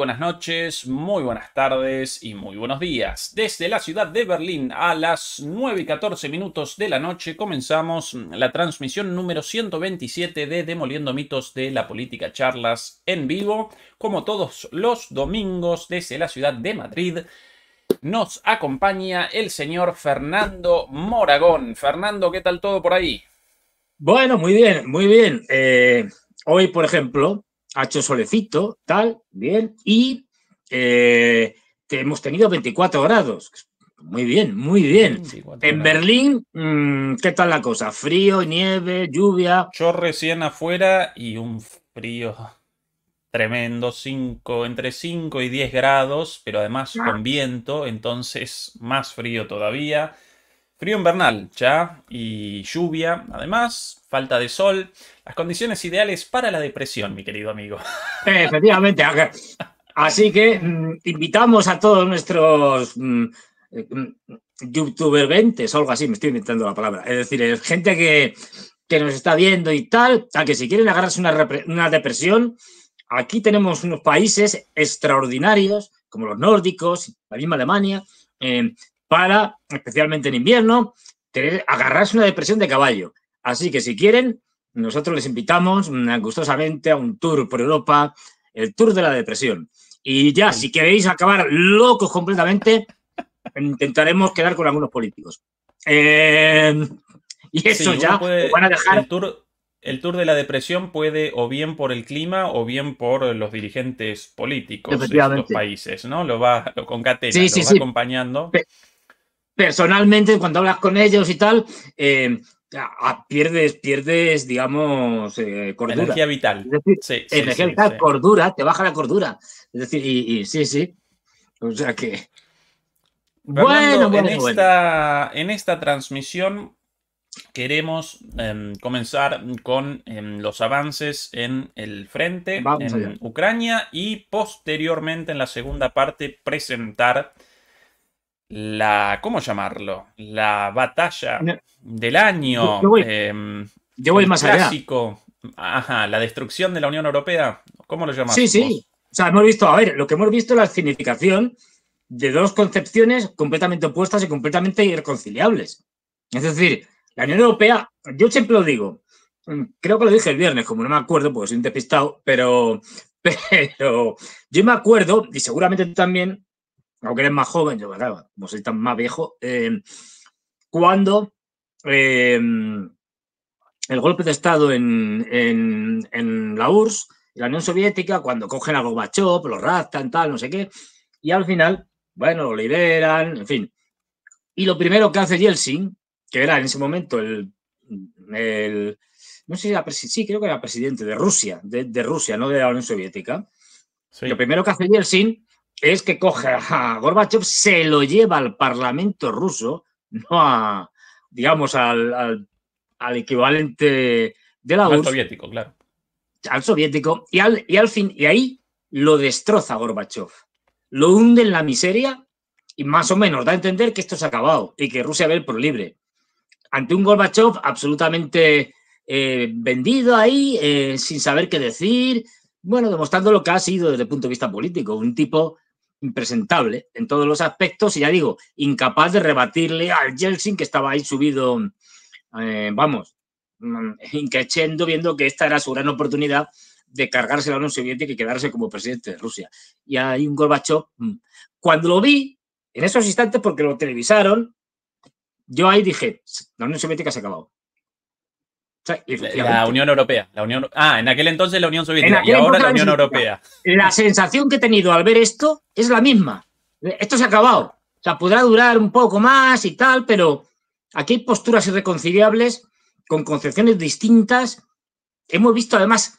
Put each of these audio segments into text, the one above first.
buenas noches, muy buenas tardes y muy buenos días. Desde la ciudad de Berlín a las 9 y 14 minutos de la noche comenzamos la transmisión número 127 de Demoliendo mitos de la política charlas en vivo. Como todos los domingos desde la ciudad de Madrid, nos acompaña el señor Fernando Moragón. Fernando, ¿qué tal todo por ahí? Bueno, muy bien, muy bien. Eh, hoy, por ejemplo, ha solecito, tal, bien, y eh, que hemos tenido 24 grados. Muy bien, muy bien. En Berlín, mm, ¿qué tal la cosa? Frío, nieve, lluvia. Yo recién afuera y un frío tremendo, 5, entre 5 y 10 grados, pero además con viento, entonces más frío todavía. Frío invernal ya y lluvia. Además, falta de sol, las condiciones ideales para la depresión, mi querido amigo. Efectivamente. Así que mm, invitamos a todos nuestros mm, eh, mm, youtuberventes, algo así, me estoy inventando la palabra. Es decir, gente que, nos está viendo y tal, a que si quieren agarrarse una, depresión, aquí tenemos unos países extraordinarios, como los nórdicos, la misma Alemania, eh, para, especialmente en invierno, agarrarse una depresión de caballo. Así que si quieren, nosotros les invitamos mm, gustosamente a un tour por Europa, el tour de la depresión. Y ya, si queréis acabar locos completamente, intentaremos quedar con algunos políticos. Em, y eso ya van a dejar. El tour, de la depresión puede o bien por el clima o bien por los dirigentes políticos de estos países, ¿no? Lo va con con va acompañando. Personalmente, cuando hablas con ellos y tal, eh, Ah, ah, pierdes, pierdes, digamos, eh, cordura. Energía vital. Es decir, cordura, te baja la cordura. Es decir, y, sí, sí. O sea que. bueno, en, Esta, transmisión queremos em, comenzar con em, los avances en el frente en Ucrania y posteriormente en la segunda parte presentar la, ¿cómo llamarlo? La batalla del año. Yo voy, em, más clásico, allá. Ajá, la destrucción de la Unión Europea. ¿Cómo lo llamas? Sí, sí. O sea, hemos visto, a ver, lo que hemos visto es la significación de dos concepciones completamente opuestas y completamente irreconciliables. Es decir, la Unión Europea, yo siempre lo digo, mm, creo que lo dije el viernes, como no me acuerdo, porque soy un despistado, pero, pero yo me acuerdo, y seguramente también, aunque eres más joven, yo, claro, como soy tan más viejo, em, cuando em, el golpe de Estado en, la URSS, la Unión Soviética, cuando cogen a Gorbachev, lo raptan, tal, no sé qué, y al final, bueno, lo liberan, en fin. Y lo primero que hace Yeltsin, que era en ese momento el, no sé si era, sí, creo que era presidente de Rusia, de, Rusia, no de la Unión Soviética, lo primero que hace Yeltsin es que coge a Gorbachev, se lo lleva al Parlamento ruso, no a, digamos, al, equivalente de la Al soviético, claro. Al soviético, y al, y al fin, y ahí lo destroza Gorbachev. Lo hunde en la miseria y más o menos da a entender que esto se ha acabado y que Rusia ve el por libre. Ante un Gorbachev absolutamente eh, vendido ahí, eh, sin saber qué decir, bueno, demostrando lo que ha sido desde el punto de vista político, un tipo impresentable en todos los aspectos y ya digo, incapaz de rebatirle al Yeltsin que estaba ahí subido, eh, vamos, mm, increchendo, viendo que esta era su gran oportunidad de cargarse la Unión Soviética y quedarse como presidente de Rusia. Y ahí un Gorbachev, mm. cuando lo vi, en esos instantes, porque lo televisaron, yo ahí dije, la Unión Soviética se ha acabado. La Unión Europea. La Unión... Ah, en aquel entonces la Unión Soviética y ahora la Unión Europea. La sensación que he tenido al ver esto es la misma. Esto se ha acabado. O sea, podrá durar un poco más y tal, pero aquí hay posturas irreconciliables con concepciones distintas. Hemos visto además,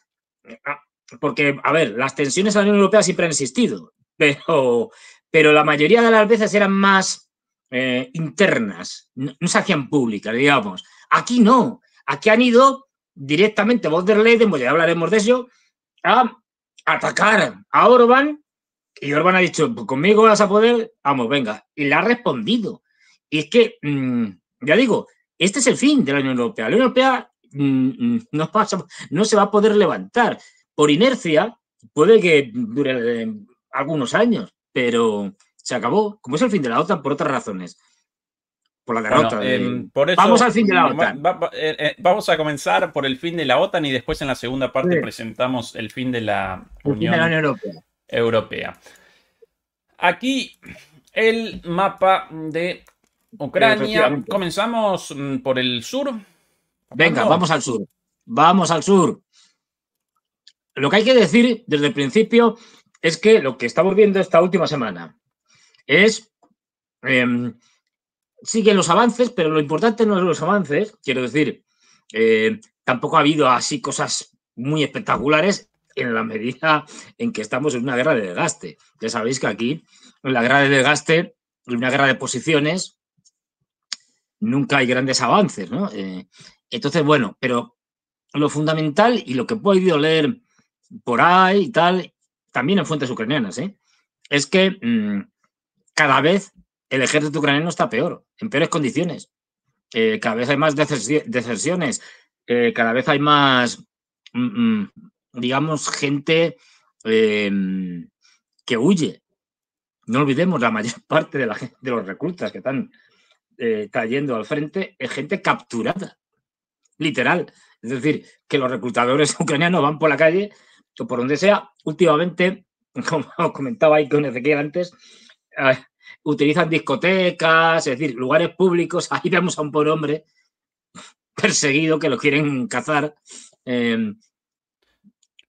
ah, porque, a ver, las tensiones a la Unión Europea siempre han existido, pero, pero la mayoría de las veces eran más eh, internas, no se hacían públicas, digamos. Aquí no, Aquí han ido directamente voz de Leiden, pues ya hablaremos de eso, a atacar a Orban. Y Orban ha dicho, pues conmigo vas a poder, vamos, venga. Y le ha respondido. Y es que, mm, ya digo, este es el fin de la Unión Europea. La Unión Europea mm, mm, no, pasa, no se va a poder levantar. Por inercia, puede que dure eh, algunos años, pero se acabó, como es el fin de la OTAN por otras razones por la derrota. Em, vamos al fin de la OTAN. Eh, eh, vamos a comenzar por el fin de la OTAN y después en la segunda parte presentamos el fin de la Unión, Europea. Aquí el mapa de Ucrania. Comenzamos mm, por el sur. Venga, vamos al sur. Vamos al sur. Lo que hay que decir desde el principio es que lo que estamos viendo esta última semana es em, siguen los avances, pero lo importante no son los avances, quiero decir, eh, tampoco ha habido así cosas muy espectaculares en la medida en que estamos en una guerra de desgaste. Ya sabéis que aquí, en la guerra de desgaste, en una guerra de posiciones, nunca hay grandes avances, ¿no? Eh, entonces, bueno, pero lo fundamental y lo que he podido leer por ahí y tal, también en fuentes ucranianas, ¿eh? es que mm, cada vez el ejército ucraniano está peor, en peores condiciones. Eh, cada vez hay más deserciones, eh, cada vez hay más, mm, mm, digamos, gente em, que huye. No olvidemos, la mayor parte de, la, de los reclutas que están eh, cayendo al frente es gente capturada, literal. Es decir, que los reclutadores ucranianos van por la calle o por donde sea. Últimamente, como comentaba ahí con Ezequiel antes, ah, utilizan discotecas, es decir, lugares públicos. Ahí vemos a un pobre hombre perseguido que lo quieren cazar. Em,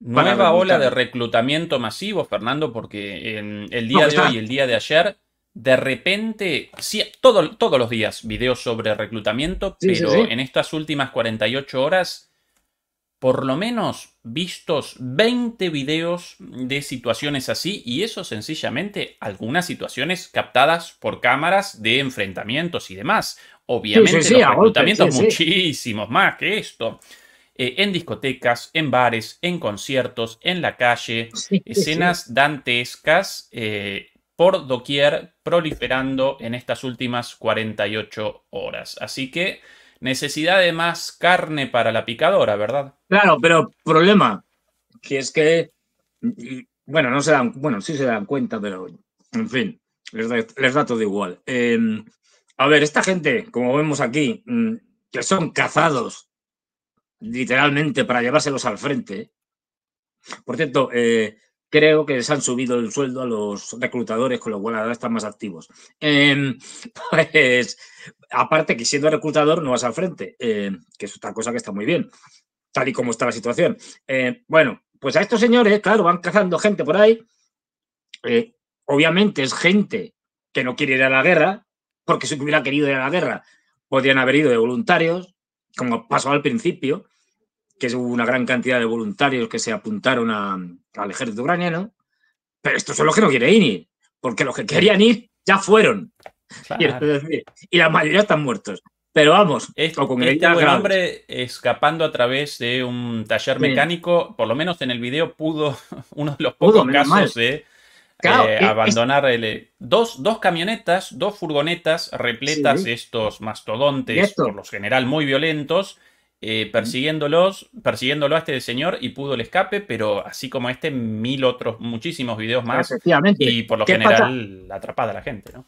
Nueva ola de reclutamiento masivo, Fernando, porque el día de hoy y el día de ayer, de repente, sí, todos los días videos sobre reclutamiento, pero en estas últimas 48 horas por lo menos vistos 20 videos de situaciones así y eso sencillamente algunas situaciones captadas por cámaras de enfrentamientos y demás. Obviamente muchísimos más que esto. Eh, en discotecas, en bares, en conciertos, en la calle, escenas dantescas eh, por doquier proliferando en estas últimas 48 horas. Así que necesidad de más carne para la picadora, ¿verdad? Claro, pero problema, que es que, mm, bueno, no se dan, bueno, sí se dan cuenta, pero, en fin, les da, les todo igual. Em, a ver, esta gente, como vemos aquí, mm, que son cazados literalmente para llevárselos al frente. Por cierto, eh, creo que les han subido el sueldo a los reclutadores, con lo cual ahora están más activos. Em, pues, aparte que siendo reclutador no vas al frente, em, que es otra cosa que está muy bien, tal y como está la situación. Em, bueno, pues a estos señores, claro, van cazando gente por ahí. Eh, obviamente es gente que no quiere ir a la guerra, porque si hubiera querido ir a la guerra, podrían haber ido de voluntarios, como pasó al principio, que hubo una gran cantidad de voluntarios que se apuntaron al ejército ucraniano, pero estos son los que no quieren ir, porque los que querían ir ya fueron. y la mayoría están muertos. Pero vamos, esto con este hombre escapando a través de un taller mecánico, por lo menos en el video pudo, uno de los pocos casos de eh, abandonar el, dos, dos, camionetas, dos furgonetas repletas de estos mastodontes, por lo general muy violentos, eh, persiguiéndolos, persiguiéndolo a este señor y pudo el escape, pero así como este, mil otros, muchísimos videos más. Y por lo general atrapada la gente, ¿no?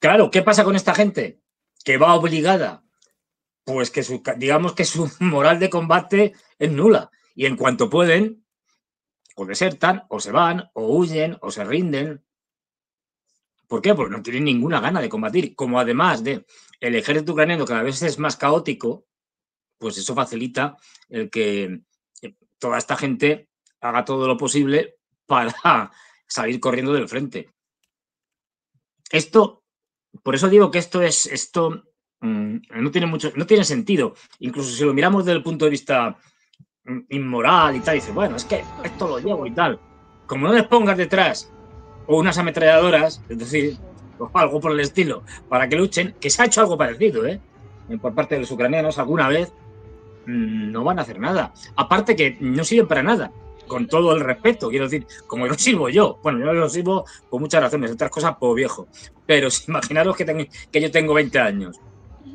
Claro, ¿qué pasa con esta gente? Que va obligada. Pues que su, digamos que su moral de combate es nula. Y en cuanto pueden, o desertan, o se van, o huyen, o se rinden. ¿Por qué? Porque no tienen ninguna gana de combatir. Como además de el ejército ucraniano cada vez es más caótico, pues eso facilita el que eh, toda esta gente haga todo lo posible para salir corriendo del frente. Esto, por eso digo que esto es, esto mm, no tiene mucho, no tiene sentido. Incluso si lo miramos desde el punto de vista mm, inmoral y tal, dice bueno, es que esto lo llevo y tal. Como no les pongas detrás o unas ametralladoras, es decir, o algo por el estilo, para que luchen, que se ha hecho algo parecido, ¿eh? Por parte de los ucranianos alguna vez, no van a hacer nada. Aparte que no sirven para nada, con todo el respeto, quiero decir, como no sirvo yo, bueno, yo lo sirvo por muchas razones, otras cosas por viejo, pero si imaginaros que, que yo tengo 20 años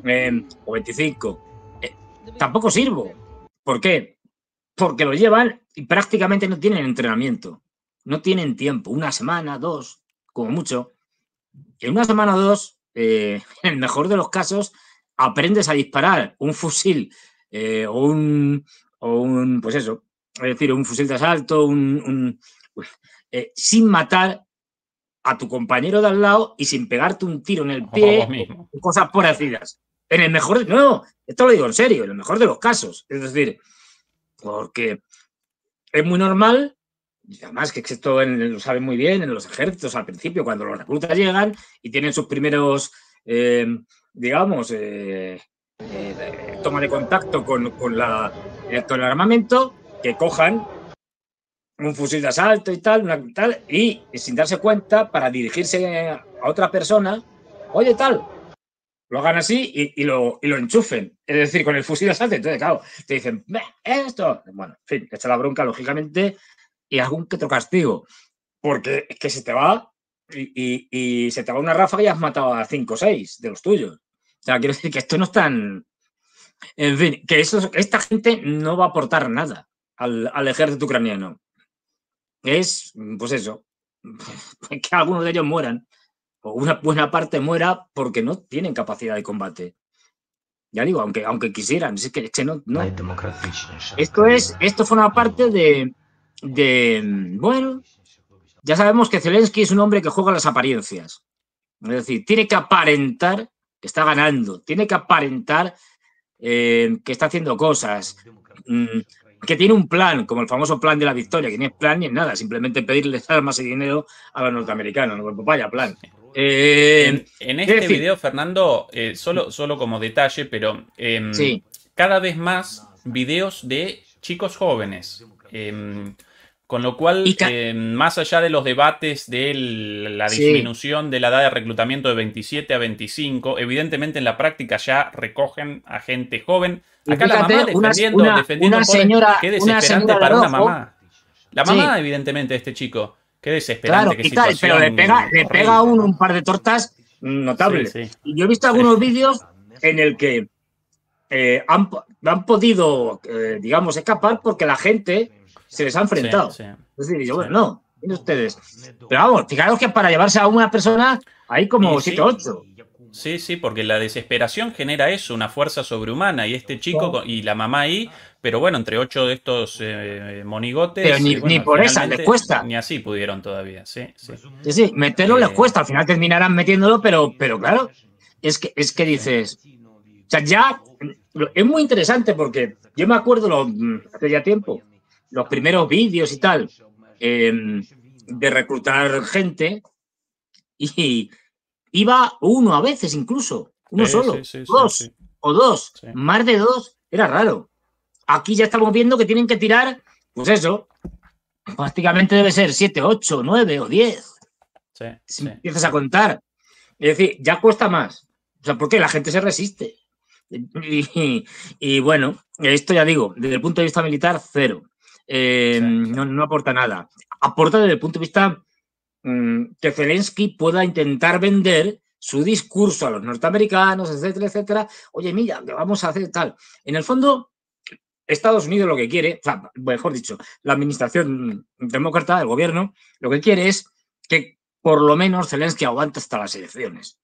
em, o 25, eh, tampoco sirvo. ¿Por qué? Porque lo llevan y prácticamente no tienen entrenamiento, no tienen tiempo, una semana, dos, como mucho. En una semana o dos, eh, en el mejor de los casos, aprendes a disparar un fusil eh, o, un, pues eso, es decir, un fusil de asalto, un, eh, sin matar a tu compañero de al lado y sin pegarte un tiro en el pie, cosas parecidas. En el mejor, no, esto lo digo en serio, en el mejor de los casos. Es decir, porque es muy normal, además que esto lo saben muy bien en los ejércitos al principio, cuando los reclutas llegan y tienen sus primeros, eh, digamos, eh, eh, toma de contacto con, con la armamento, que cojan un fusil de asalto y tal, y sin darse cuenta, para dirigirse a otra persona, oye, tal, lo hagan así y, lo, lo, enchufen. Es decir, con el fusil de asalto. Entonces, claro, te dicen, esto. Bueno, en fin, echa la bronca, lógicamente, y algún que otro castigo. Porque es que se te va y, se te va una ráfaga y has matado a cinco o seis de los tuyos. O sea, quiero decir que esto no es tan... En fin, que eso, esta gente no va a aportar nada al, ejército ucraniano. Es, pues eso, que algunos de ellos mueran, o una buena parte muera porque no tienen capacidad de combate. Ya digo, aunque, aunque quisieran, es es Esto es, esto forma parte de, de, bueno, ya sabemos que Zelensky es un hombre que juega las apariencias. Es decir, tiene que aparentar que está ganando, tiene que aparentar eh, que está haciendo cosas, mm, que tiene un plan, como el famoso plan de la victoria, que ni es plan ni es nada, simplemente pedirles armas y dinero a los norteamericanos, no pues vaya plan. Eh, en, este video, Fernando, eh, solo, solo como detalle, pero em, cada vez más videos de chicos jóvenes. Em, con lo cual, eh, más allá de los debates de la disminución de la edad de reclutamiento de 27 a 25, evidentemente en la práctica ya recogen a gente joven. Acá la mamá defendiendo, una, defendiendo una señora, qué desesperante para una mamá. La mamá, evidentemente, de este chico. Qué desesperante. Claro, pero le pega, le pega a uno un par de tortas notables. Sí, Yo he visto algunos vídeos en el que eh, han, han, podido, eh, digamos, escapar porque la gente se les ha enfrentado. es decir, yo, bueno, no, ustedes. Pero vamos, fijaros que para llevarse a una persona hay como 7 o 8. Sí, sí, porque la desesperación genera eso, una fuerza sobrehumana. Y este chico y la mamá ahí, pero bueno, entre ocho de estos eh, monigotes. ni, por esa, les cuesta. Ni así pudieron todavía, sí. Sí, meterlo les eh, cuesta, al final terminarán metiéndolo, pero, pero claro, es que, es que dices. O sea, ya es muy interesante porque yo me acuerdo lo, mm, hace ya tiempo los primeros vídeos y tal em, de reclutar gente y iba uno a veces incluso, uno solo, dos o dos, más de dos, era raro. Aquí ya estamos viendo que tienen que tirar, pues eso, prácticamente debe ser siete, ocho, nueve o diez. si empiezas a contar. Es decir, ya cuesta más. O sea, porque la gente se resiste. y, bueno, esto ya digo, desde el punto de vista militar, cero. Em, no, aporta nada. Aporta desde el punto de vista mm, que Zelensky pueda intentar vender su discurso a los norteamericanos, etcétera, etcétera. Oye, mira, le vamos a hacer tal. En el fondo, Estados Unidos lo que quiere, o sea, mejor dicho, la administración demócrata, el gobierno, lo que quiere es que por lo menos Zelensky aguante hasta las elecciones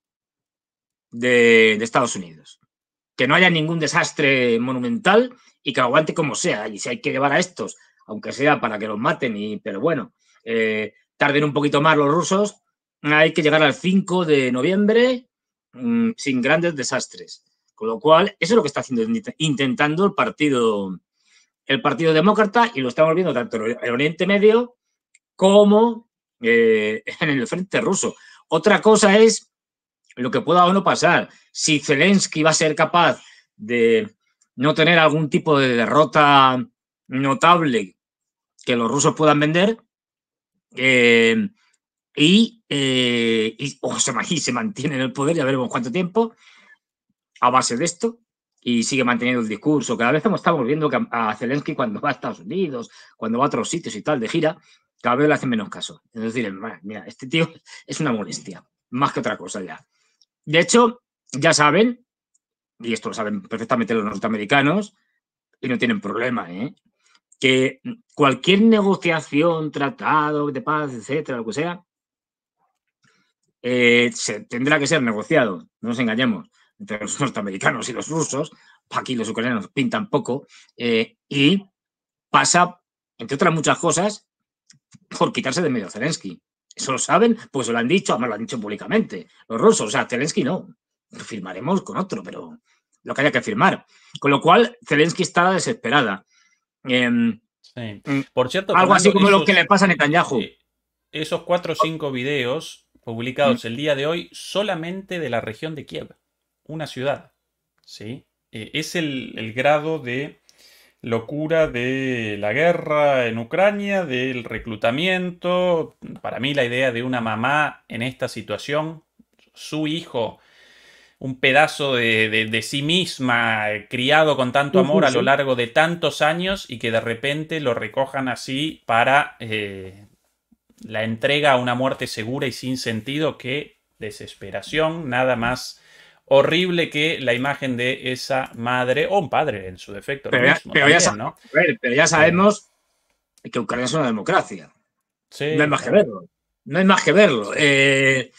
de, de Estados Unidos. Que no haya ningún desastre monumental y que aguante como sea. Y si hay que llevar a estos aunque sea para que los maten, y, pero bueno, eh, tarden un poquito más los rusos, hay que llegar al 5 de noviembre mm, sin grandes desastres. Con lo cual, eso es lo que está intentando el partido, el partido demócrata, y lo estamos viendo tanto en el Oriente Medio como eh, en el frente ruso. Otra cosa es lo que pueda o no pasar. Si Zelensky va a ser capaz de no tener algún tipo de derrota notable que los rusos puedan vender em, eh, oh, y, se mantiene en el poder, ya veremos cuánto tiempo, a base de esto, y sigue manteniendo el discurso. Cada vez hemos estamos viendo que a Zelensky cuando va a Estados Unidos, cuando va a otros sitios y tal de gira, cada vez le hacen menos caso. Entonces mira, este tío es una molestia, más que otra cosa ya. De hecho, ya saben, y esto lo saben perfectamente los norteamericanos, y no tienen problema, ¿eh? que cualquier negociación, tratado de paz, etcétera, lo que sea, eh, tendrá que ser negociado, no nos engañemos, entre los norteamericanos y los rusos, aquí los ucranianos pintan poco, eh, y pasa, entre otras muchas cosas, por quitarse de medio a Zelensky. Eso lo saben, pues lo han dicho, además lo han dicho públicamente, los rusos, o sea, Zelensky no, firmaremos con otro, pero lo que haya que firmar. Con lo cual, Zelensky está desesperada. Em, mm, Por cierto, algo así como lo que le pasa a Netanyahu. Esos cuatro o cinco videos publicados mm. el día de hoy solamente de la región de Kiev, una ciudad. ¿sí? Eh, es el grado de locura de la guerra en Ucrania, del reclutamiento. Para mí la idea de una mamá en esta situación, su hijo un pedazo de, sí misma, criado con tanto amor a lo largo de tantos años y que de repente lo recojan así para eh, la entrega a una muerte segura y sin sentido que desesperación, nada más horrible que la imagen de esa madre o un padre en su defecto. Pero, ya, sabemos que Ucrania es una democracia. no hay más que verlo. No hay más que verlo. Eh,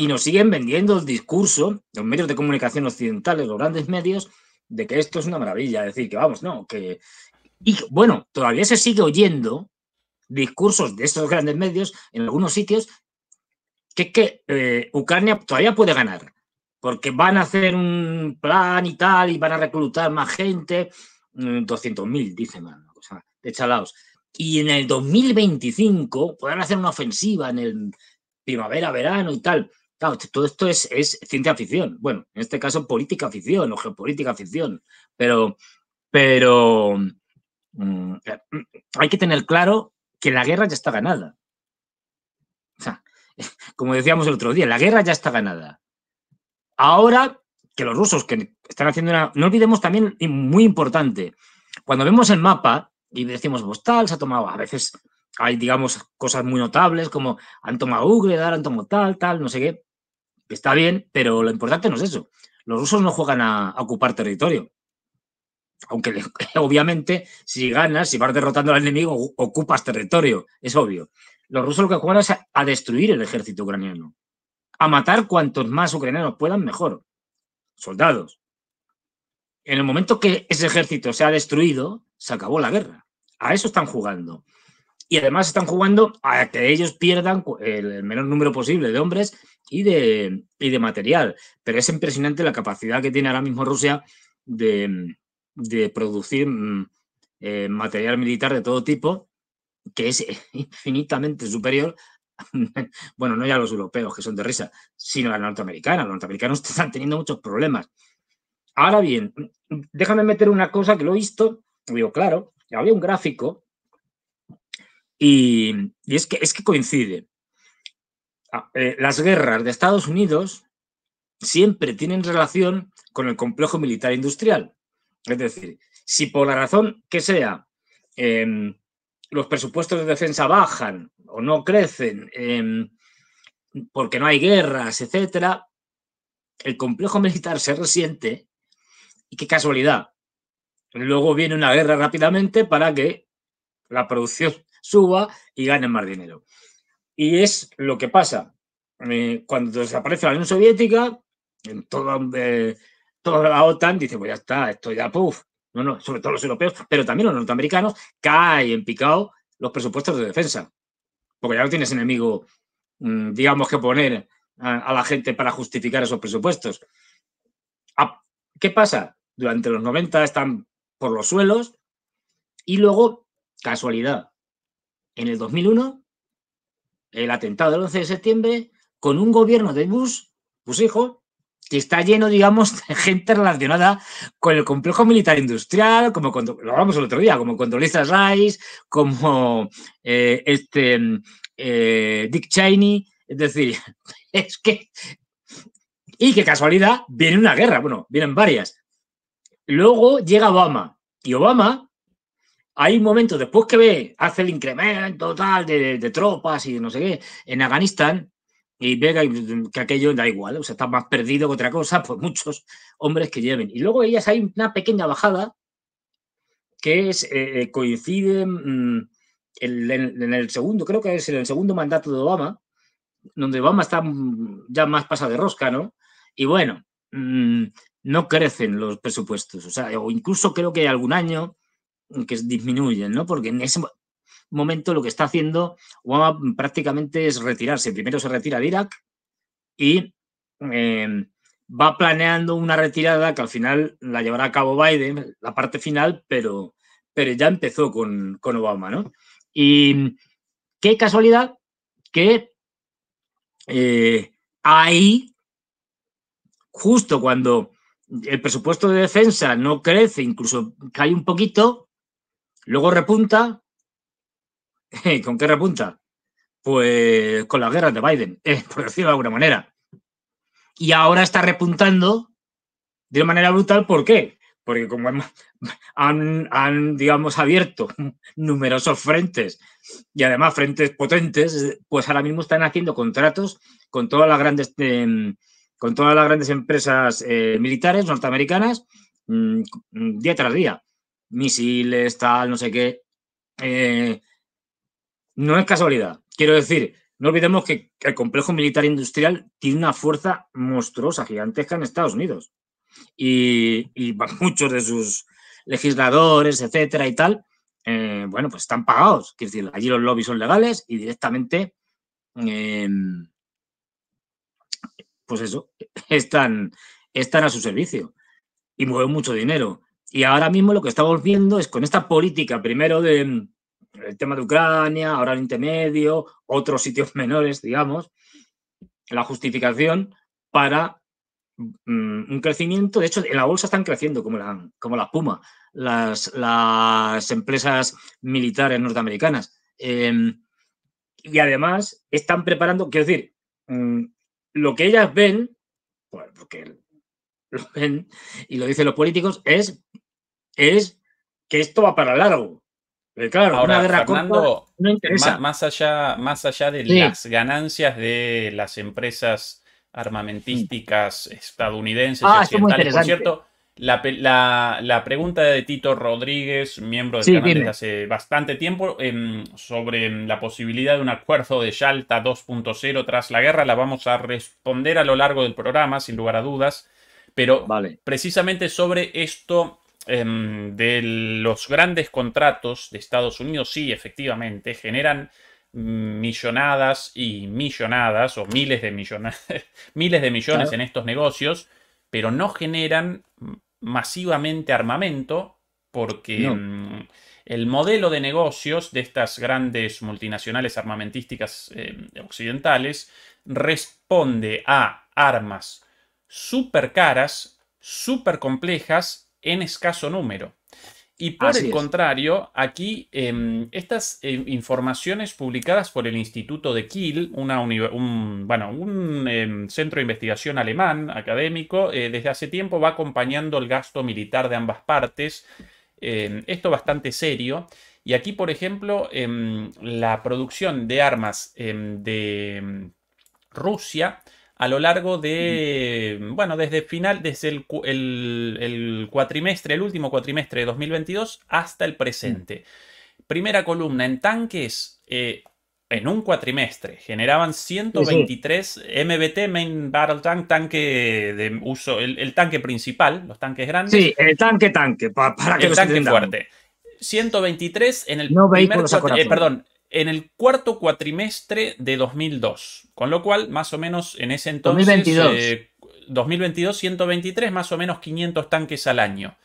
y nos siguen vendiendo el discurso, los medios de comunicación occidentales, los grandes medios, de que esto es una maravilla. Es decir, que vamos, no, que. Y bueno, todavía se sigue oyendo discursos de estos grandes medios en algunos sitios que es que eh, Ucrania todavía puede ganar, porque van a hacer un plan y tal, y van a reclutar más gente, 200.000, mm, dice más de chalaos. Y en el 2025 podrán hacer una ofensiva en el primavera, verano y tal. Claro, todo esto es, ciencia ficción. Bueno, en este caso política ficción o geopolítica ficción. Pero, pero mm, eh, mm, hay que tener claro que la guerra ya está ganada. O sea, como decíamos el otro día, la guerra ya está ganada. Ahora que los rusos que están haciendo una... No olvidemos también, y muy importante, cuando vemos el mapa y decimos, pues tal, se ha tomado, a veces hay, digamos, cosas muy notables como han tomado Ugle, han tomado tal, tal, no sé qué. Está bien, pero lo importante no es eso. Los rusos no juegan a, ocupar territorio. Aunque obviamente, si ganas, si vas derrotando al enemigo, ocupas territorio, es obvio. Los rusos lo que juegan es a, a destruir el ejército ucraniano, a matar cuantos más ucranianos puedan, mejor. Soldados. En el momento que ese ejército se ha destruido, se acabó la guerra. A eso están jugando y además están jugando a que ellos pierdan el menor número posible de hombres y de, de material. Pero es impresionante la capacidad que tiene ahora mismo Rusia de, producir mm, eh, material militar de todo tipo, que es infinitamente superior, bueno, no ya a los europeos, que son de risa, sino a la norteamericana. Los norteamericanos están teniendo muchos problemas. Ahora bien, déjame meter una cosa que lo he visto, digo, claro, había un gráfico y, y es, que, es que coincide. Ah, eh, las guerras de Estados Unidos siempre tienen relación con el complejo militar industrial. Es decir, si por la razón que sea em, los presupuestos de defensa bajan o no crecen em, porque no hay guerras, etcétera, el complejo militar se resiente y qué casualidad. Luego viene una guerra rápidamente para que la producción suba y ganen más dinero. Y es lo que pasa. Eh, cuando desaparece la Unión Soviética, en toda, eh, toda la OTAN dice, pues ya está, esto ya, puf, No, no, sobre todo los europeos, pero también los norteamericanos, caen en picado los presupuestos de defensa. Porque ya no tienes enemigo, mm, digamos, que poner a, a la gente para justificar esos presupuestos. ¿Qué pasa? Durante los 90 están por los suelos y luego, casualidad, en el 2001 el atentado del 11 de septiembre con un gobierno de Bush, pues hijo, que está lleno, digamos, de gente relacionada con el complejo militar industrial, como cuando, lo hablamos el otro día, como Lisa Rice, como eh, este, eh, Dick Cheney, es decir, es que... Y qué casualidad, viene una guerra, bueno, vienen varias. Luego llega Obama, y Obama hay un momento después que ve, hace el incremento tal de, tropas y no sé qué en Afganistán y ve que aquello da igual, o sea, está más perdido que otra cosa, por pues muchos hombres que lleven. Y luego ellas hay una pequeña bajada que eh, eh, coincide mm, en, el segundo, creo que es en el segundo mandato de Obama, donde Obama está mm, ya más pasado de rosca, ¿no? Y bueno, mm, no crecen los presupuestos, o sea, o incluso creo que hay algún año Mm, que disminuyen, ¿no? Porque en ese momento lo que está haciendo Obama prácticamente es retirarse. Primero se retira de Irak y em, va planeando una retirada que al final la llevará a cabo Biden, la parte final, pero, pero ya empezó con, Obama, ¿no? Y mm, qué casualidad que eh, ahí, justo cuando el presupuesto de defensa no crece, incluso cae un poquito, Luego repunta. ¿Con qué repunta? Pues con las guerras de Biden, por decirlo de alguna manera. Y ahora está repuntando de una manera brutal. ¿Por qué? Porque como han, digamos, abierto numerosos frentes y además frentes potentes, pues ahora mismo están haciendo contratos con todas las grandes, em, con todas las grandes empresas eh, militares norteamericanas mm, día tras día misiles, tal, no sé qué. Eh, no es casualidad. Quiero decir, no olvidemos que el complejo militar industrial tiene una fuerza monstruosa, gigantesca en Estados Unidos. Y, muchos de sus legisladores, etcétera y tal, eh, bueno, pues están pagados. Quiero decir, allí los lobbies son legales y directamente, em, pues eso, están, están a su servicio y mueven mucho dinero. Y ahora mismo lo que estamos viendo es con esta política, primero del mm, tema de Ucrania, ahora el intermedio, otros sitios menores, digamos, la justificación para mm, un crecimiento. De hecho, en la bolsa están creciendo como la, como la puma, las, las empresas militares norteamericanas. Em, y además están preparando, quiero decir, mm, lo que ellas ven, pues, porque lo ven y lo dicen los políticos, es es que esto va para largo. claro, Ahora, Más, allá, más allá de las ganancias de las empresas armamentísticas estadounidenses cierto, la, pregunta de Tito Rodríguez, miembro del hace bastante tiempo, em, sobre la posibilidad de un acuerdo de Yalta 2.0 tras la guerra, la vamos a responder a lo largo del programa, sin lugar a dudas. Pero vale. precisamente sobre esto Em, de los grandes contratos de Estados Unidos, sí, efectivamente, generan millonadas y millonadas o miles de millones, miles de millones en estos negocios, pero no generan masivamente armamento porque em, el modelo de negocios de estas grandes multinacionales armamentísticas em, occidentales responde a armas súper caras, súper complejas en escaso número. Y por el contrario, aquí em, estas em, informaciones publicadas por el Instituto de Kiel, un, bueno, un em, centro de investigación alemán académico, eh, desde hace tiempo va acompañando el gasto militar de ambas partes. esto bastante serio. Y aquí, por ejemplo, la producción de armas de Rusia a lo largo de, bueno, desde final, desde el, cuatrimestre, el último cuatrimestre de 2022 hasta el presente. Primera columna en tanques, eh, en un cuatrimestre generaban 123 MBT, Main Battle Tank, tanque de uso, el, tanque principal, los tanques grandes. Sí, el tanque tanque, para, que el tanque fuerte. 123 en el no primer eh, perdón, en el cuarto cuatrimestre de 2002. Con lo cual, más o menos en ese entonces... 2022. 2022, 123, más o menos 500 tanques al año.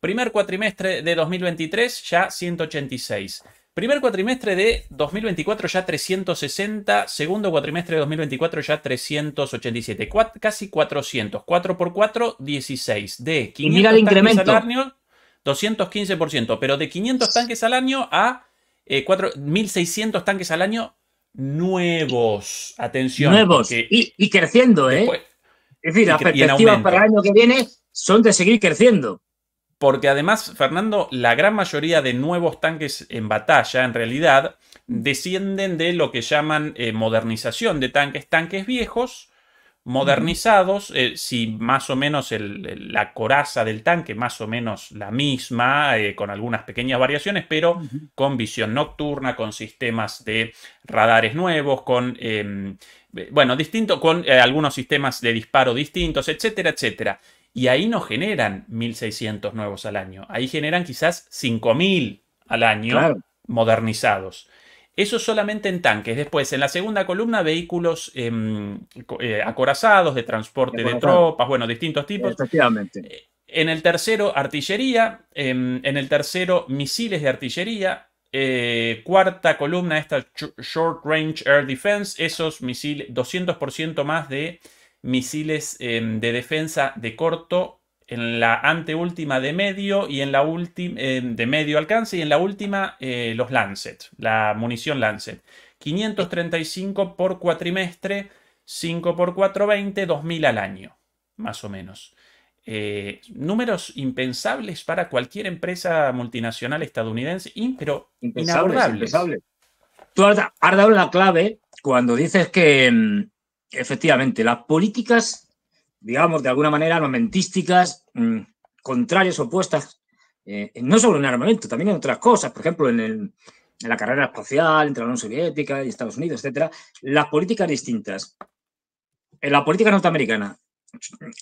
Primer cuatrimestre de 2023, ya 186. Primer cuatrimestre de 2024 ya 360, segundo cuatrimestre de 2024 ya 387, casi 400, 4 por 4, 16, de 500 tanques incremento. al año, 215%, pero de 500 tanques al año a eh, 1.600 tanques al año nuevos. Atención. Nuevos. Y, creciendo, ¿eh? Es decir, las perspectivas para el año que viene son de seguir creciendo. Porque además, Fernando, la gran mayoría de nuevos tanques en batalla, en realidad, descienden de lo que llaman eh, modernización de tanques, tanques viejos, modernizados, eh, si más o menos la coraza del tanque, más o menos la misma, eh, con algunas pequeñas variaciones, pero con visión nocturna, con sistemas de radares nuevos, con, em, eh, bueno, distinto, con algunos sistemas de disparo distintos, etcétera, etcétera. Y ahí no generan 1.600 nuevos al año, ahí generan quizás 5.000 al año modernizados. Eso solamente en tanques. Después, en la segunda columna, vehículos em, eh, acorazados, de transporte de tropas, bueno, distintos tipos. Efectivamente. Eh, en el tercero, artillería. Em, en el tercero, misiles de artillería. Eh, cuarta columna, esta Short Range Air Defense. Esos misiles, 200% más de misiles em, de defensa de corto en la anteúltima de medio y en la última eh, de medio alcance y en la última eh, los Lancet, la munición Lancet. 535 por cuatrimestre, 5 por 420, 2000 al año, más o menos. Eh, números impensables para cualquier empresa multinacional estadounidense, pero impensables, Tú has dado la clave cuando dices que mm, efectivamente las políticas digamos, de alguna manera, armamentísticas mm, contrarias, opuestas, eh, no solo en armamento, también en otras cosas, por ejemplo, en, la carrera espacial entre la Unión Soviética y Estados Unidos, etcétera, las políticas distintas. En la política norteamericana,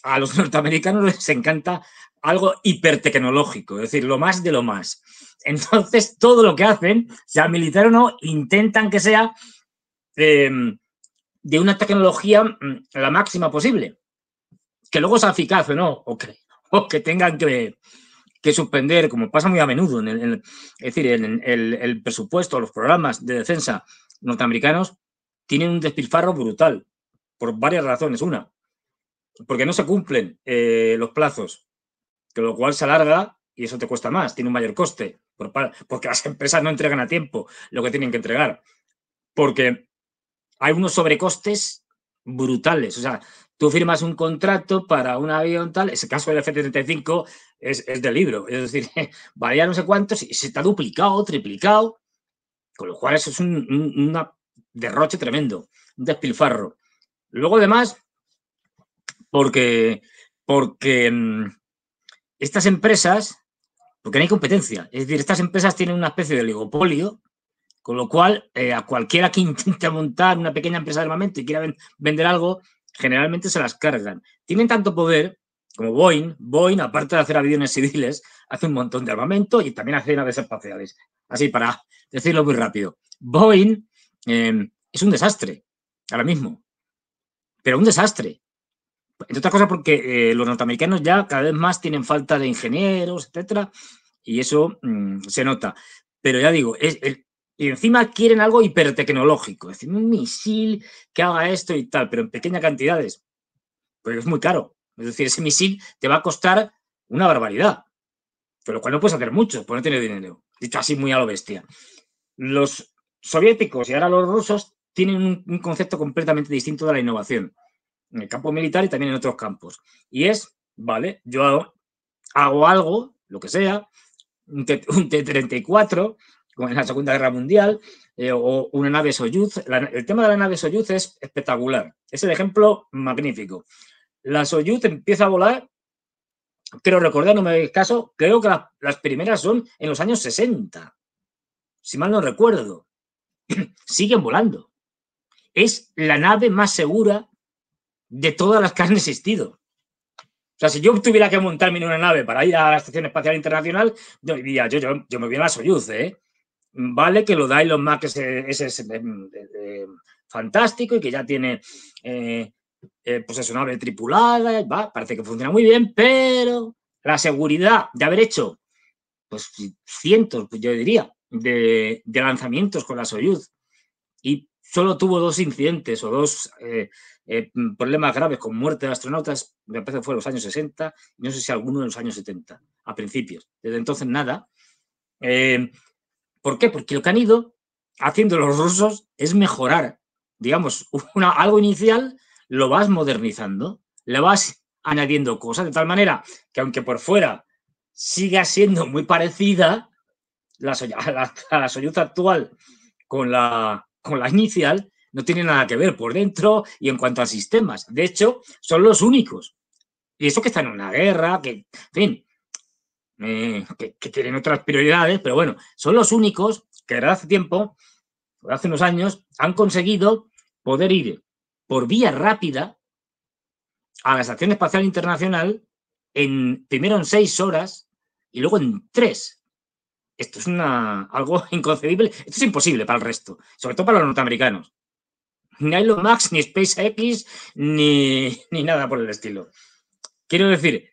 a los norteamericanos les encanta algo hipertecnológico, es decir, lo más de lo más. Entonces, todo lo que hacen, sea militar o no, intentan que sea em, de una tecnología mm, la máxima posible que luego sea eficaz o no, o que, tengan que, que, suspender, como pasa muy a menudo, en el, decir, el, presupuesto, los programas de defensa norteamericanos tienen un despilfarro brutal, por varias razones. Una, porque no se cumplen eh, los plazos, que lo cual se alarga y eso te cuesta más, tiene un mayor coste, porque las empresas no entregan a tiempo lo que tienen que entregar, porque hay unos sobrecostes brutales, o sea, tú firmas un contrato para un avión tal, ese caso del F-35 es, del de libro, es decir, valía no sé cuántos y se está duplicado, triplicado, con lo cual eso es un, derroche tremendo, un despilfarro. Luego además, porque, porque mm, estas empresas, porque no hay competencia, es decir, estas empresas tienen una especie de oligopolio, con lo cual eh, a cualquiera que intente montar una pequeña empresa de armamento y quiera vender algo, generalmente se las cargan. Tienen tanto poder como Boeing. Boeing, aparte de hacer aviones civiles, hace un montón de armamento y también hace naves espaciales. Así, para decirlo muy rápido. Boeing em, es un desastre ahora mismo, pero un desastre. Entre otras cosas porque eh, los norteamericanos ya cada vez más tienen falta de ingenieros, etcétera, y eso mm, se nota. Pero ya digo, es, el, y encima quieren algo hipertecnológico, es decir, un misil que haga esto y tal, pero en pequeñas cantidades. Pero es muy caro. Es decir, ese misil te va a costar una barbaridad. Con lo cual no puedes hacer mucho, porque no tienes dinero. Dicho así, muy a lo bestia. Los soviéticos y ahora los rusos tienen un, concepto completamente distinto de la innovación. En el campo militar y también en otros campos. Y es, vale, yo hago, hago algo, lo que sea, un T-34, como en la Segunda Guerra Mundial, eh, o una nave Soyuz. el tema de la nave Soyuz es espectacular. Es el ejemplo magnífico. La Soyuz empieza a volar, creo recordar, no me caso, creo que las primeras son en los años 60, si mal no recuerdo. Siguen volando. Es la nave más segura de todas las que han existido. O sea, si yo tuviera que montarme en una nave para ir a la Estación Espacial Internacional, yo diría, yo, yo, yo me voy a la Soyuz, ¿eh? Vale que lo da Elon Musk es, es, eh, eh, eh, fantástico y que ya tiene eh, pues tripulada, va, parece que funciona muy bien, pero la seguridad de haber hecho pues cientos, pues, yo diría, de, lanzamientos con la Soyuz y solo tuvo dos incidentes o dos problemas graves con muerte de astronautas, me parece que fue en los años 60, no sé si alguno en los años 70, a principios. Desde entonces nada. ¿Por qué? Porque lo que han ido haciendo los rusos es mejorar, digamos, algo inicial, lo vas modernizando, le vas añadiendo cosas, de tal manera que aunque por fuera siga siendo muy parecida a la, la actual con la, con la inicial, no tiene nada que ver por dentro y en cuanto a sistemas. De hecho, son los únicos. Y eso que están en una guerra, que, fin, eh, que, tienen otras prioridades, pero bueno, son los únicos que desde hace tiempo, desde hace unos años, han conseguido poder ir por vía rápida a la Estación Espacial Internacional en, primero en seis horas y luego en tres. Esto es una, algo inconcebible. Esto es imposible para el resto, sobre todo para los norteamericanos. Ni Elon Max, ni SpaceX, ni, ni nada por el estilo. Quiero decir,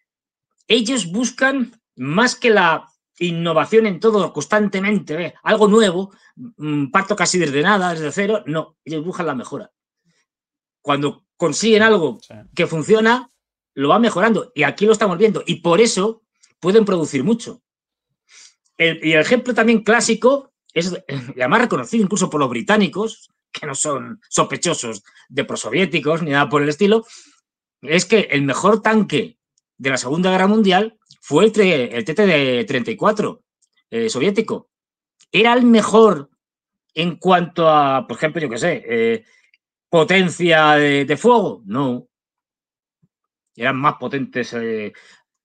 ellos buscan más que la innovación en todo constantemente, ¿eh? algo nuevo, mm, parto casi desde nada, desde cero, no, ellos buscan la mejora. Cuando consiguen algo que funciona, lo va mejorando y aquí lo estamos viendo y por eso pueden producir mucho. y el ejemplo también clásico es, la más reconocido incluso por los británicos, que no son sospechosos de prosoviéticos ni nada por el estilo, es que el mejor tanque de la Segunda Guerra Mundial fue el, el TT-34 eh, soviético. Era el mejor en cuanto a, por ejemplo, yo qué sé, eh, potencia de, fuego. No. Eran más potentes eh,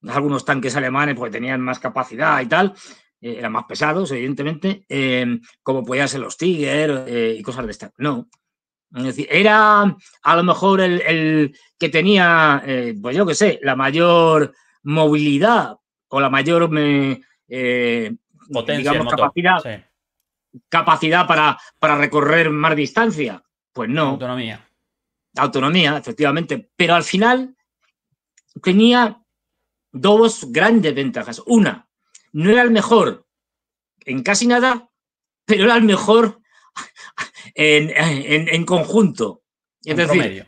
algunos tanques alemanes porque tenían más capacidad y tal. eran más pesados, evidentemente, como podían ser los Tiger y cosas de esta. No. Es decir, era a lo mejor el, el que tenía, pues yo qué sé, la mayor movilidad o la mayor eh, Potencia capacidad, capacidad para, para recorrer más distancia. Pues no. Autonomía. Autonomía, efectivamente. Pero al final tenía dos grandes ventajas. Una, no era el mejor en casi nada, pero era el mejor en, en, conjunto. en promedio.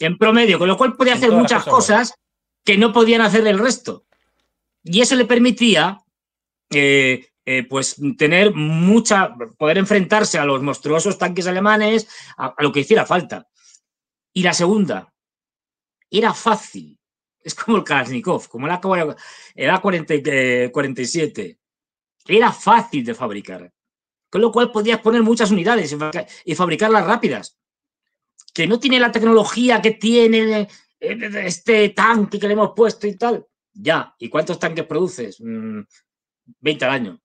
En promedio, con lo cual podía hacer muchas cosas que no podían hacer el resto. Y eso le permitía eh, eh, pues tener mucha, poder enfrentarse a los monstruosos tanques alemanes, a, lo que hiciera falta. Y la segunda, era fácil. Es como el Kalashnikov, como el A47. Eh, era fácil de fabricar. Con lo cual podías poner muchas unidades y fabricarlas rápidas. Que no tiene la tecnología que tiene eh, este tanque que le hemos puesto y tal. Ya, ¿y cuántos tanques produces? 20 mm, al año.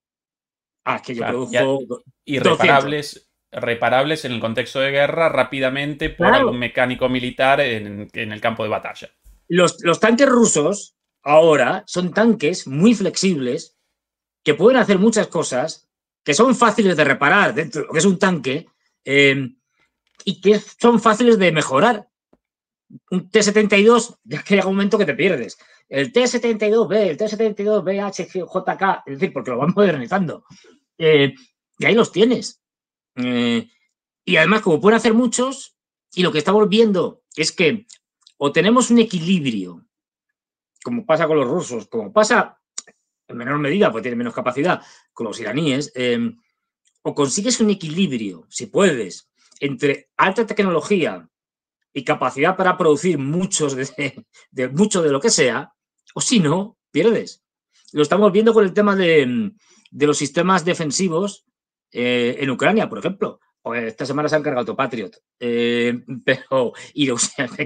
Ah, es que yo produjo Y reparables, en el contexto de guerra rápidamente por algún mecánico militar en, el campo de batalla. Los, tanques rusos ahora son tanques muy flexibles que pueden hacer muchas cosas que son fáciles de reparar dentro, lo que es un tanque, eh, y que son fáciles de mejorar un T72, ya que llega un momento que te pierdes. El T72B, el T72BHJK, es decir, porque lo van modernizando. Eh, y ahí los tienes. Eh, y además, como pueden hacer muchos, y lo que estamos viendo es que o tenemos un equilibrio, como pasa con los rusos, como pasa en menor medida, porque tienen menos capacidad, con los iraníes, eh, o consigues un equilibrio, si puedes, entre alta tecnología y capacidad para producir muchos de, mucho de lo que sea, o si no, pierdes. Lo estamos viendo con el tema de, los sistemas defensivos eh, en Ucrania, por ejemplo. Pues, esta semana se han cargado Patriot eh, pero, y o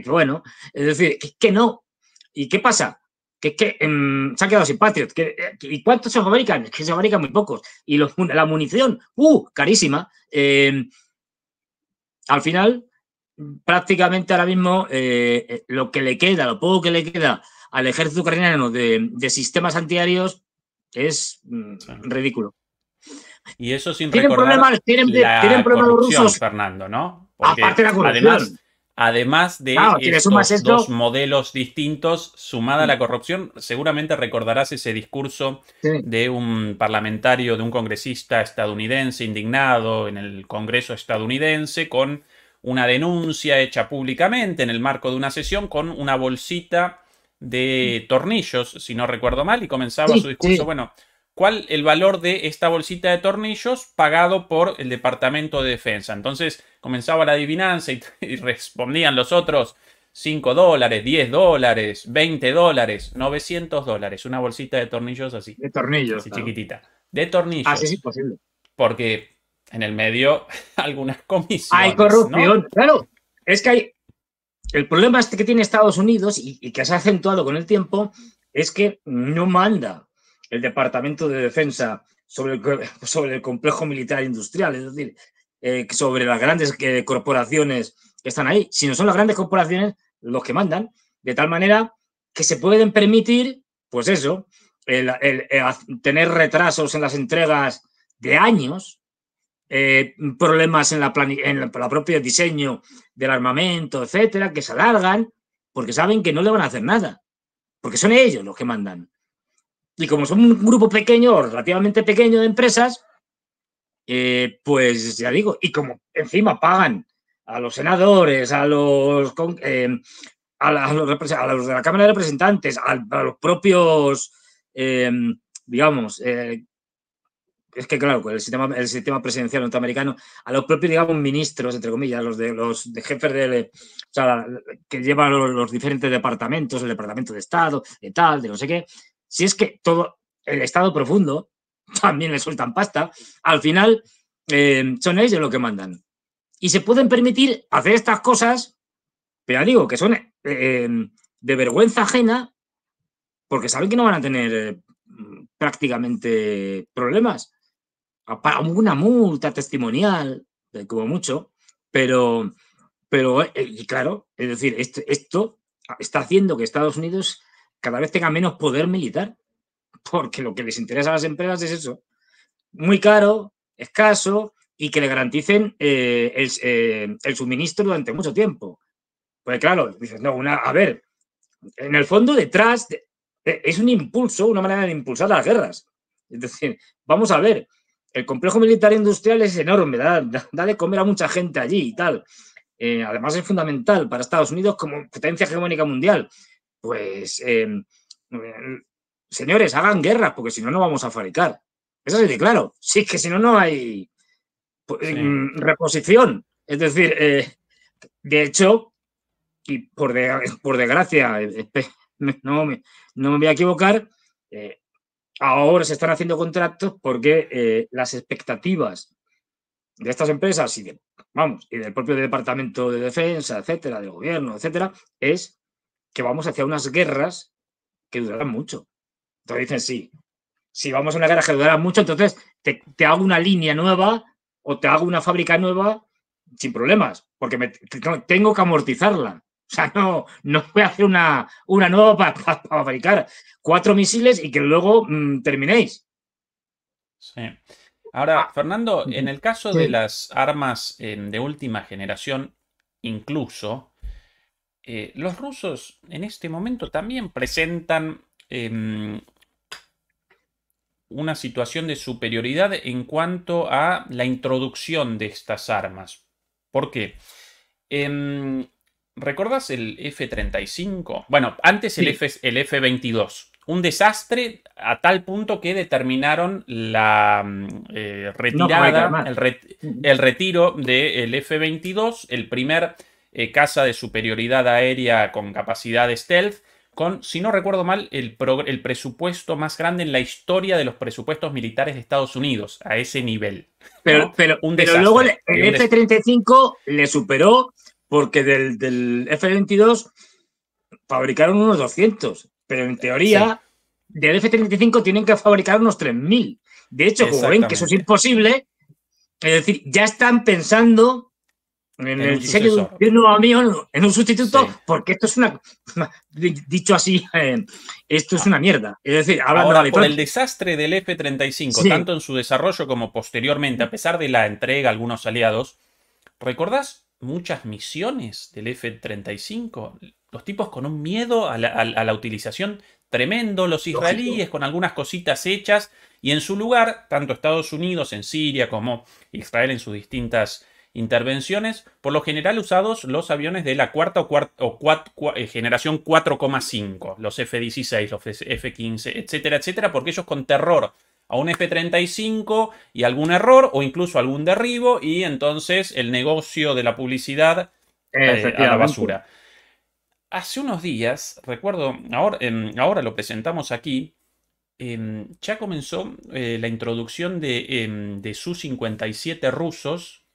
bueno, es decir, que, no. ¿Y qué pasa? Que que em, se han quedado sin Patriot. Eh, ¿Y cuántos se fabrican? Es que se fabrican muy pocos. Y la munición, ¡uh! carísima. al final, prácticamente ahora mismo eh, eh, lo que le queda, lo poco que le queda al ejército ucraniano de, sistemas antiaéreos es mm, ridículo. Y eso sin tienen problemas, tienen, la tienen rusos. Fernando, ¿no? aparte de la corrupción. Además, además de estos dos modelos distintos, sumada a la corrupción, seguramente recordarás ese discurso de un parlamentario, de un congresista estadounidense indignado en el Congreso estadounidense con una denuncia hecha públicamente en el marco de una sesión con una bolsita de tornillos, si no recuerdo mal, y comenzaba su discurso, bueno, ¿cuál el valor de esta bolsita de tornillos pagado por el Departamento de Defensa? Entonces comenzaba la adivinanza y, respondían los otros 5 dólares, 10 dólares, 20 dólares, 900 dólares, una bolsita de tornillos así. De tornillos. Así chiquitita. De tornillos. Así ah, es posible. Porque en el medio algunas comisiones. Hay corrupción, claro. Es que hay. El problema este que tiene Estados Unidos y, que se ha acentuado con el tiempo es que no manda el Departamento de Defensa sobre el, sobre el complejo militar industrial, es decir, eh, sobre las grandes corporaciones que están ahí, sino son las grandes corporaciones los que mandan, de tal manera que se pueden permitir, pues eso, tener retrasos en las entregas de años, eh, problemas en, la, en la, propia diseño del armamento, etcétera, que se alargan porque saben que no le van a hacer nada, porque son ellos los que mandan. Y como son un grupo pequeño relativamente pequeño de empresas, eh, pues ya digo, y como encima pagan a los senadores, a los, eh, a, de la Cámara de Representantes, a los propios, digamos, es que claro, con el sistema, el sistema presidencial norteamericano, a los propios, digamos, ministros, entre comillas, los de los jefes de, eh, que llevan los, diferentes departamentos, el departamento de Estado, de tal, de no sé qué, si es que todo el Estado profundo también le sueltan pasta, al final eh, son ellos los que mandan. Y se pueden permitir hacer estas cosas, pero ya digo, que son eh, de vergüenza ajena, porque saben que no van a tener prácticamente problemas una multa testimonial, como mucho, pero, pero eh, claro, es decir, esto, está haciendo que Estados Unidos cada vez tenga menos poder militar, porque lo que les interesa a las empresas es eso, muy caro, escaso y que le garanticen eh, eh, el, suministro durante mucho tiempo. Pues claro, dices, no, una, a ver, en el fondo detrás e, es un impulso, una manera de impulsar las guerras. Es decir, vamos a ver, el complejo militar industrial es enorme, da, de comer a mucha gente allí y tal. Eh, además es fundamental para Estados Unidos como potencia hegemónica mundial. Pues, em, eh, señores, hagan guerras, porque si no, no vamos a fabricar. Eso sí, claro. Sí, que si no, no hay pues, em, reposición. Es decir, eh, de hecho, y por, desgracia, no me, no me voy a equivocar, eh, Ahora se están haciendo contratos porque eh, las expectativas de estas empresas y vamos, y del propio Departamento de Defensa, etcétera, del gobierno, etcétera, es que vamos hacia unas guerras que durarán mucho. Entonces dicen, sí, si vamos a una guerra que durará mucho, entonces te, hago una línea nueva o te hago una fábrica nueva sin problemas, porque tengo que amortizarla. O sea, no, no voy a hacer una, una nueva para fabricar cuatro misiles y que luego mm, terminéis. Sí. Ahora, ah. Fernando, en el caso de las armas em, de última generación, incluso, eh, los rusos en este momento también presentan em, una situación de superioridad en cuanto a la introducción de estas armas. ¿Por qué? Em, Recuerdas el F-35? Bueno, antes el, F, el F-22. Un desastre a tal punto que determinaron la mm, eh, retirada, el, retiro del F-22, el primer eh, casa de superioridad aérea con capacidad de stealth, con, si no recuerdo mal, el, presupuesto más grande en la historia de los presupuestos militares de Estados Unidos, a ese nivel. Pero, pero, un pero luego el, el F-35 le superó porque del, F-22 fabricaron unos 200, pero en teoría del F-35 tienen que fabricar unos 3.000. De hecho, como ven que eso es imposible, es decir, ya están pensando en, el diseño de un nuevo avión, en un sustituto, porque esto es una. Dicho así, eh, esto es ah. una mierda. Es decir, ahora de el desastre del F-35, tanto en su desarrollo como posteriormente, a pesar de la entrega a algunos aliados, ¿recordás muchas misiones del F-35. Los tipos con un miedo a la, utilización tremendo, los israelíes con algunas cositas hechas, y en su lugar, tanto Estados Unidos en Siria como Israel en sus distintas intervenciones, por lo general usados los aviones de la cuarta o, cuarta, eh, generación 4,5, los F-16, los F-15, etcétera, etcétera, porque ellos con terror a un F35 y algún error o incluso algún derribo y entonces el negocio de la publicidad eh, a la basura. Hace unos días, recuerdo, ahora, em, ahora lo presentamos aquí, em, ya comenzó eh, la introducción de, em, de 57 rusos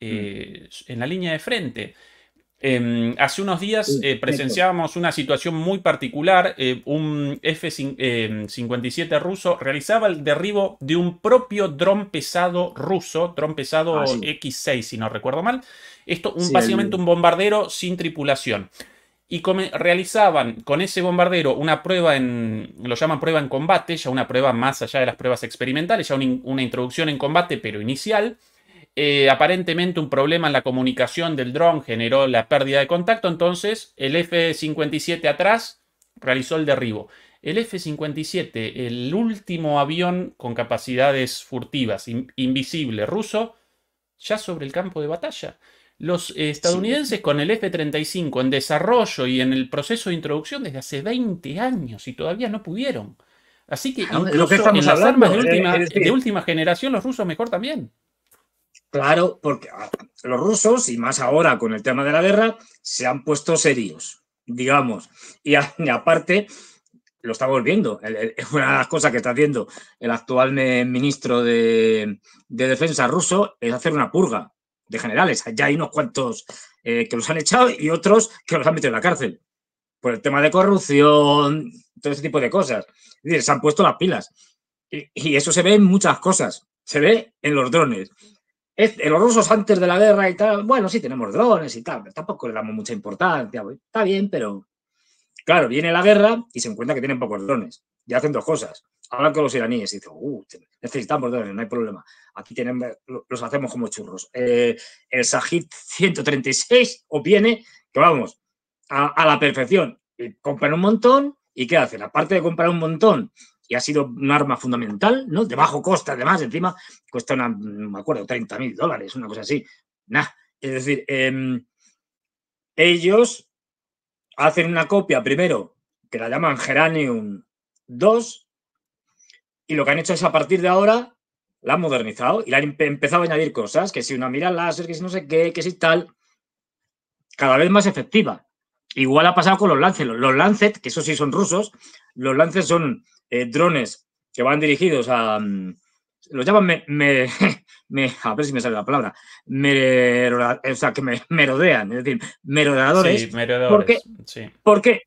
eh, mm. en la línea de frente. Em, hace unos días eh, presenciábamos una situación muy particular. Eh, un F-57 em, ruso realizaba el derribo de un propio dron pesado ruso, dron pesado ah, X-6, si no recuerdo mal. Esto, básicamente un bombardero sin tripulación. Y realizaban con ese bombardero una prueba en, lo llaman prueba en combate, ya una prueba más allá de las pruebas experimentales, ya una introducción en combate, pero inicial eh, aparentemente un problema en la comunicación del dron generó la pérdida de contacto, entonces el F-57 atrás realizó el derribo. El F-57, el último avión con capacidades furtivas, invisible, ruso, ya sobre el campo de batalla. Los estadounidenses con el F-35 en desarrollo y en el proceso de introducción desde hace 20 años y todavía no pudieron. Así que ah, incluso en las armas eh, última, de última generación los rusos mejor también. Claro, porque ah, los rusos, y más ahora con el tema de la guerra, se han puesto serios, digamos. Y, aparte, lo estamos viendo, es una de las cosas que está haciendo el actual ministro de, Defensa ruso, es hacer una purga de generales. Ya hay unos cuantos eh, que los han echado y otros que los han metido en la cárcel por el tema de corrupción, todo ese tipo de cosas. se han puesto las pilas. Y, y eso se ve en muchas cosas. Se ve en los drones los rusos antes de la guerra y tal, bueno, sí tenemos drones y tal, tampoco le damos mucha importancia, está bien, pero claro, viene la guerra y se encuentra que tienen pocos drones y hacen dos cosas. Hablan con los iraníes y dicen, uh, necesitamos drones, no hay problema. Aquí tenemos, los hacemos como churros. Eh, el Sajid 136 viene que vamos, a, la perfección. compran un montón y ¿qué hacen? Aparte de comprar un montón y ha sido un arma fundamental, ¿no? De bajo coste, además, encima, cuesta una, no me acuerdo, 30 mil dólares, una cosa así. nada es decir, em, ellos hacen una copia primero que la llaman Geranium 2 y lo que han hecho es a partir de ahora la han modernizado y la han empezado a añadir cosas, que si una mira láser, que si no sé qué, que si tal, cada vez más efectiva. Igual ha pasado con los Lancet. Los Lancet, que eso sí son rusos, los Lancet son eh, drones que van dirigidos a... Mm, los llaman, me, a ver si me sale la palabra, que me merodean, es decir, merodeadores. Sí, merodeadores. Porque, porque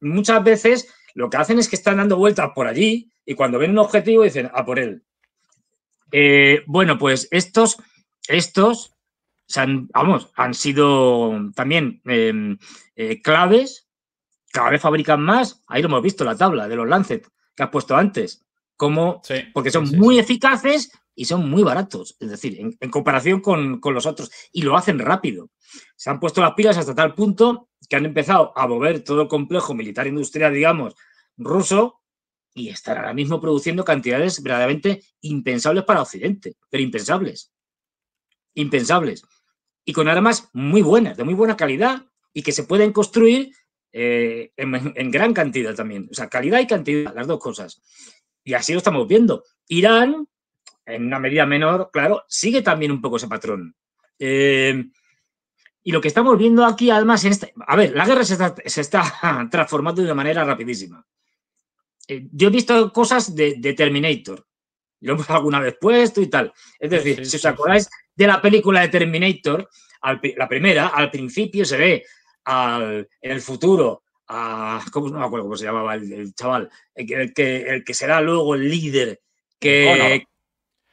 muchas veces lo que hacen es que están dando vueltas por allí y cuando ven un objetivo dicen, a por él. Eh, bueno, pues estos, estos vamos, han sido también em, eh, claves cada vez fabrican más. Ahí lo hemos visto, la tabla de los Lancet que has puesto antes. Como, porque son muy eficaces y son muy baratos. Es decir, en, comparación con, con, los otros. Y lo hacen rápido. Se han puesto las pilas hasta tal punto que han empezado a mover todo el complejo militar industrial, digamos, ruso. Y están ahora mismo produciendo cantidades verdaderamente impensables para Occidente, pero impensables. Impensables. Y con armas muy buenas, de muy buena calidad, y que se pueden construir eh, en, gran cantidad también. O sea, calidad y cantidad, las dos cosas. Y así lo estamos viendo. Irán, en una medida menor, claro, sigue también un poco ese patrón. Eh, y lo que estamos viendo aquí, además, en este, a ver, la guerra se está, transformando de una manera rapidísima. Eh, yo he visto cosas de, Terminator. Lo hemos alguna vez puesto y tal. Es decir, si os acordáis de la película de Terminator, la primera, al principio se ve al el futuro, a, ¿cómo, no me acuerdo se llamaba el, chaval, el, que, el que será luego el líder que...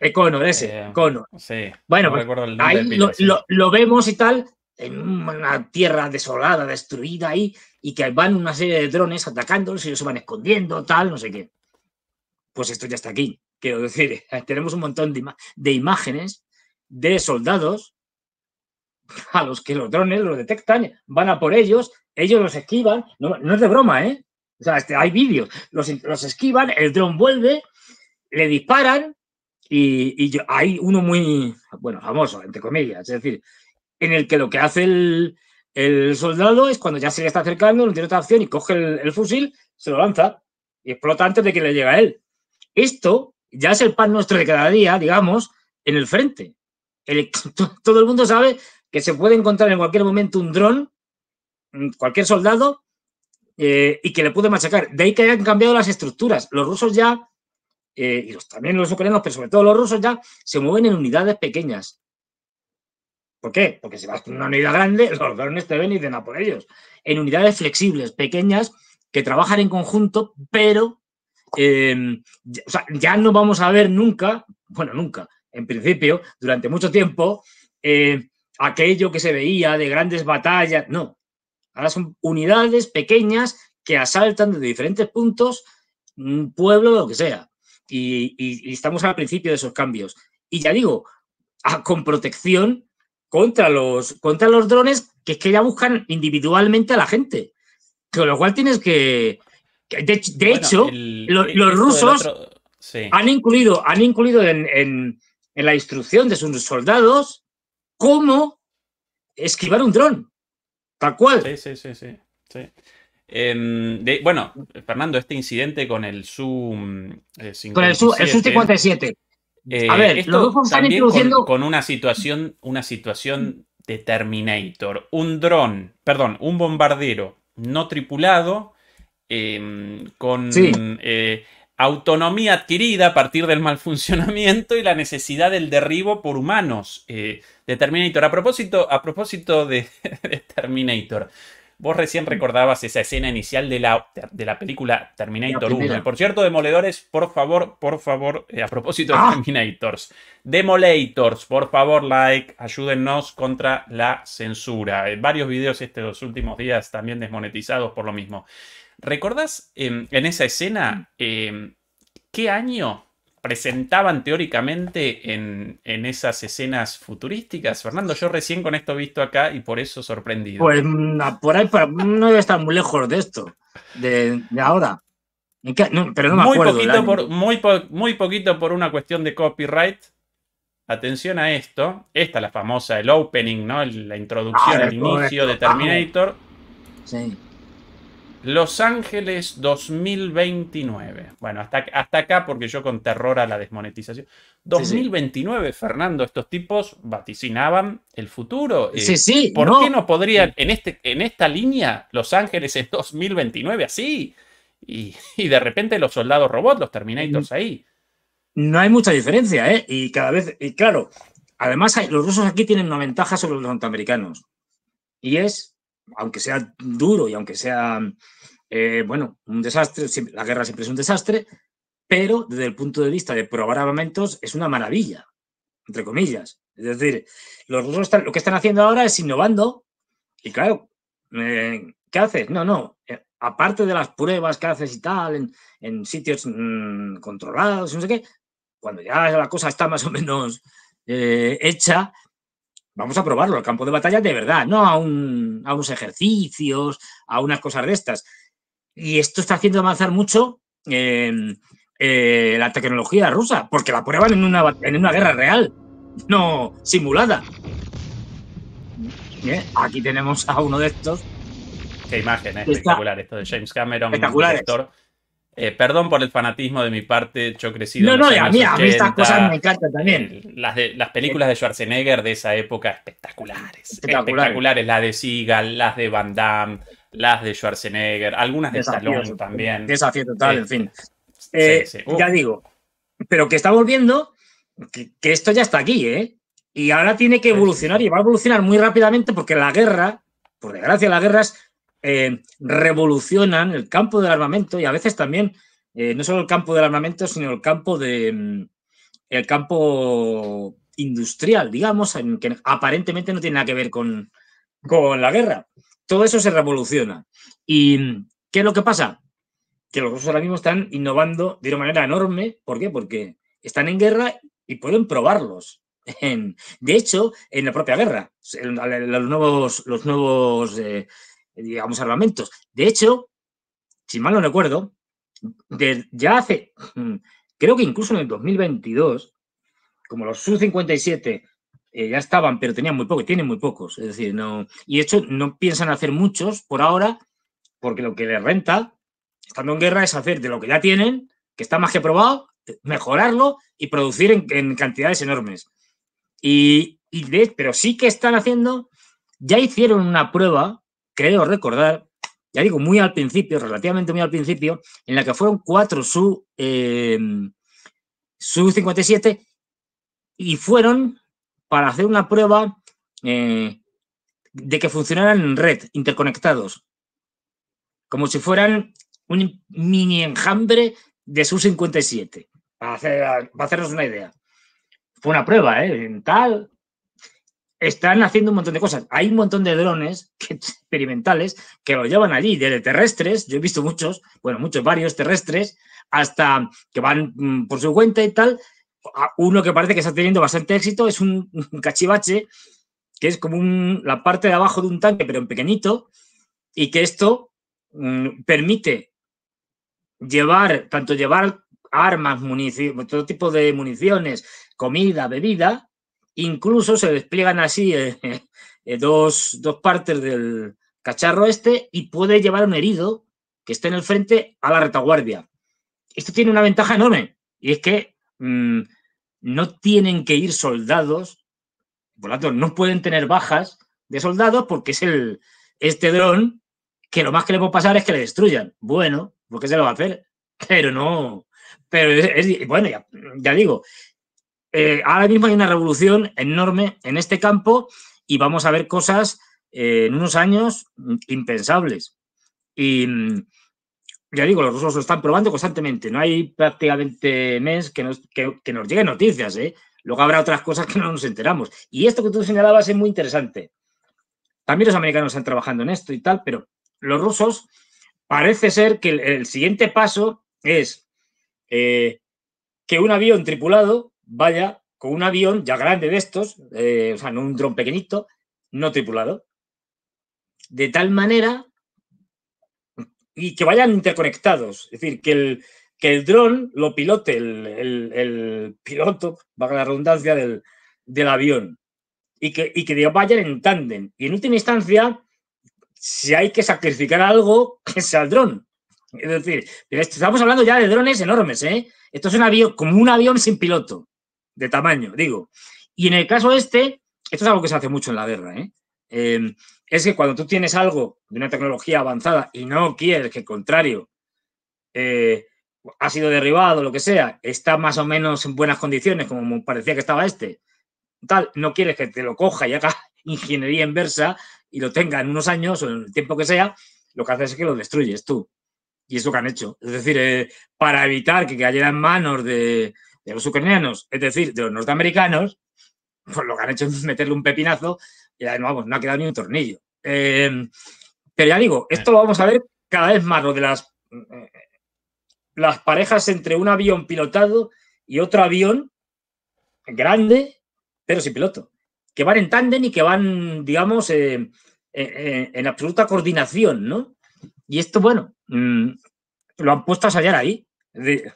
Econo, ese, eh, cono Sí. Bueno, pues lo, vemos y tal, en una tierra desolada, destruida ahí, y que van una serie de drones atacándolos y ellos se van escondiendo, tal, no sé qué. Pues esto ya está aquí. Quiero decir, tenemos un montón de imágenes de soldados a los que los drones los detectan, van a por ellos, ellos los esquivan, no, es de broma, ¿eh? O sea, este, hay vídeos, los, los esquivan, el dron vuelve, le disparan y, hay uno muy, bueno, famoso, entre comillas, es decir, en el que lo que hace el, soldado es cuando ya se le está acercando, no tiene otra opción y coge el, fusil, se lo lanza y explota antes de que le llegue a él. Esto ya es el pan nuestro de cada día, digamos, en el frente. todo el mundo sabe que se puede encontrar en cualquier momento un dron, mm, cualquier soldado, eh, y que le puede machacar. De ahí que hayan cambiado las estructuras. Los rusos ya, eh, y también los ucranianos, pero sobre todo los rusos ya, se mueven en unidades pequeñas. ¿Por qué? Porque si vas con una unidad grande, los drones te ven y dicen a ah, por ellos. En unidades flexibles, pequeñas, que trabajan en conjunto, pero em, ya, no vamos a ver nunca, bueno, nunca, en principio, durante mucho tiempo, eh, aquello que se veía de grandes batallas, no. Ahora son unidades pequeñas que asaltan desde diferentes puntos un pueblo, lo que sea. Y, estamos al principio de esos cambios. Y ya digo, con protección contra los, contra los drones que es que ya buscan individualmente a la gente. Con lo cual tienes que... De, hecho, los rusos han incluido, han incluido en la instrucción de sus soldados cómo esquivar un dron. Tal cual. Sí, sí, sí, sí. Em, bueno, Fernando, este incidente con el eh, Su 57. Con el Su, este, eh, a ver, los dos están introduciendo. Con, una situación, una situación de Terminator. Un dron, perdón, un bombardero no tripulado. Em, con eh, autonomía adquirida a partir del mal funcionamiento y la necesidad del derribo por humanos eh, de Terminator. A propósito, a propósito de, Terminator, vos recién recordabas esa escena inicial de la, de la película Terminator 1. Por cierto, demoledores, por favor, por favor, eh, a propósito de ah. Terminators, demolators, por favor, like, ayúdennos contra la censura. Eh, varios videos estos últimos días también desmonetizados por lo mismo. ¿Recordás em, en esa escena em, qué año presentaban teóricamente en, esas escenas futurísticas? Fernando, yo recién con esto visto acá y por eso sorprendido. Pues mm, por ahí para, no debe estar muy lejos de esto, de, ahora. pero no me muy Poquito por, muy, poquito por una cuestión de copyright. Atención a esto. Esta es la famosa, el opening, ¿no? la introducción, al ah, inicio de Terminator. Sí. Los Ángeles 2029. Bueno, hasta, hasta acá porque yo con terror a la desmonetización. 2029, Fernando, estos tipos vaticinaban el futuro. sí, eh, sí. ¿Por qué no podrían, en, este, en esta línea, Los Ángeles es 2029 así? Y, y de repente los soldados robots, los Terminators mm. ahí. No hay mucha diferencia, ¿eh? Y cada vez, y claro, además los rusos aquí tienen una ventaja sobre los norteamericanos. Y es aunque sea duro y aunque sea, eh, bueno, un desastre, la guerra siempre es un desastre, pero desde el punto de vista de probar es una maravilla, entre comillas. Es decir, los rusos lo que están haciendo ahora es innovando y claro, eh, ¿qué haces? No, no, eh, aparte de las pruebas que haces y tal en, sitios mm, controlados, no sé qué, cuando ya la cosa está más o menos hecha, vamos a probarlo el campo de batalla de verdad, no a, unos ejercicios, a unas cosas de estas. Y esto está haciendo avanzar mucho eh, eh, la tecnología rusa, porque la prueban en una, guerra real, no simulada. aquí tenemos a uno de estos. Qué imagen, eh, espectacular. Esto de James Cameron, espectacular eh, perdón por el fanatismo de mi parte, yo crecido. No, no, a, mí, a mí estas cosas me encantan también. Eh, las, de, las películas de Schwarzenegger de esa época, espectaculares. Espectaculares. espectaculares las de Seagal, las de Van Damme, las de Schwarzenegger, algunas de Stallone también. Desafío total, eh, en fin. Ya digo, pero que está volviendo, que, que, esto ya está aquí, ¿eh? Y ahora tiene que pues evolucionar y va a evolucionar muy rápidamente porque la guerra, por desgracia, la guerra es eh, revolucionan el campo del armamento y a veces también, eh, no solo el campo del armamento, sino el campo de mm, el campo industrial, digamos, en que aparentemente no tiene nada que ver con, con la guerra. Todo eso se revoluciona. ¿Y mm, qué es lo que pasa? Que los rusos ahora mismo están innovando de una manera enorme. ¿Por qué? Porque están en guerra y pueden probarlos. de hecho, en la propia guerra, los nuevos, los nuevos eh, eh, digamos, armamentos. De hecho, si mal no recuerdo, ya hace, mm, creo que incluso en el 2022, como los sub 57 eh, ya estaban, pero tenían muy pocos, tienen muy pocos, es decir, no, y de hecho no piensan hacer muchos por ahora, porque lo que les renta, estando en guerra, es hacer de lo que ya tienen, que está más que probado, mejorarlo y producir en, cantidades enormes. Y, pero sí que están haciendo, ya hicieron una prueba creo recordar, ya digo, muy al principio, relativamente muy al principio, en la que fueron cuatro su, 57 em, y fueron para hacer una prueba eh, de que funcionaran en red, interconectados, como si fueran un mini enjambre de su 57, para, hacer, hacernos una idea. Fue una prueba, ¿eh? tal, están haciendo un montón de cosas. Hay un montón de drones experimentales que lo llevan allí, desde terrestres, yo he visto muchos, bueno, muchos, varios terrestres, hasta que van mm, por su cuenta y tal. Uno que parece que está teniendo bastante éxito es un, cachivache, que es como la parte de abajo de un tanque, pero en pequeñito, y que esto mm, permite llevar, tanto llevar armas, todo tipo de municiones, comida, bebida, Incluso se despliegan así eh, eh, dos, partes del cacharro este y puede llevar un herido que esté en el frente a la retaguardia. Esto tiene una ventaja enorme y es que mm, no tienen que ir soldados, por lo tanto no pueden tener bajas de soldados porque es el, este dron que lo más que le puede pasar es que le destruyan. Bueno, porque pues, se lo va a hacer, pero no. Pero es, bueno, ya, ya digo, eh, ahora mismo hay una revolución enorme en este campo y vamos a ver cosas eh, en unos años mm, impensables. Y mm, ya digo, los rusos lo están probando constantemente. No hay prácticamente mes que nos, que, lleguen noticias. ¿eh? Luego habrá otras cosas que no nos enteramos. Y esto que tú señalabas es muy interesante. También los americanos están trabajando en esto y tal, pero los rusos parece ser que el, siguiente paso es que un avión tripulado vaya con un avión ya grande de estos, eh, o sea, no un dron pequeñito, no tripulado. De tal manera y que vayan interconectados. Es decir, que el, que el dron lo pilote el, el, piloto, bajo la redundancia, del, avión. Y que, y vayan en tándem. Y en última instancia, si hay que sacrificar algo, que sea el dron. Es decir, estamos hablando ya de drones enormes, ¿eh? Esto es un avión, como un avión sin piloto de tamaño, digo. Y en el caso este, esto es algo que se hace mucho en la guerra, ¿eh? Em, es que cuando tú tienes algo de una tecnología avanzada y no quieres que el contrario eh, ha sido derribado, lo que sea, está más o menos en buenas condiciones, como parecía que estaba este, tal, no quieres que te lo coja y haga ingeniería inversa y lo tenga en unos años o en el tiempo que sea, lo que haces es que lo destruyes tú. Y es lo que han hecho. Es decir, eh, para evitar que cayera en manos de, de los ucranianos, es decir, de los norteamericanos, pues lo que han hecho es meterle un pepinazo y vamos, no ha quedado ni un tornillo. Eh, pero ya digo, esto lo vamos a ver cada vez más, lo de las, eh, las parejas entre un avión pilotado y otro avión grande, pero sin piloto, que van en tándem y que van, digamos, eh, en absoluta coordinación, ¿no? Y esto, bueno, mm, lo han puesto a hallar ahí.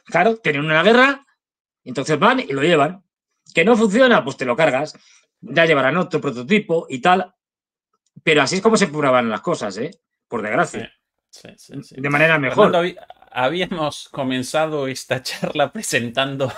Claro, tienen una guerra, entonces van y lo llevan. Que no funciona, pues te lo cargas. Ya llevarán otro prototipo y tal. Pero así es como se puraban las cosas, ¿eh? Por desgracia. de manera mejor. habíamos comenzado esta charla presentando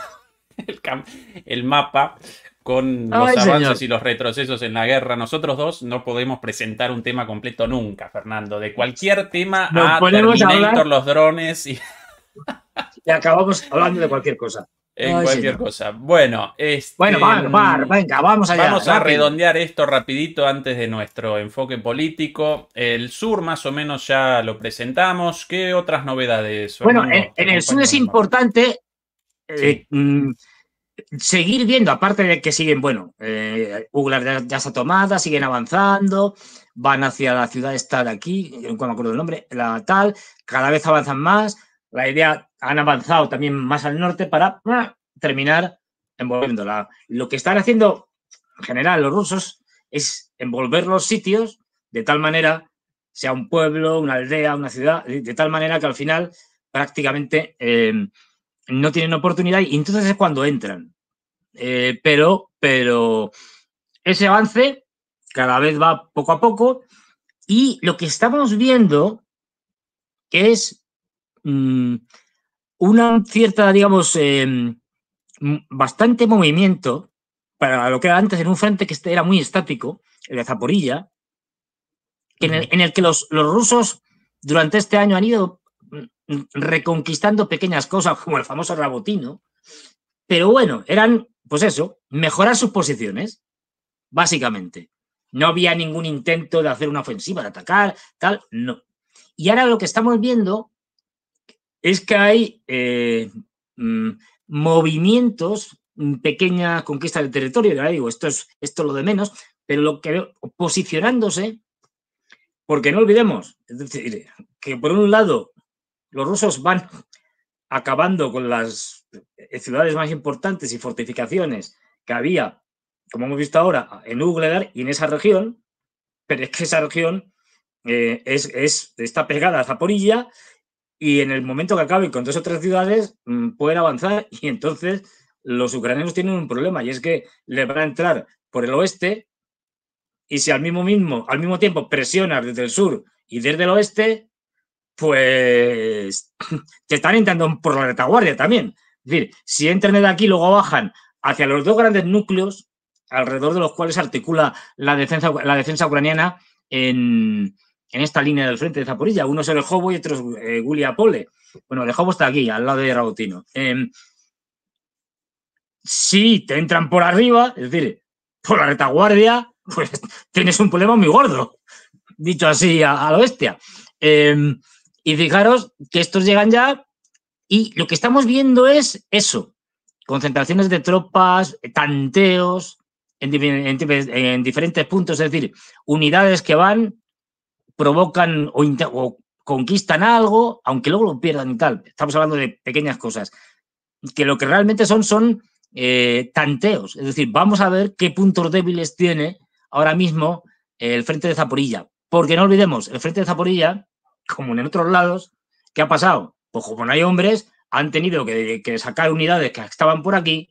el, mapa con los avances y los retrocesos en la guerra. Nosotros dos no podemos presentar un tema completo nunca, Fernando. De cualquier tema Nos a Terminator, los drones y... y acabamos hablando de cualquier cosa en cualquier cosa. Bueno, este, bueno, vamos allá. Vamos a redondear esto rapidito antes de nuestro enfoque político. El sur más o menos ya lo presentamos. ¿Qué otras novedades? Bueno, en, el sur es importante eh, mm, seguir viendo, aparte de que siguen, bueno, eh, Uglar ya, está tomada, siguen avanzando, van hacia la ciudad esta de aquí, no me acuerdo el nombre, la tal, cada vez avanzan más la idea han avanzado también más al norte para terminar envolviéndola. Lo que están haciendo en general los rusos es envolver los sitios de tal manera, sea un pueblo, una aldea, una ciudad, de tal manera que al final prácticamente em, no tienen oportunidad y entonces es cuando entran. Eh, pero, pero ese avance cada vez va poco a poco y lo que estamos viendo es Mm, una cierta, digamos, em, bastante movimiento para lo que era antes en un frente que este era muy estático, el de Zaporilla, en el, que los, los, rusos durante este año han ido mm, mm, reconquistando pequeñas cosas, como el famoso Rabotino, pero bueno, eran, pues eso, mejorar sus posiciones, básicamente. No había ningún intento de hacer una ofensiva, de atacar, tal, no. Y ahora lo que estamos viendo es que hay eh, mm, movimientos, mm, pequeña conquista del territorio, ya digo, esto es, esto lo de menos, pero lo que posicionándose, porque no olvidemos, es decir, que por un lado los rusos van acabando con las eh, ciudades más importantes y fortificaciones que había, como hemos visto ahora, en Ugledar y en esa región, pero es que esa región eh, es, está pegada a Zaporilla y en el momento que acaben con dos o tres ciudades mm, pueden avanzar y entonces los ucranianos tienen un problema y es que les van a entrar por el oeste y si al mismo, mismo, al mismo tiempo presionas desde el sur y desde el oeste, pues te están entrando por la retaguardia también. Es decir, si entran de aquí luego bajan hacia los dos grandes núcleos alrededor de los cuales articula la defensa, la defensa ucraniana en, en esta línea del frente de Zaporilla. Uno es el Jobo y otros es eh, Pole. Bueno, el Jobo está aquí, al lado de Rautino. Em, si te entran por arriba, es decir, por la retaguardia, pues tienes un problema muy gordo, dicho así a, la bestia. Em, y fijaros que estos llegan ya y lo que estamos viendo es eso, concentraciones de tropas, tanteos en diferentes puntos, es decir, unidades que van provocan o, conquistan algo, aunque luego lo pierdan y tal. Estamos hablando de pequeñas cosas. Que lo que realmente son son eh, tanteos. Es decir, vamos a ver qué puntos débiles tiene ahora mismo el frente de Zaporilla. Porque no olvidemos, el frente de Zaporilla, como en otros lados, ¿qué ha pasado? Pues como no hay hombres, han tenido que sacar unidades que estaban por aquí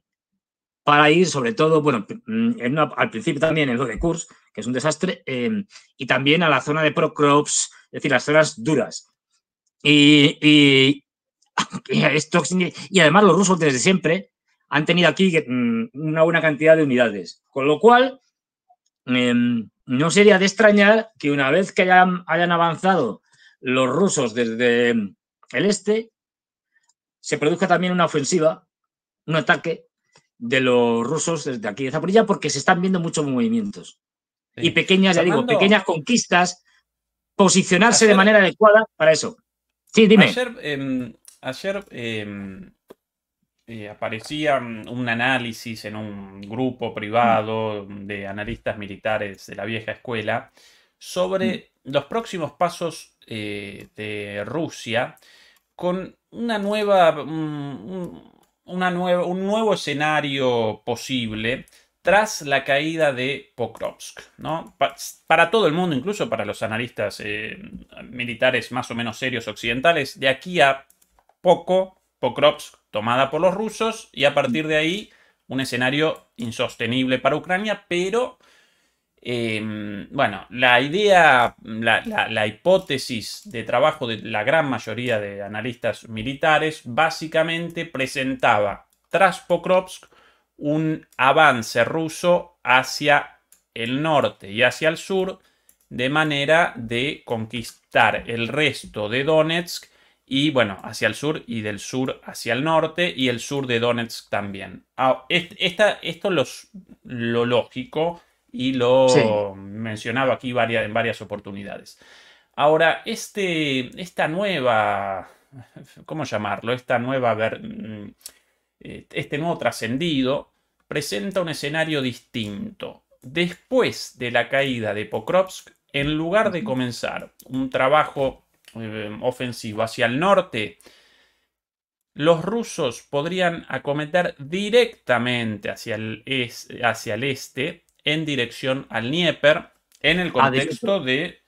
para ir sobre todo, bueno, mm, al principio también en lo de Kurs, que es un desastre, eh, y también a la zona de Procrops, es decir, las zonas duras. Y, esto, y además los rusos desde siempre han tenido aquí mm, una buena cantidad de unidades, con lo cual em, no sería de extrañar que una vez que hayan avanzado los rusos desde el este, se produzca también una ofensiva, un ataque de los rusos desde aquí de Zaporilla porque se están viendo muchos movimientos. Y pequeñas, ya digo, pequeñas conquistas, posicionarse de manera adecuada para eso. Sí, dime. Ayer, em, em, eh, aparecía em, un análisis en un grupo privado de analistas militares de la vieja escuela sobre mm. los próximos pasos eh, de Rusia con una nueva, un nuevo escenario posible tras la caída de Pokrovsk. ¿no? Para todo el mundo, incluso para los analistas eh, militares más o menos serios occidentales, de aquí a poco, Pokrovsk tomada por los rusos y a partir de ahí un escenario insostenible para Ucrania, pero Em, bueno, la idea, la, hipótesis de trabajo de la gran mayoría de analistas militares básicamente presentaba tras Pokrovsk un avance ruso hacia el norte y hacia el sur de manera de conquistar el resto de Donetsk y bueno, hacia el sur y del sur hacia el norte y el sur de Donetsk también. Ah, esto es lo lógico y lo mencionado mencionaba aquí varias, en varias oportunidades. Ahora, este, esta nueva, ¿cómo llamarlo? Esta nueva, mm, este nuevo trascendido presenta un escenario distinto. Después de la caída de Pokrovsk, en lugar de comenzar un trabajo eh, ofensivo hacia el norte, los rusos podrían acometer directamente hacia el, hacia el este en dirección al Dnieper en el ah, contexto de,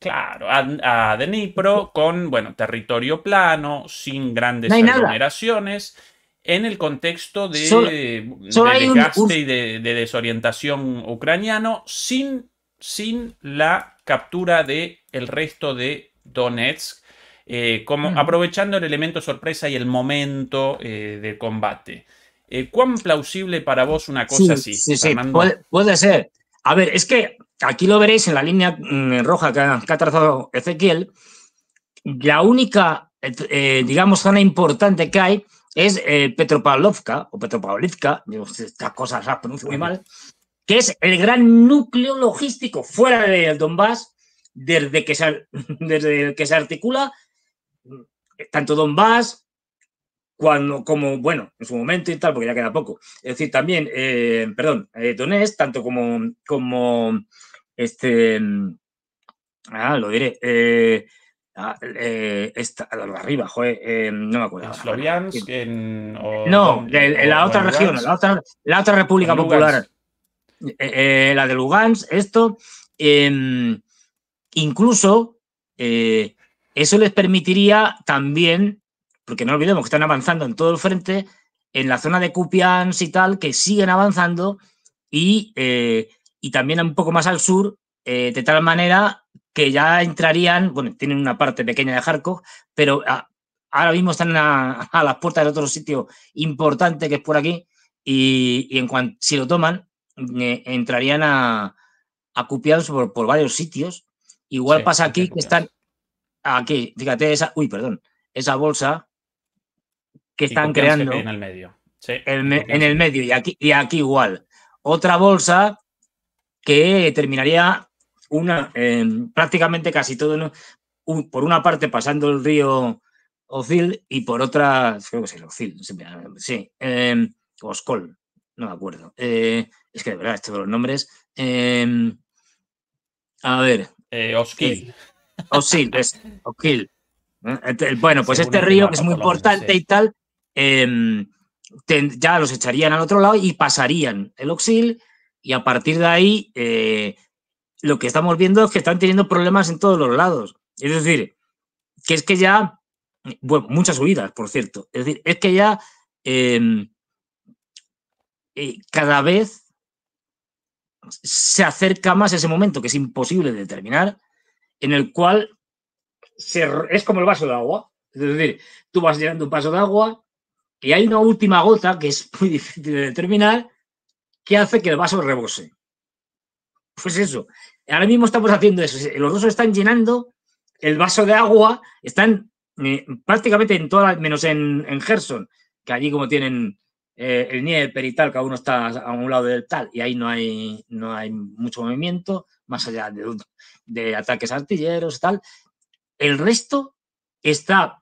claro, a, Dnipro con, bueno, territorio plano, sin grandes aglomeraciones, en el contexto de, desorientación ucraniano, sin, sin la captura de resto de Donetsk, eh, como, mm. aprovechando el elemento sorpresa y el momento eh, de combate. Eh, ¿Cuán plausible para vos una cosa así? Sí, sí, puede, ser. A ver, es que aquí lo veréis en la línea mm, roja que ha, trazado Ezequiel. La única, eh, digamos, zona importante que hay es eh, Petropavlovka o esta estas cosas las pronuncio muy mal, que es el gran núcleo logístico fuera del Donbass desde que desde que se articula mm, tanto Donbass cuando, como, bueno, en su momento y tal, porque ya queda poco. Es decir, también, eh, perdón, eh, Donetsk, tanto como, como, este, ah, lo diré, eh, ah, eh, arriba, joder, no me acuerdo. en, no, en, la otra región, la otra, la otra República Popular, la de Lugansk, esto, em, incluso eso les permitiría también porque no olvidemos que están avanzando en todo el frente, en la zona de Cupians y tal, que siguen avanzando eh, y, también un poco más al sur, eh, de tal manera que ya entrarían, bueno, tienen una parte pequeña de Kharkov, pero ah, ahora mismo están a, las puertas de otro sitio importante que es por aquí y, en cuanto, si lo toman, eh, entrarían a, a por, varios sitios. Igual pasa aquí, que están aquí, fíjate, esa, uy, perdón, esa bolsa que están creando. en el medio. en el medio y aquí, y aquí igual. Otra bolsa que terminaría una, em, prácticamente casi todo, por una parte pasando el río Ocil y por otra, creo que es el Ocil, sí, em, Oscol, no me acuerdo. Eh, es que de verdad, estos los nombres. Em, a ver. Eh, Osquil. Osquil, eh, Bueno, pues este río que es muy importante y tal, Em, ya los echarían al otro lado y pasarían el auxilio y a partir de ahí eh, lo que estamos viendo es que están teniendo problemas en todos los lados. Es decir, que es que ya, bueno, muchas huidas, por cierto. Es decir, es que ya em, eh, cada vez se acerca más ese momento que es imposible de determinar, en el cual se, es como el vaso de agua. Es decir, tú vas llenando un vaso de agua y hay una última gota que es muy difícil de determinar que hace que el vaso rebose. Pues eso, ahora mismo estamos haciendo eso. Los rusos están llenando el vaso de agua, están eh, prácticamente en todas, menos en, en Gerson, que allí como tienen eh, el nieve y tal, cada uno está a un lado del tal, y ahí no hay, no hay mucho movimiento, más allá de, de ataques artilleros tal. El resto está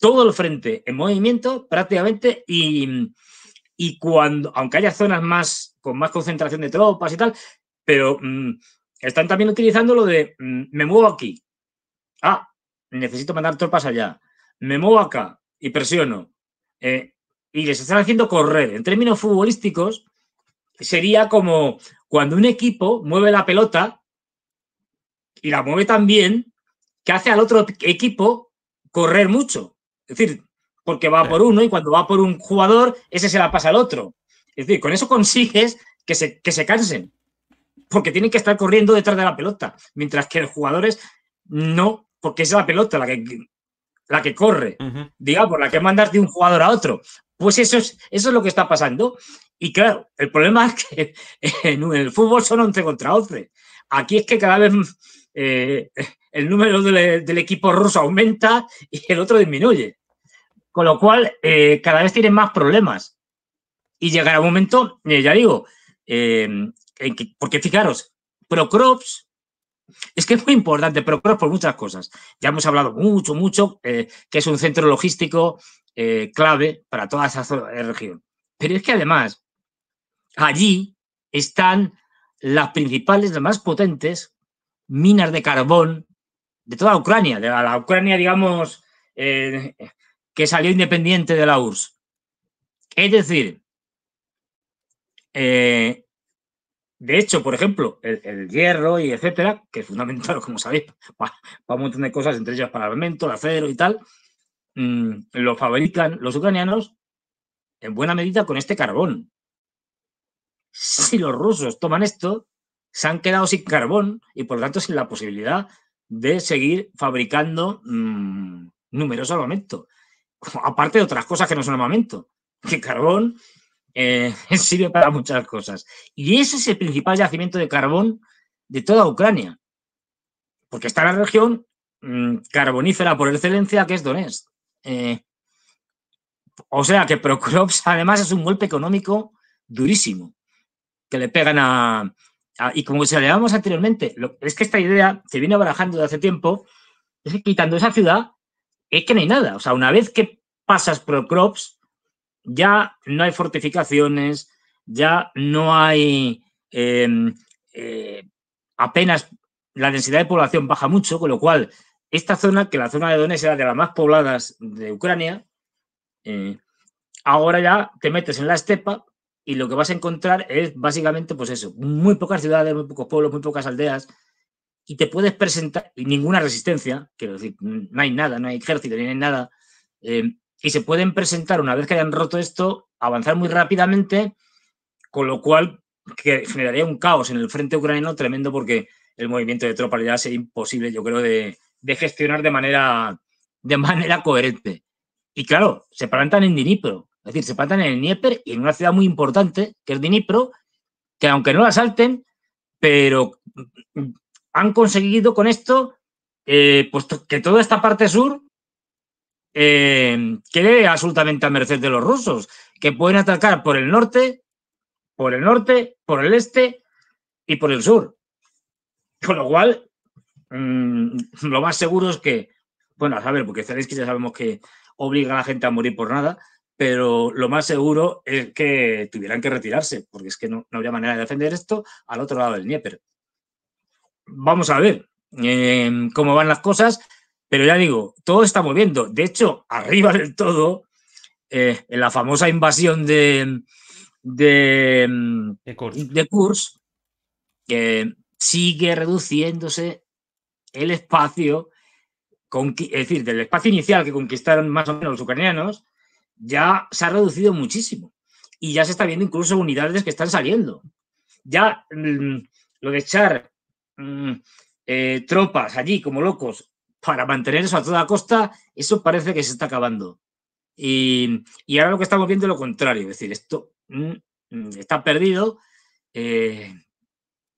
todo el frente en movimiento prácticamente y, cuando, aunque haya zonas más con más concentración de tropas y tal, pero mm, están también utilizando lo de mm, me muevo aquí. Ah, necesito mandar tropas allá. Me muevo acá y presiono. Eh, y les están haciendo correr. En términos futbolísticos, sería como cuando un equipo mueve la pelota y la mueve tan bien que hace al otro equipo correr mucho. Es decir, porque va por uno y cuando va por un jugador, ese se la pasa al otro. Es decir, con eso consigues que se, que se cansen, porque tienen que estar corriendo detrás de la pelota, mientras que los jugadores no, porque es la pelota la que, la que corre, digamos, la que mandas de un jugador a otro. Pues eso es, eso es lo que está pasando. Y claro, el problema es que en el fútbol son 11 contra 11. Aquí es que cada vez eh, el número del equipo ruso aumenta y el otro disminuye. Con lo cual, eh, cada vez tienen más problemas. Y llegará un momento, eh, ya digo, eh, porque fijaros, Procrops, es que es muy importante Procrops por muchas cosas. Ya hemos hablado mucho, mucho, que es un centro logístico clave para toda esa región. Pero es que además, allí están las principales, las más potentes minas de carbón de toda Ucrania, de la, Ucrania, digamos, que salió independiente de la URSS. Es decir, eh, de hecho, por ejemplo, el, hierro y etcétera, que es fundamental, como sabéis, para, un montón de cosas, entre ellas para el armamento, el acero y tal, mm, lo fabrican los ucranianos en buena medida con este carbón. Si los rusos toman esto, se han quedado sin carbón y por lo tanto sin la posibilidad de seguir fabricando mm, numerosos numeroso armamento. aparte de otras cosas que no son armamento, que carbón eh, sirve para muchas cosas. Y ese es el principal yacimiento de carbón de toda Ucrania, porque está en la región mm, carbonífera por excelencia que es Donetsk. Eh, o sea que Prokrops además es un golpe económico durísimo que le pegan a, y como se llamamos anteriormente, es que esta idea se viene barajando de hace tiempo, es que quitando esa ciudad es que no hay nada. O sea, una vez que pasas por Crops, ya no hay fortificaciones, ya no hay em, eh, apenas la densidad de población baja mucho, con lo cual esta zona, que la zona de Donetsk era de las más pobladas de Ucrania, eh, ahora ya te metes en la estepa y lo que vas a encontrar es básicamente, pues eso, muy pocas ciudades, muy pocos pueblos, muy pocas aldeas, y te puedes presentar, y ninguna resistencia, quiero decir, no hay nada, no hay ejército, ni hay nada, eh, y se pueden presentar una vez que hayan roto esto, avanzar muy rápidamente, con lo cual que generaría un caos en el frente ucraniano tremendo porque el movimiento de tropas ya sería imposible, yo creo, de, gestionar de manera, de manera coherente. Y claro, se plantan en Dnipro, es decir, se plantan en el Dnieper y en una ciudad muy importante, que es Dnipro, que aunque no la salten, pero han conseguido con esto que pues, toda esta parte sur eh, quede absolutamente a merced de los rusos, que pueden atacar por el norte, por el norte, por el este y por el sur. Con lo cual, mm, lo más seguro es que, bueno, a saber, porque Zelensky ya sabemos que obliga a la gente a morir por nada, pero lo más seguro es que tuvieran que retirarse, porque es que no, no habría manera de defender esto al otro lado del Dnieper vamos a ver em, cómo van las cosas, pero ya digo, todo está moviendo. De hecho, arriba del todo, eh, en la famosa invasión de, de, em, de, Kurs. sigue reduciéndose el espacio, es decir, del espacio inicial que conquistaron más o menos los ucranianos, ya se ha reducido muchísimo. Y ya se está viendo incluso unidades que están saliendo. Ya mm, lo de echar Mm, eh, tropas allí como locos para mantener eso a toda costa, eso parece que se está acabando. Y, ahora lo que estamos viendo es lo contrario, es decir, esto mm, mm, está perdido, eh,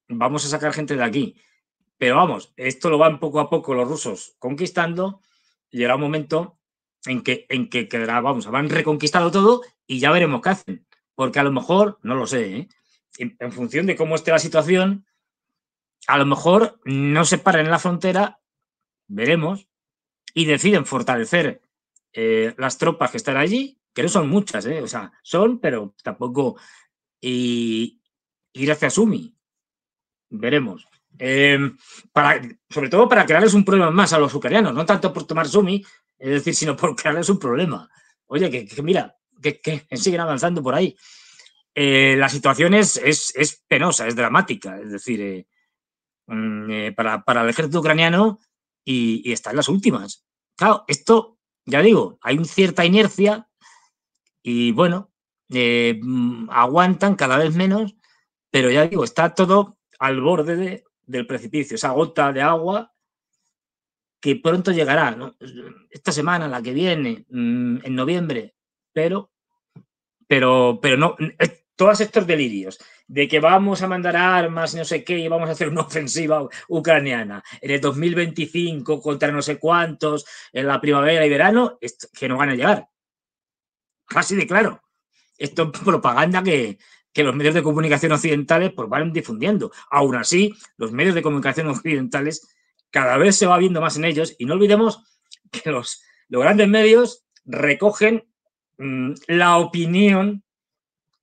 vamos a sacar gente de aquí. Pero vamos, esto lo van poco a poco los rusos conquistando, llega un momento en que, en que quedará, vamos, habrán reconquistado todo y ya veremos qué hacen. Porque a lo mejor, no lo sé, ¿eh? en función de cómo esté la situación, a lo mejor no se paran en la frontera, veremos, y deciden fortalecer eh, las tropas que están allí, que no son muchas, eh, o sea, son, pero tampoco y, ir hacia Sumi. Veremos. Eh, para, sobre todo para crearles un problema más a los ucranianos, no tanto por tomar Sumi, es decir, sino por crearles un problema. Oye, que, mira, que, siguen avanzando por ahí. la situación es, penosa, es dramática, es decir, Mm, eh, para, para, el ejército ucraniano y, están las últimas. Claro, esto, ya digo, hay una cierta inercia y bueno, eh, mm, aguantan cada vez menos, pero ya digo, está todo al borde del precipicio, esa gota de agua que pronto llegará, esta semana, la que viene, mm, en noviembre, pero, pero, pero no, todos estos delirios de que vamos a mandar armas, y no sé qué, y vamos a hacer una ofensiva ucraniana en el 2025 contra no sé cuántos, en la primavera y verano, que no van a llegar. Casi de claro. Esto es propaganda que, los medios de comunicación occidentales pues, van difundiendo. Aún así, los medios de comunicación occidentales cada vez se va viendo más en ellos y no olvidemos que los, los grandes medios recogen mm, la opinión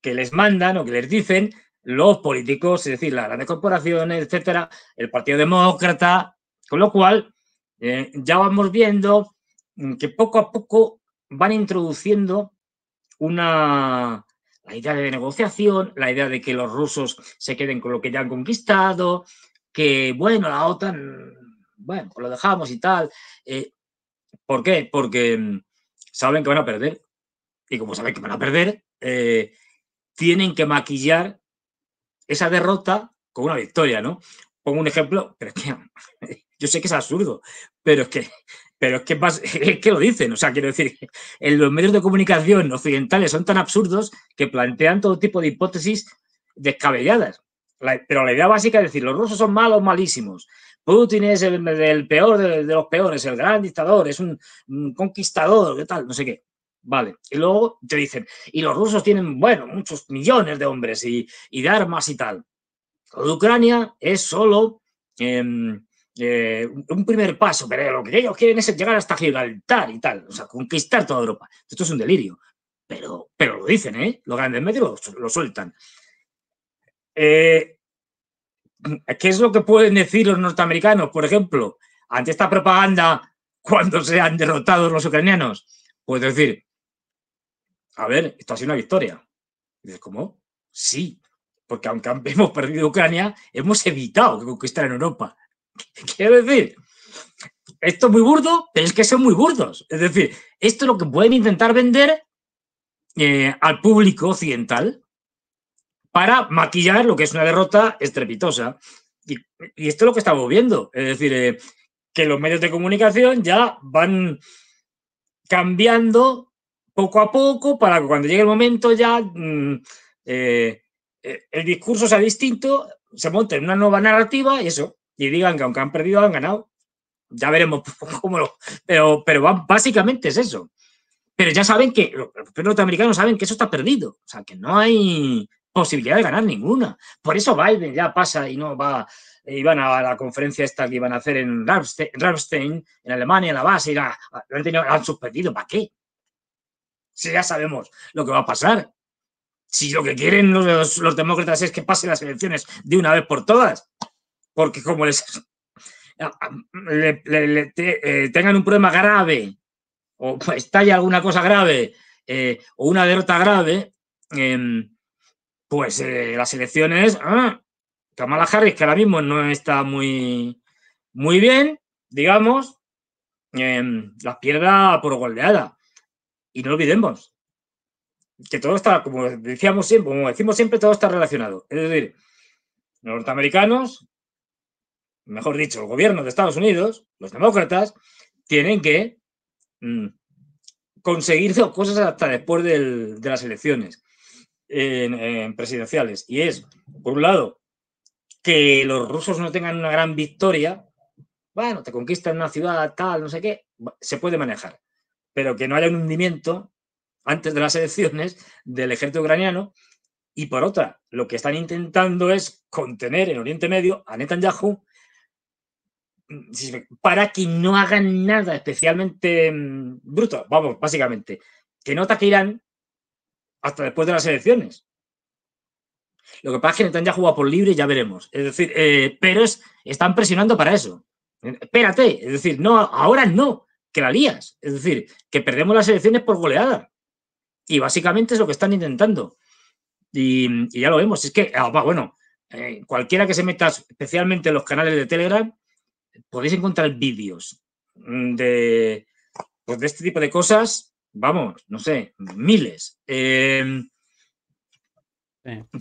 que les mandan o que les dicen los políticos, es decir, las grandes corporaciones, etcétera, el Partido Demócrata, con lo cual eh, ya vamos viendo mm, que poco a poco van introduciendo una la idea de negociación, la idea de que los rusos se queden con lo que ya han conquistado, que bueno, la OTAN, bueno, pues lo dejamos y tal. Eh, ¿Por qué? Porque mm, saben que van a perder. Y como saben que van a perder, eh, tienen que maquillar esa derrota con una victoria, ¿no? Pongo un ejemplo, pero es que yo sé que es absurdo, pero es que, pero es que, que lo dicen. O sea, quiero decir, en los medios de comunicación occidentales son tan absurdos que plantean todo tipo de hipótesis descabelladas. pero la idea básica es decir, los rusos son malos, malísimos. Putin es el, peor de, los peores, el gran dictador, es un conquistador, ¿qué tal? No sé qué. Vale. Y luego te dicen, y los rusos tienen, bueno, muchos millones de hombres y, de armas y tal. Lo Ucrania es solo em, eh, un primer paso, pero lo que ellos quieren es llegar hasta Gibraltar y tal, o sea, conquistar toda Europa. Esto es un delirio, pero, pero lo dicen, ¿eh? Los grandes medios lo, sueltan. Eh, ¿Qué es lo que pueden decir los norteamericanos, por ejemplo, ante esta propaganda cuando se han derrotado los ucranianos? Pues decir, a ver, esto ha sido una victoria. dices, ¿cómo? Sí, porque aunque hemos perdido Ucrania, hemos evitado que conquistaran Europa. Quiero decir, esto es muy burdo, pero es que son muy burdos. Es decir, esto es lo que pueden intentar vender eh, al público occidental para maquillar lo que es una derrota estrepitosa. Y, esto es lo que estamos viendo. Es decir, eh, que los medios de comunicación ya van cambiando poco a poco para que cuando llegue el momento ya mm, eh, eh, el discurso sea distinto, se monte una nueva narrativa y eso, y digan que aunque han perdido, han ganado. Ya veremos cómo lo... Pero, pero básicamente es eso. Pero ya saben que, los norteamericanos saben que eso está perdido. O sea, que no hay posibilidad de ganar ninguna. Por eso Biden ya pasa y no va eh, iban a la conferencia esta que iban a hacer en Ramstein, en Alemania, la base, y la, han suspendido. ¿Para qué? Si ya sabemos lo que va a pasar. Si lo que quieren los, demócratas es que pasen las elecciones de una vez por todas. Porque como les eh, tengan un problema grave o estalla alguna cosa grave eh, o una derrota grave, em, pues eh, las elecciones, ah, Kamala Harris, que ahora mismo no está muy, muy bien, digamos, em, las pierda por goldeada. Y no olvidemos que todo está, como decíamos siempre, como decimos siempre, todo está relacionado. Es decir, los norteamericanos, mejor dicho, el gobierno de Estados Unidos, los demócratas, tienen que mm, conseguir cosas hasta después de las elecciones en, presidenciales. Y es, por un lado, que los rusos no tengan una gran victoria. Bueno, te conquistan una ciudad, tal, no sé qué, se puede manejar pero que no haya un hundimiento antes de las elecciones del ejército ucraniano. Y por otra, lo que están intentando es contener en Oriente Medio a Netanyahu mm, para que no hagan nada especialmente mm, bruto, vamos, básicamente, que no ataque Irán hasta después de las elecciones. Lo que pasa es que Netanyahu va por libre ya veremos. Es decir, eh, pero es, están presionando para eso. Espérate, es decir, no, ahora no que la lías. Es decir, que perdemos las elecciones por goleada. Y básicamente es lo que están intentando. Y, ya lo vemos. Es que, ah, bueno, eh, cualquiera que se meta, especialmente en los canales de Telegram, podéis encontrar vídeos mm, pues, de, este tipo de cosas. Vamos, no sé, miles. Em,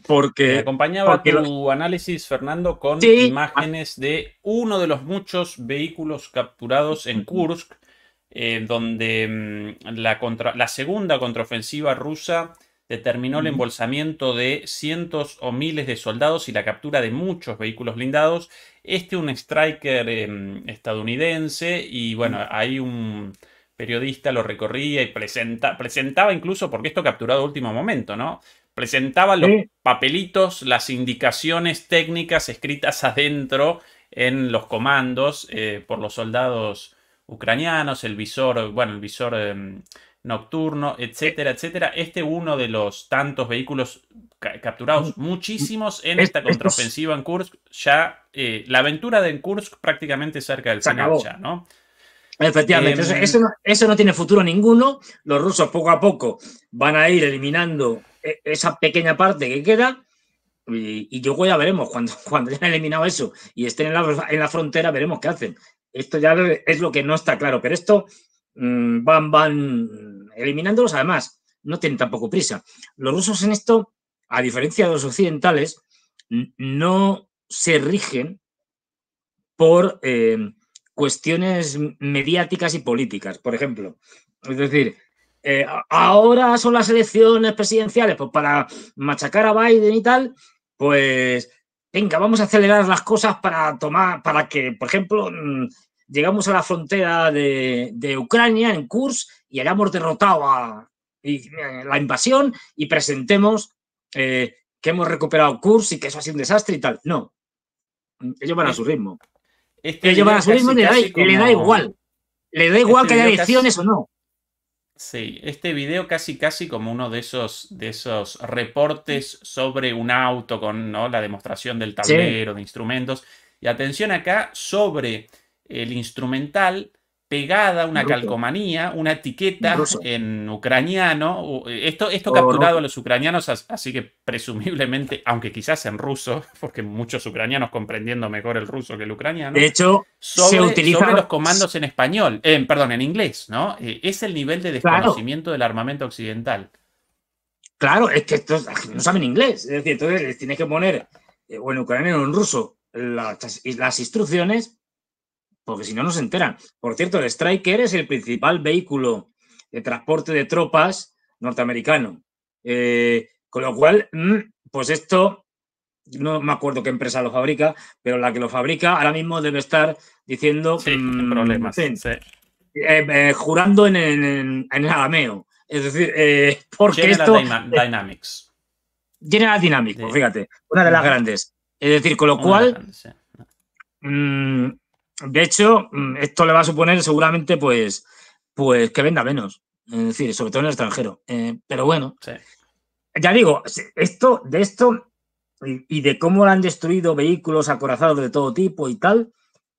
porque, acompañaba tu análisis, Fernando, con imágenes de uno de los muchos vehículos capturados en Kursk eh, donde mm, la, segunda contraofensiva rusa determinó el embolsamiento de cientos o miles de soldados y la captura de muchos vehículos blindados. Este un striker em, estadounidense y bueno, hay un periodista lo recorría y presenta, presentaba incluso, porque esto capturado último momento, ¿no? Presentaba los papelitos, las indicaciones técnicas escritas adentro en los comandos eh, por los soldados ucranianos, el visor, bueno, el visor em, nocturno, etcétera, etcétera. Este uno de los tantos vehículos capturados, mm, muchísimos en esta contraofensiva en Kursk, ya eh, la aventura de Kursk prácticamente cerca del final ¿no? Efectivamente, em, eso, no, tiene futuro ninguno. Los rusos poco a poco van a ir eliminando eh, esa pequeña parte que queda. Y, yo yo ya veremos, cuando, cuando hayan eliminado eso y estén en la, en la, frontera, veremos qué hacen. Esto ya es lo que no está claro, pero esto mm, van, eliminándolos. Además, no tienen tampoco prisa. Los rusos en esto, a diferencia de los occidentales, no se rigen por eh, cuestiones mediáticas y políticas, por ejemplo. Es decir, eh, ahora son las elecciones presidenciales, pues para machacar a Biden y tal, pues venga, vamos a acelerar las cosas para tomar, para que, por ejemplo, mm, llegamos a la frontera de, Ucrania, en Kursk, y hayamos derrotado a, eh, la invasión y presentemos eh, que hemos recuperado Kursk y que eso ha sido un desastre y tal. No. Ellos van a su ritmo. Este Ellos van a su ritmo y le, da, igual. Le da igual este que haya elecciones o no. Sí, este video casi casi como uno de esos, de esos reportes sobre un auto con ¿no? la demostración del tablero, de instrumentos. Y atención acá sobre el instrumental pegada, una calcomanía, una etiqueta en ucraniano. Eh, esto, esto oh, capturado a los ucranianos, así que presumiblemente, aunque quizás en ruso, porque muchos ucranianos comprendiendo mejor el ruso que el ucraniano. De hecho, se utilizan los comandos en español, eh, perdón, en inglés, ¿no? Eh, es el nivel de desconocimiento del armamento occidental. Claro, es que estos no saben inglés. Es decir, entonces les tienes que poner, o en ucraniano o en ruso, las instrucciones porque si no, no se enteran. Por cierto, el Striker es el principal vehículo de transporte de tropas norteamericano. Eh, con lo cual, mm, pues esto, no me acuerdo qué empresa lo fabrica, pero la que lo fabrica ahora mismo debe estar diciendo... que mm, problemas. Eh, eh, jurando en, en, en, Es decir, porque General esto... Dynamics. General Dynamics, pues fíjate, una de las grandes. Es decir, con lo cual... Mm, de hecho, mm, esto le va a suponer seguramente pues, pues que venda menos, es decir, sobre todo en el extranjero. Eh, pero bueno, ya digo, esto, de esto y, de cómo han destruido vehículos acorazados de todo tipo y tal,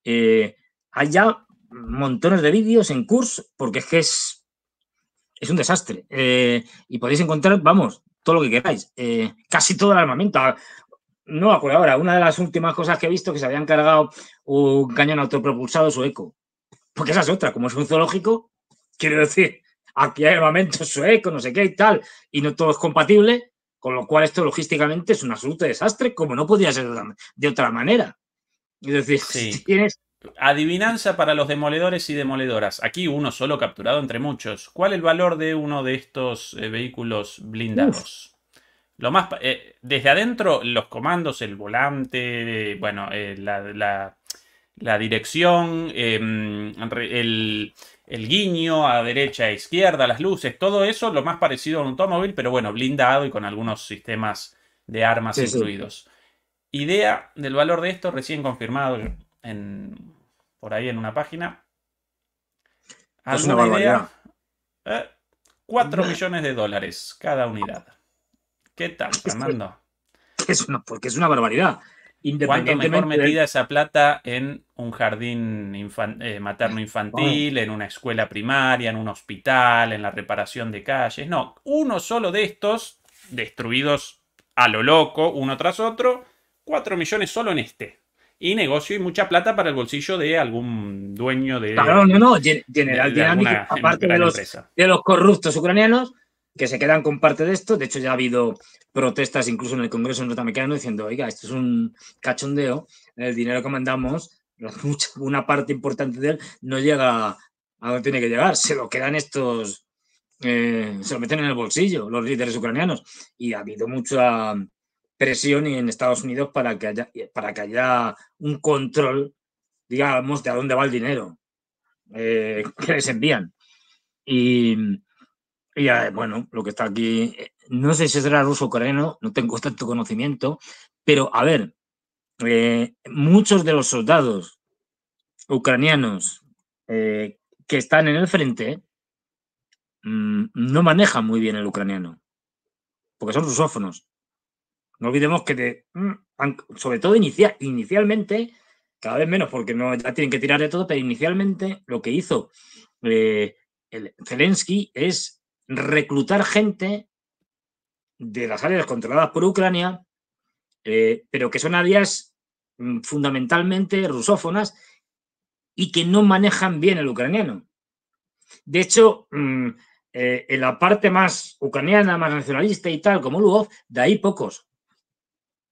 eh, hay ya montones de vídeos en curso, porque es que es, un desastre. Eh, y podéis encontrar, vamos, todo lo que queráis, casi todo el armamento no ahora, una de las últimas cosas que he visto que se habían cargado un cañón autopropulsado sueco. Porque esa es otra, como es un zoológico, quiero decir, aquí hay armamento sueco, no sé qué y tal, y no todo es compatible, con lo cual esto logísticamente es un absoluto desastre, como no podía ser de otra manera. Es decir, Adivinanza para los demoledores y demoledoras. Aquí uno solo capturado entre muchos. ¿Cuál es el valor de uno de estos eh, vehículos blindados? más, eh, desde adentro, los comandos, el volante, bueno, eh, la, dirección, em, el, guiño a derecha e izquierda, las luces, todo eso, lo más parecido a un automóvil, pero bueno, blindado y con algunos sistemas de armas incluidos. Idea del valor de esto, recién confirmado por ahí en una página. idea? 4 eh, millones de dólares cada unidad. ¿Qué tal, Fernando? porque es una barbaridad. ¿Cuánto mejor medida esa plata en un jardín eh, materno-infantil, en una escuela primaria, en un hospital, en la reparación de calles? No, uno solo de estos, destruidos a lo loco, uno tras otro, cuatro millones solo en este. Y negocio y mucha plata para el bolsillo de algún dueño de. Claro, no, no, General aparte de los, de los corruptos ucranianos, que se quedan con parte de esto. De hecho, ya ha habido protestas incluso en el Congreso norteamericano diciendo, oiga, esto es un cachondeo, el dinero que mandamos, una parte importante de él no llega a donde tiene que llegar, se lo quedan estos, eh, se lo meten en el bolsillo los líderes ucranianos. Y ha habido mucha presión en Estados Unidos para que haya, para que haya un control, digamos, de a dónde va el dinero eh, que les envían. Y, eh, bueno, lo que está aquí, eh, no sé si será ruso ucraniano, no tengo tanto conocimiento, pero a ver, eh, muchos de los soldados ucranianos que están en el frente mm, no manejan muy bien el ucraniano, porque son rusófonos. No olvidemos que, mm, sobre todo inicialmente, cada vez menos porque no, ya tienen que tirar de todo, pero inicialmente lo que hizo el Zelensky es reclutar gente de las áreas controladas por Ucrania, eh, pero que son áreas mm, fundamentalmente rusófonas y que no manejan bien el ucraniano. De hecho, mm, eh, en la parte más ucraniana, más nacionalista y tal, como Lugov, de ahí pocos.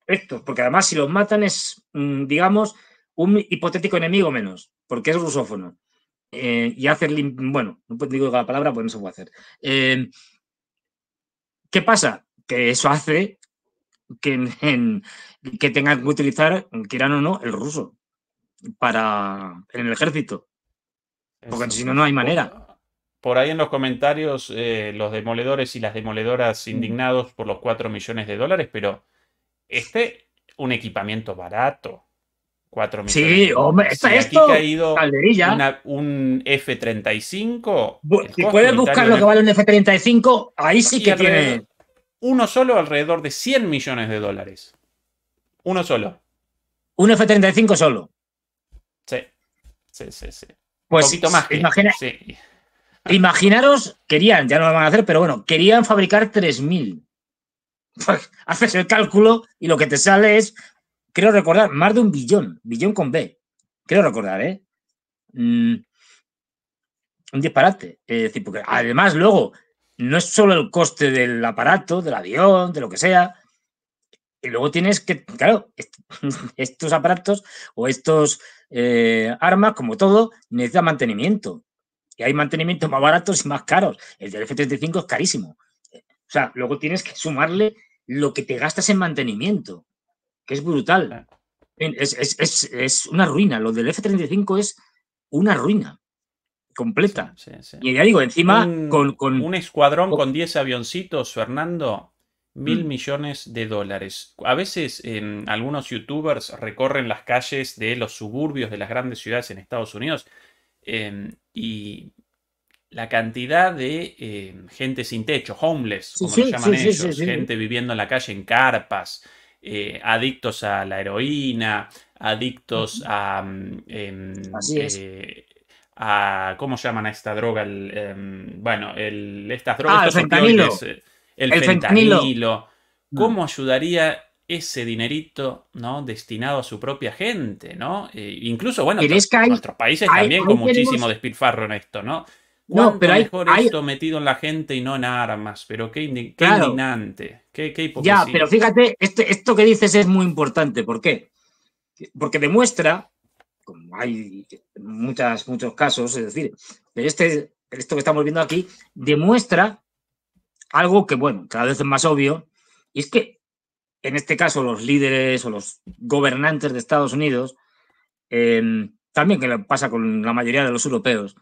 Estos, porque además si los matan es, mm, digamos, un hipotético enemigo menos, porque es rusófono. Eh, y hacer, bueno, no digo la palabra, pues no se puede hacer. Em, ¿Qué pasa? Que eso hace que, que tengan que utilizar, quieran o no, el ruso para en el ejército. Porque si no, no hay manera. Por ahí en los comentarios, eh, los demoledores y las demoledoras indignados por los 4 millones de dólares, pero este, un equipamiento barato. 4 Sí, hombre, está si esto. Aquí caído un F-35. Si puedes buscar lo que vale un F-35, ahí sí que tiene. Uno solo, alrededor de 100 millones de dólares. Uno solo. Un F-35 solo. Sí. Sí, sí, sí. Pues, un más. Imaginaros, querían, ya no lo van a hacer, pero bueno, querían fabricar 3.000. Pues, haces el cálculo y lo que te sale es Quiero recordar, más de un billón, billón con B, Quiero recordar, ¿eh? Mm, un disparate. Es decir, porque además luego no es solo el coste del aparato, del avión, de lo que sea, y luego tienes que, claro, estos aparatos o estos eh, armas, como todo, necesitan mantenimiento. Y hay mantenimiento más baratos y más caros. El del F-35 es carísimo. O sea, luego tienes que sumarle lo que te gastas en mantenimiento que es brutal. Es, una ruina. Lo del F-35 es una ruina completa. Y ya digo, encima con, Un escuadrón con 10 avioncitos, Fernando, mil mm. millones de dólares. A veces em, algunos youtubers recorren las calles de los suburbios de las grandes ciudades en Estados Unidos em, y la cantidad de em, gente sin techo, homeless, como lo llaman ellos, gente viviendo en la calle en carpas. Eh, adictos a la heroína, adictos a... Mm, em, eh, a ¿Cómo llaman a esta droga? El, em, bueno, el, estas drogas... Ah, eh, el fentanilo. el, fentanilo. Ah. ¿Cómo ayudaría ese dinerito ¿no? destinado a su propia gente, ¿no? incluso, bueno, en nuestros países también con muchísimo despilfarro en esto, ¿no? No, pero hay, mejor esto metido en la gente y no en armas, pero qué, indignante, qué, Ya, pero fíjate, este, esto que dices es muy importante, ¿por qué? Porque demuestra, como hay muchas, muchos casos, es decir, pero este, esto que estamos viendo aquí demuestra algo que, bueno, cada vez es más obvio, y es que en este caso los líderes o los gobernantes de Estados Unidos, em, también que pasa con la mayoría de los europeos,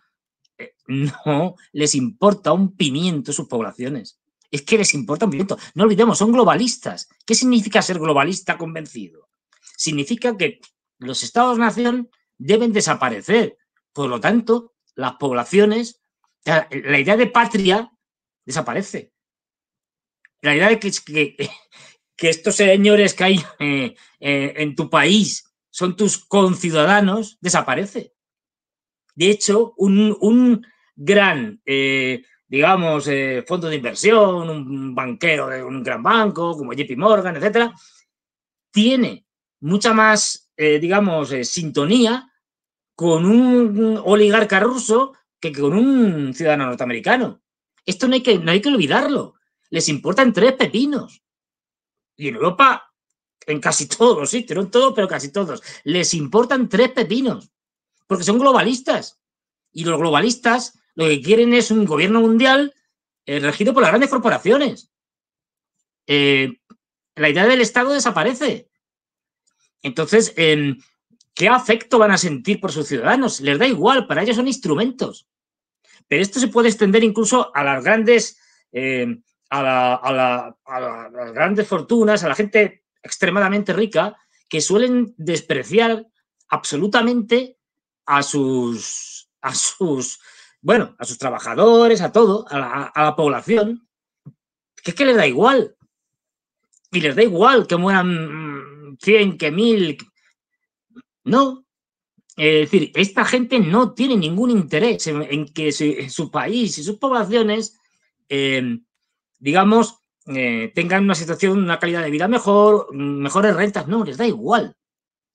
eh, no les importa un pimiento sus poblaciones. Es que les importa un pimiento. No olvidemos, son globalistas. ¿Qué significa ser globalista convencido? Significa que los estados-nación deben desaparecer. Por lo tanto, las poblaciones, la idea de patria desaparece. La idea de que, estos señores que hay eh, eh, en tu país son tus conciudadanos desaparece. De hecho, un, un gran, eh, digamos, eh, fondo de inversión, un banquero de un gran banco como JP Morgan, etcétera, tiene mucha más, eh, digamos, sintonía con un oligarca ruso que con un ciudadano norteamericano. Esto no hay que, no hay que olvidarlo. Les importan tres pepinos. Y en Europa, en casi todos sí, no en todos, pero casi todos, les importan tres pepinos porque son globalistas. Y los globalistas lo que quieren es un gobierno mundial eh, regido por las grandes corporaciones. Eh, la idea del Estado desaparece. Entonces, em, ¿qué afecto van a sentir por sus ciudadanos? Les da igual, para ellos son instrumentos. Pero esto se puede extender incluso a las grandes, em, a las grandes fortunas, a la gente extremadamente rica, que suelen despreciar absolutamente a sus, a sus, bueno, a sus trabajadores, a todo, a la, población, que es que les da igual. Y les da igual que mueran 100, mm, que mil, No. Es decir, esta gente no tiene ningún interés en, que su, país y sus poblaciones, em, digamos, eh, tengan una situación, una calidad de vida mejor, mm, mejores rentas. No, les da igual.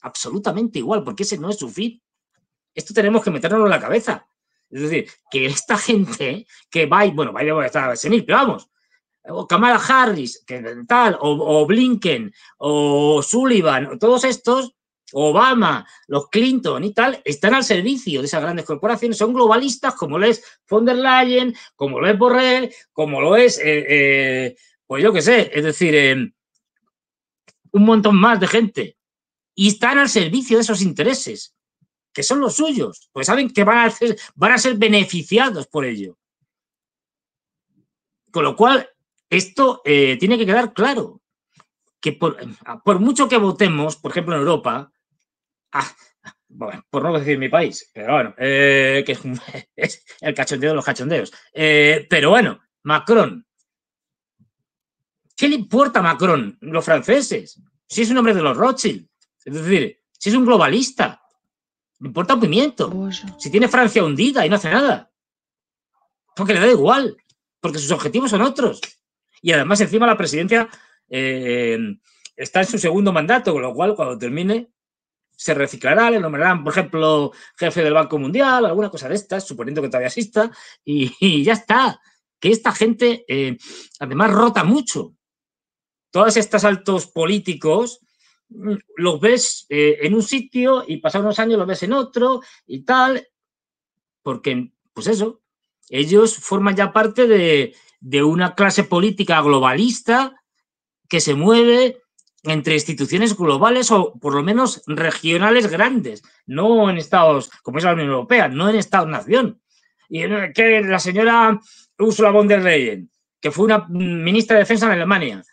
Absolutamente igual, porque ese no es su fin. Esto tenemos que meternos en la cabeza. Es decir, que esta gente que va, y, bueno, va a estar a senil, pero vamos, o Kamala Harris, que tal, o, Blinken, o Sullivan, todos estos, Obama, los Clinton y tal, están al servicio de esas grandes corporaciones, son globalistas como lo es von der Leyen, como lo es Borrell, como lo es, eh, eh, pues yo qué sé, es decir, eh, un montón más de gente. Y están al servicio de esos intereses que son los suyos, porque saben que van a, van a ser beneficiados por ello. Con lo cual, esto eh, tiene que quedar claro, que ah, por, mucho que votemos, por ejemplo, en Europa, ah, por no decir mi país, pero bueno, eh, que es, el cachondeo de los cachondeos, eh, pero bueno, Macron. ¿Qué le importa a Macron los franceses? Si es un hombre de los Rothschild, es decir, si es un globalista, me importa un pimiento. Si tiene Francia hundida y no hace nada. Porque le da igual. Porque sus objetivos son otros. Y además, encima, la presidencia eh, está en su segundo mandato, con lo cual, cuando termine, se reciclará, le nombrarán, por ejemplo, jefe del Banco Mundial, alguna cosa de estas, suponiendo que todavía exista, y, ya está. Que esta gente, eh, además, rota mucho. Todos estos altos políticos los ves eh, en un sitio y pasados unos años los ves en otro y tal, porque, pues eso, ellos forman ya parte de, de una clase política globalista que se mueve entre instituciones globales o por lo menos regionales grandes, no en estados como es la Unión Europea, no en estados-nación. Y eh, que la señora Ursula von der Leyen, que fue una ministra de Defensa en Alemania,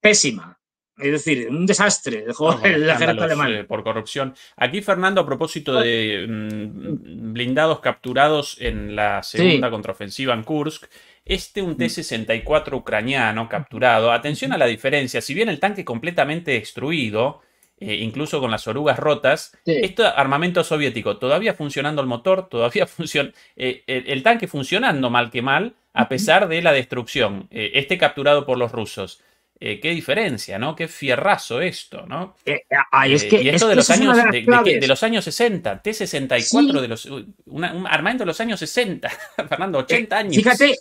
pésima, es decir, un desastre el eh, por corrupción. Aquí, Fernando, a propósito de mm, blindados capturados en la segunda contraofensiva en Kursk, este un mm. T-64 ucraniano capturado, atención a la diferencia, si bien el tanque completamente destruido, eh, incluso con las orugas rotas, este armamento soviético, todavía funcionando el motor, todavía funciona, eh, el, tanque funcionando mal que mal, a pesar de la destrucción, este capturado por los rusos. Eh, qué diferencia, ¿no? Qué fierrazo esto, ¿no? Eh, ah, ah, es eh, que, y esto de, los años, de, los años 60, T64 de los un armamento de los años 60, Fernando, 80 años. Fíjate,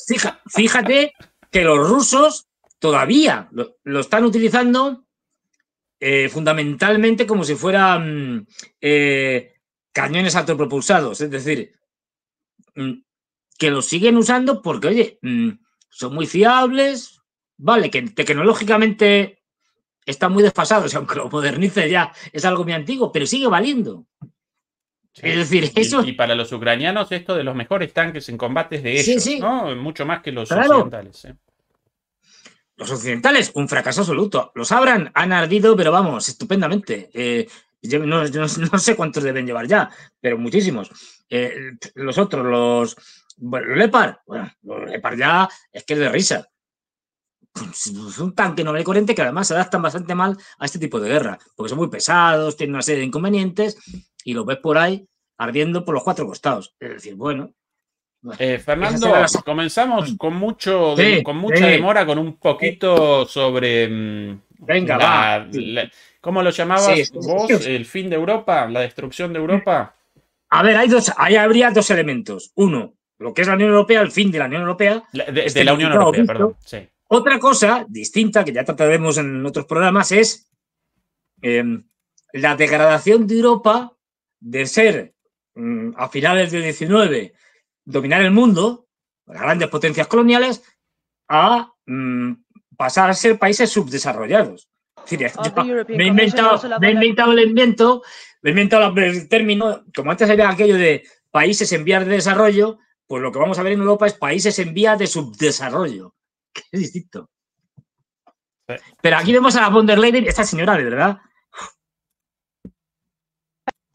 fíjate que los rusos todavía lo, lo están utilizando fundamentalmente como si fueran cañones autopropulsados, es decir, mm, que lo siguen usando porque, oye, mm, son muy fiables, vale, que tecnológicamente está muy desfasado, o sea, aunque lo modernice ya es algo muy antiguo, pero sigue valiendo. Es decir, eso. Y, para los ucranianos, esto de los mejores tanques en combates de ellos, ¿no? Mucho más que los occidentales. ¿eh? Los occidentales, un fracaso absoluto. Los abran, han ardido, pero vamos, estupendamente. Eh, yo no, sé cuántos deben llevar ya, pero muchísimos. Eh, los otros, los. Bueno, los Lepar, bueno, los Lepar ya es que es de risa. Pues, un tanque noble y corriente que además se adaptan bastante mal a este tipo de guerra, porque son muy pesados, tienen una serie de inconvenientes y los ves por ahí ardiendo por los cuatro costados. Es decir, bueno. Eh, Fernando, comenzamos mm. con mucho, con mucha demora, con un poquito sobre mm, Venga, va. ¿Cómo lo llamabas vos? ¿El fin de Europa? ¿La destrucción de Europa? A ver, hay dos, ahí habría dos elementos. Uno, lo que es la Unión Europea, el fin de la Unión Europea. de, este la Unión Europea, perdón. Sí. Otra cosa distinta que ya trataremos en otros programas es em, la degradación de Europa de ser mm, a finales del 19 dominar el mundo, las grandes potencias coloniales, a mm, pasar a ser países subdesarrollados. Es me, inventado, el invento, me he inventado el término, como antes había aquello de países en vías de desarrollo, pues lo que vamos a ver en Europa es países en vías de subdesarrollo es distinto. Pero aquí vemos a la von esta señora, de verdad.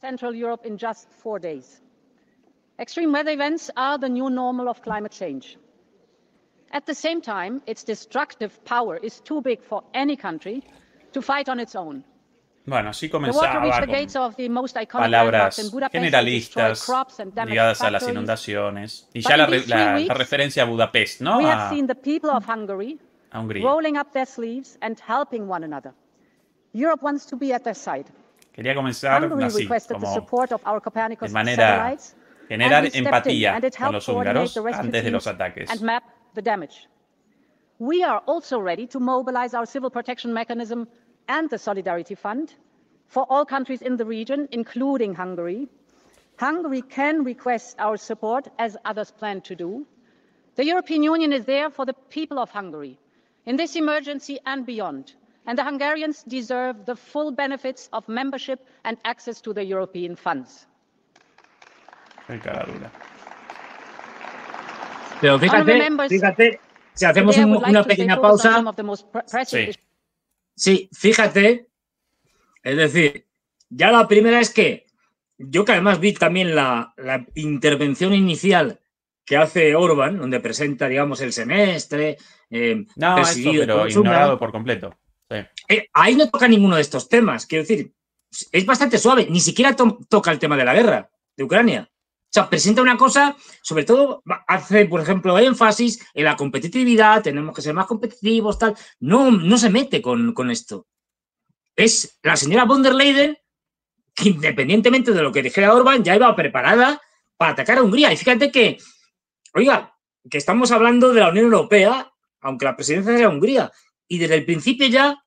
Central Europe in just four days. Extreme weather events are the new normal of climate change. At the same time, its destructive power is too big for any country to fight on its own. Bueno, así comenzaba con palabras generalistas ligadas a las inundaciones. Y ya la, la, referencia a Budapest, ¿no? A, a Hungría. Europe wants to be at their side. Quería comenzar así, como de manera generar empatía con los húngaros antes de los ataques. We are also ready to mobilize our civil protection mechanism and the Solidarity Fund for all countries in the region, including Hungary. Hungary can request our support, as others plan to do. The European Union is there for the people of Hungary in this emergency and beyond, and the Hungarians deserve the full benefits of membership and access to the European funds. Pero fíjate, fíjate, si hacemos un, una pequeña pausa. Sí. Sí, fíjate, es decir, ya la primera es que yo que además vi también la, intervención inicial que hace Orban, donde presenta, digamos, el semestre, eh, no, pero ignorado por completo. Eh, ahí no toca ninguno de estos temas, quiero decir, es bastante suave, ni siquiera toca el tema de la guerra de Ucrania. O sea, presenta una cosa, sobre todo hace, por ejemplo, énfasis en la competitividad, tenemos que ser más competitivos, tal. No, no se mete con, con esto. Es la señora von der Leyen, que independientemente de lo que dijera Orban, ya iba preparada para atacar a Hungría. Y fíjate que, oiga, que estamos hablando de la Unión Europea, aunque la presidencia sea Hungría, y desde el principio ya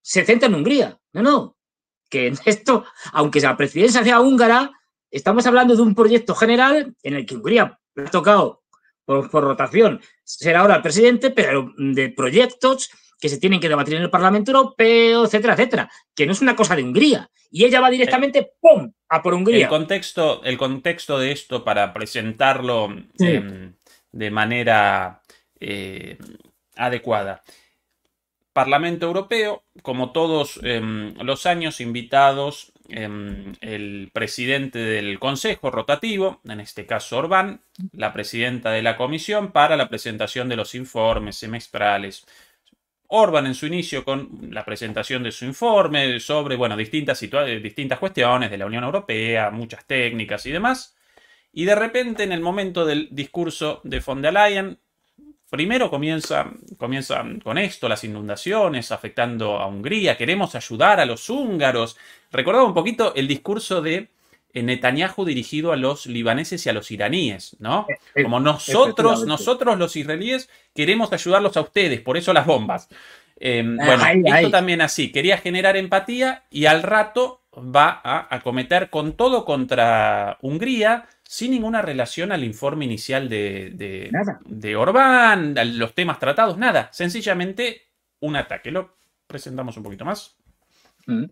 se centra en Hungría. No, no. Que esto, aunque la presidencia sea húngara, Estamos hablando de un proyecto general en el que Hungría ha tocado por, rotación, ser ahora el presidente, pero de proyectos que se tienen que debatir en el Parlamento Europeo, etcétera, etcétera, que no es una cosa de Hungría. Y ella va directamente, ¡pum!, a por Hungría. El contexto, el contexto de esto, para presentarlo em, de manera eh, adecuada, Parlamento Europeo, como todos em, los años, invitados em, el presidente del Consejo rotativo, en este caso Orbán, la presidenta de la Comisión para la presentación de los informes semestrales. Orbán en su inicio con la presentación de su informe sobre bueno, distintas, distintas cuestiones de la Unión Europea, muchas técnicas y demás. Y de repente, en el momento del discurso de von der Leyen, Primero comienza, comienza con esto, las inundaciones afectando a Hungría, queremos ayudar a los húngaros. Recordaba un poquito el discurso de eh, Netanyahu dirigido a los libaneses y a los iraníes, ¿no? E-, e-, Como nosotros, nosotros los israelíes queremos ayudarlos a ustedes, por eso las bombas. Em, ah, bueno, esto también así, quería generar empatía y al rato va a acometer con todo contra Hungría, sin ninguna relación al informe inicial de, de, de, Orbán, a los temas tratados, nada. Sencillamente un ataque. Lo presentamos un poquito más. Mm.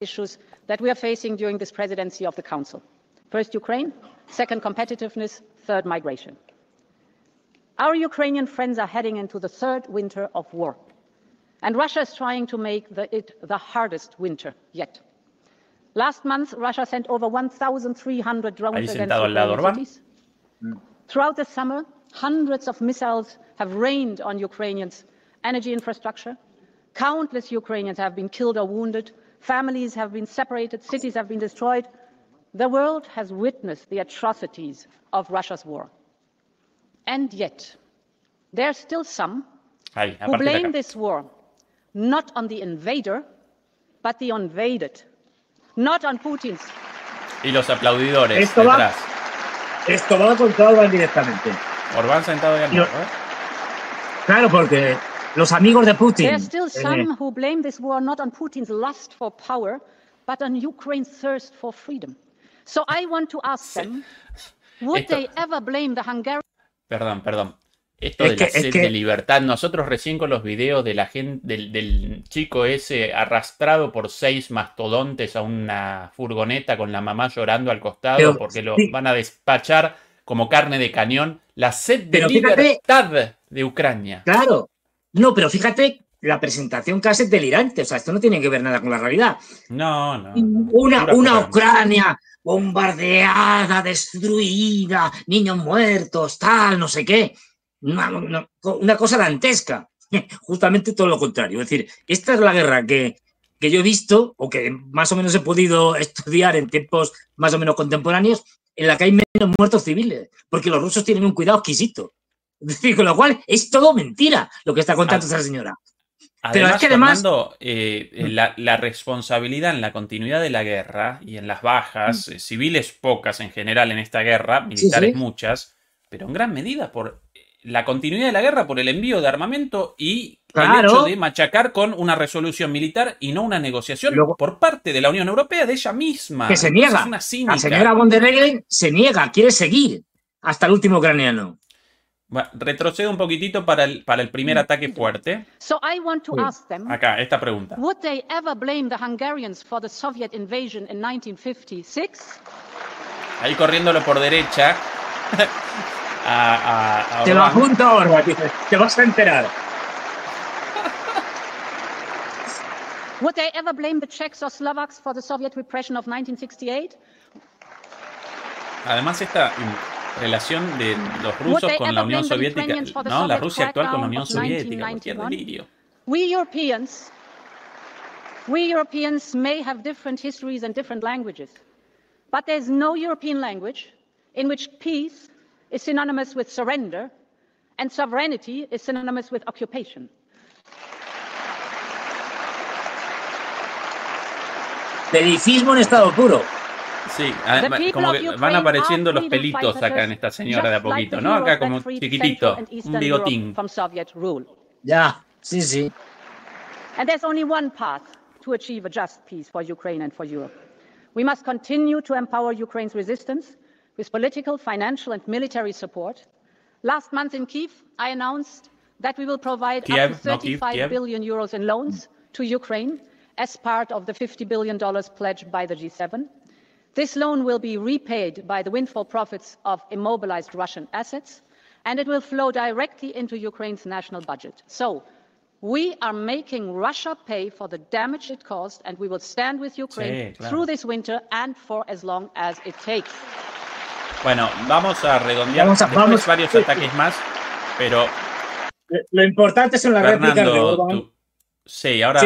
Issues that we are facing during this presidency of the Council. First, Ukraine. Second, competitiveness. Third, migration. Our Ukrainian friends are heading into the third winter of war. And Russia is trying to make the, it the hardest winter yet. Last month, Russia sent over 1,300 drones against Ukrainian cities. Throughout the summer, hundreds of missiles have rained on Ukrainians' energy infrastructure. Countless Ukrainians have been killed or wounded. Families have been separated. Cities have been destroyed. The world has witnessed the atrocities of Russia's war. And yet, there are still some Ay, who blame this war not on the invader, but the invaded. not on Putin's. Y los aplaudidores esto detrás. Va, esto va contra Orbán directamente. Orbán sentado ahí al lado, ¿eh? Claro, porque los amigos de Putin. There are still eh, some eh, who blame this war not on Putin's lust for power, but on Ukraine's thirst for freedom. So I want to ask them, would esto, they ever blame the Hungarian Perdón, perdón. Esto de la sed de libertad. Nosotros recién con los videos de la gente, del, chico ese arrastrado por seis mastodontes a una furgoneta con la mamá llorando al costado porque lo van a despachar como carne de cañón. La sed de libertad de Ucrania. Claro. No, pero fíjate la presentación casi delirante. O sea, esto no tiene que ver nada con la realidad. No, no. Una, una Ucrania bombardeada, destruida, niños muertos, tal, no sé qué una, una, cosa dantesca. Justamente todo lo contrario. Es decir, esta es la guerra que, que yo he visto o que más o menos he podido estudiar en tiempos más o menos contemporáneos, en la que hay menos muertos civiles, porque los rusos tienen un cuidado exquisito. con lo cual es todo mentira lo que está contando esa señora. Además, Pero es que además. Eh, mm. la, responsabilidad en la continuidad de la guerra y en las bajas, mm. eh, civiles pocas en general en esta guerra, militares muchas, pero en gran medida por la continuidad de la guerra por el envío de armamento y el hecho de machacar con una resolución militar y no una negociación por parte de la Unión Europea, de ella misma. Que se niega. Es una La señora von der Leyen se niega, quiere seguir hasta el último ucraniano. retrocede un poquitito para el, para el primer mm. ataque fuerte. Acá, esta pregunta. Would they ever blame the Hungarians for the Soviet invasion in 1956? Ahí corriéndolo por derecha a, a, Te lo junto ahora, te vas a enterar. Would they ever blame the Czechs or Slovaks for the Soviet repression of 1968? Además, esta relación de los rusos con la Unión Soviética, ¿no? La Rusia actual con la Unión Soviética, cualquier delirio. We Europeans, we Europeans may have different histories and different languages, but there's no European language in which peace, is synonymous with surrender, and sovereignty is synonymous with occupation. Pericismo en estado puro. Sí, ah, como que van apareciendo los pelitos acá en esta señora de a poquito, ¿no? Acá como chiquitito, un bigotín. Ya, sí, sí. And there's only one path to achieve a just peace for Ukraine and for Europe. We must continue to empower Ukraine's resistance with political, financial, and military support. Last month in Kiev, I announced that we will provide Kiev, up to 35 Kiev, billion euros in loans to Ukraine as part of the $50 billion pledged by the G7. This loan will be repaid by the windfall profits of immobilized Russian assets, and it will flow directly into Ukraine's national budget. So we are making Russia pay for the damage it caused, and we will stand with Ukraine sí, claro. through this winter and for as long as it takes. Bueno, vamos a redondear vamos a, varios ataques más, pero. Lo importante es en la réplica de Sí, ahora,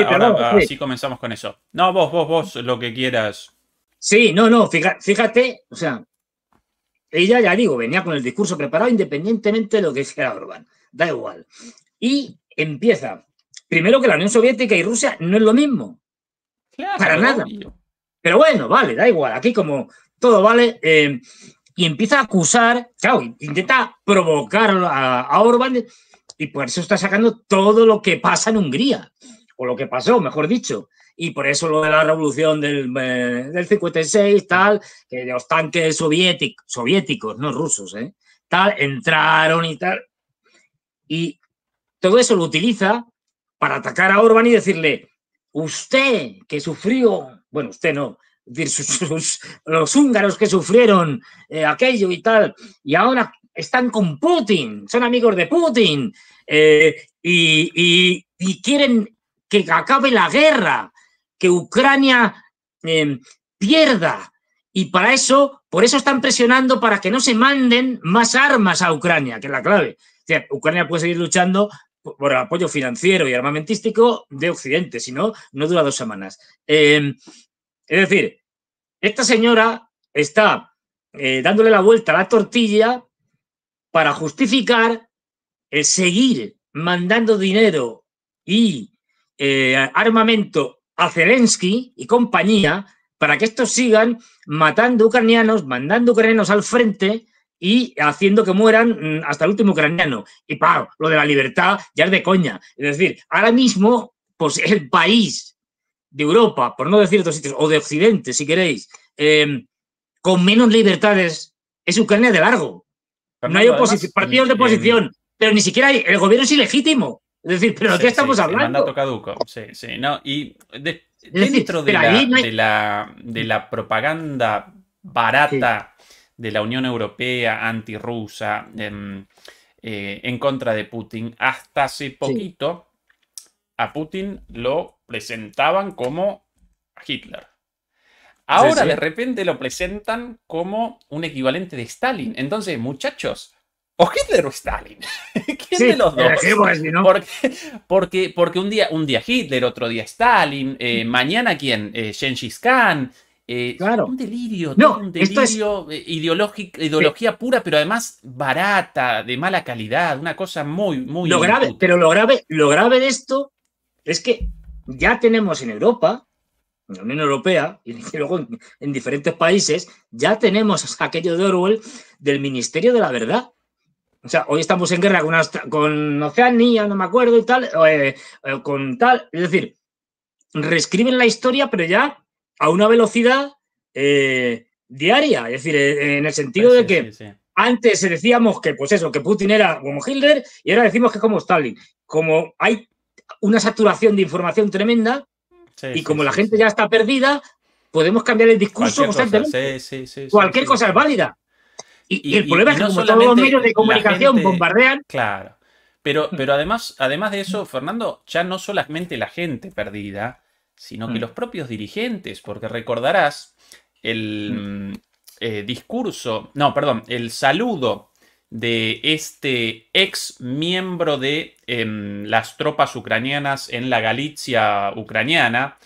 sí, comenzamos con eso. No, vos, vos, vos, lo que quieras. Sí, no, no, fíjate, o sea, ella ya digo, venía con el discurso preparado independientemente de lo que dijera Orban, da igual. Y empieza, primero que la Unión Soviética y Rusia no es lo mismo, claro, para nada. Pero bueno, vale, da igual, aquí como todo vale, eh, y empieza a acusar, claro, intenta provocar a, Orban y por eso está sacando todo lo que pasa en Hungría, o lo que pasó, mejor dicho. Y por eso lo de la revolución del, 56, eh, tal, que los tanques soviéticos, no rusos, eh, tal, entraron y tal. Y todo eso lo utiliza para atacar a Orban y decirle, usted que sufrió, bueno, usted no, los húngaros que sufrieron eh, aquello y tal, y ahora están con Putin, son amigos de Putin, eh, y, quieren que acabe la guerra, que Ucrania em, pierda. Y para eso, por eso están presionando para que no se manden más armas a Ucrania, que es la clave. Ucrania puede seguir luchando por el apoyo financiero y armamentístico de Occidente, si no, no dura dos semanas. Em, es decir, esta señora está eh, dándole la vuelta a la tortilla para justificar el seguir mandando dinero y eh, armamento a Zelensky y compañía para que estos sigan matando ucranianos, mandando ucranianos al frente y haciendo que mueran mm, hasta el último ucraniano. Y para lo de la libertad ya es de coña. Es decir, ahora mismo, pues el país de Europa, por no decir otros sitios, o de Occidente, si queréis, em, con menos libertades, es Ucrania de largo. no hay oposición, partidos de oposición, pero ni siquiera hay, el gobierno es ilegítimo. Es decir, ¿pero de qué estamos hablando? El mandato caduco, sí, sí. No, y dentro de la, de, la, propaganda barata de la Unión Europea antirrusa em, eh, en contra de Putin, hasta hace poquito a Putin lo presentaban como Hitler. Ahora de repente lo presentan como un equivalente de Stalin. Entonces, muchachos, o Hitler o Stalin. ¿Quién de los dos? porque, porque, un, día, un día Hitler, otro día Stalin, eh, mm. mañana quién? Eh, Genghis Khan. Eh, un delirio, un delirio, eh, ideología pura, pero además barata, de mala calidad, una cosa muy, muy. Lo grave, pero lo grave, lo grave de esto es que ya tenemos en Europa, en la Unión Europea y luego en, diferentes países, ya tenemos aquello de Orwell del Ministerio de la Verdad. O sea, hoy estamos en guerra con, Oceania, Oceanía, no me acuerdo y tal, eh, eh, con tal. Es decir, reescriben la historia, pero ya a una velocidad eh, diaria. Es decir, en el sentido de que antes decíamos que, pues eso, que Putin era como Hitler y ahora decimos que es como Stalin. Como hay una saturación de información tremenda y como la gente ya está perdida, podemos cambiar el discurso constantemente. Cualquier cosa es válida. Y, el problema es que los medios de comunicación bombardean. Claro. Pero, mm. pero además, además de eso, Fernando, ya no solamente la gente perdida, sino que mm. los propios dirigentes, porque recordarás el mm. Eh, discurso, no, perdón, el saludo de este ex miembro de em, las tropas ucranianas en la Galicia ucraniana,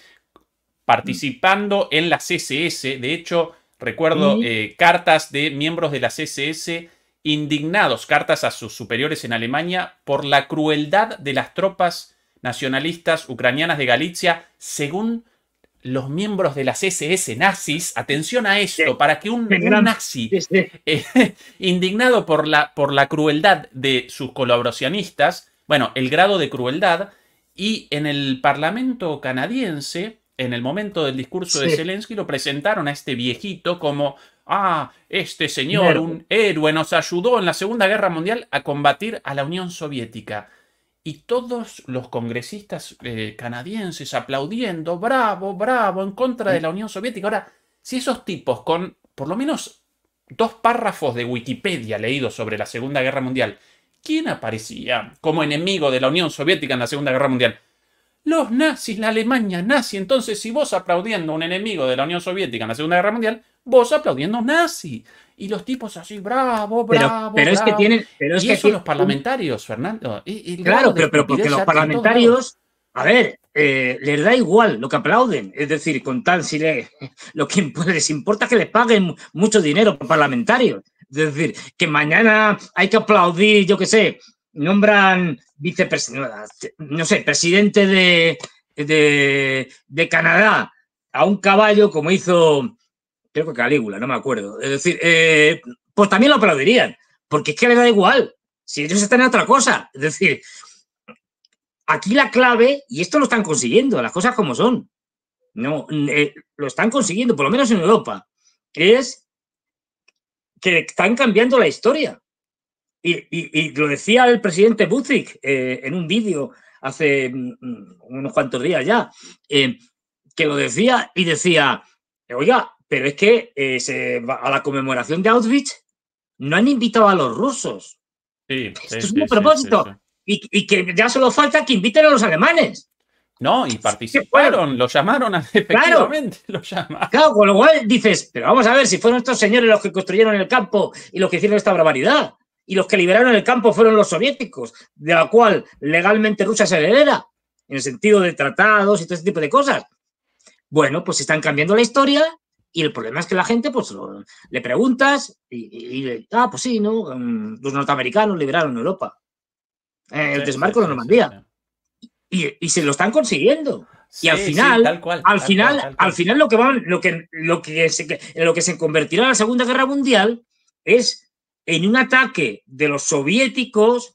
participando en la CSS. De hecho, recuerdo eh, cartas de miembros de la CSS indignados, cartas a sus superiores en Alemania por la crueldad de las tropas nacionalistas ucranianas de Galicia, según los miembros de las SS nazis, atención a esto, para que un, nazi eh, indignado por la, por la crueldad de sus colaboracionistas, bueno, el grado de crueldad, y en el Parlamento canadiense, en el momento del discurso de Zelensky, lo presentaron a este viejito como, ah, este señor, un héroe, nos ayudó en la Segunda Guerra Mundial a combatir a la Unión Soviética y todos los congresistas eh, canadienses aplaudiendo, bravo, bravo, en contra de la Unión Soviética. Ahora, si esos tipos con por lo menos dos párrafos de Wikipedia leídos sobre la Segunda Guerra Mundial, ¿quién aparecía como enemigo de la Unión Soviética en la Segunda Guerra Mundial? Los nazis, la Alemania nazi. Entonces, si vos aplaudiendo a un enemigo de la Unión Soviética en la Segunda Guerra Mundial, vos aplaudiendo nazi. Y los tipos así, bravo, bravo. Pero, es que tienen. Pero es y que son los parlamentarios, Fernando. claro, pero, pero porque los parlamentarios, a ver, eh, les da igual lo que aplauden. Es decir, con tal si le, lo que les importa que les paguen mucho dinero parlamentario parlamentarios. Es decir, que mañana hay que aplaudir, yo qué sé, nombran vicepresidente, no sé, presidente de, de, de Canadá a un caballo como hizo creo que Calígula, no me acuerdo. Es decir, eh, pues también lo aplaudirían, porque es que le da igual, si ellos están en otra cosa. Es decir, aquí la clave, y esto lo están consiguiendo, las cosas como son, no, eh, lo están consiguiendo, por lo menos en Europa, es que están cambiando la historia. Y, lo decía el presidente Bucic eh, en un vídeo hace mm, mm, unos cuantos días ya, que lo decía y decía, oiga, pero es que eh, a la conmemoración de Auschwitz no han invitado a los rusos. Esto es un propósito. Y, que ya solo falta que inviten a los alemanes. No, y participaron, los llamaron efectivamente, claro, Claro, con lo cual dices, pero vamos a ver, si fueron estos señores los que construyeron el campo y los que hicieron esta barbaridad, y los que liberaron el campo fueron los soviéticos, de la cual legalmente Rusia se heredera, en el sentido de tratados y todo ese tipo de cosas. Bueno, pues están cambiando la historia y el problema es que la gente, pues, le preguntas y, le ah, pues sí, ¿no? Mm, los norteamericanos liberaron Europa. el eh, desmarco de de Normandía. y, se lo están consiguiendo. y al final, al, final al final, lo que van, lo que, lo que en lo que se convertirá la Segunda Guerra Mundial es en un ataque de los soviéticos.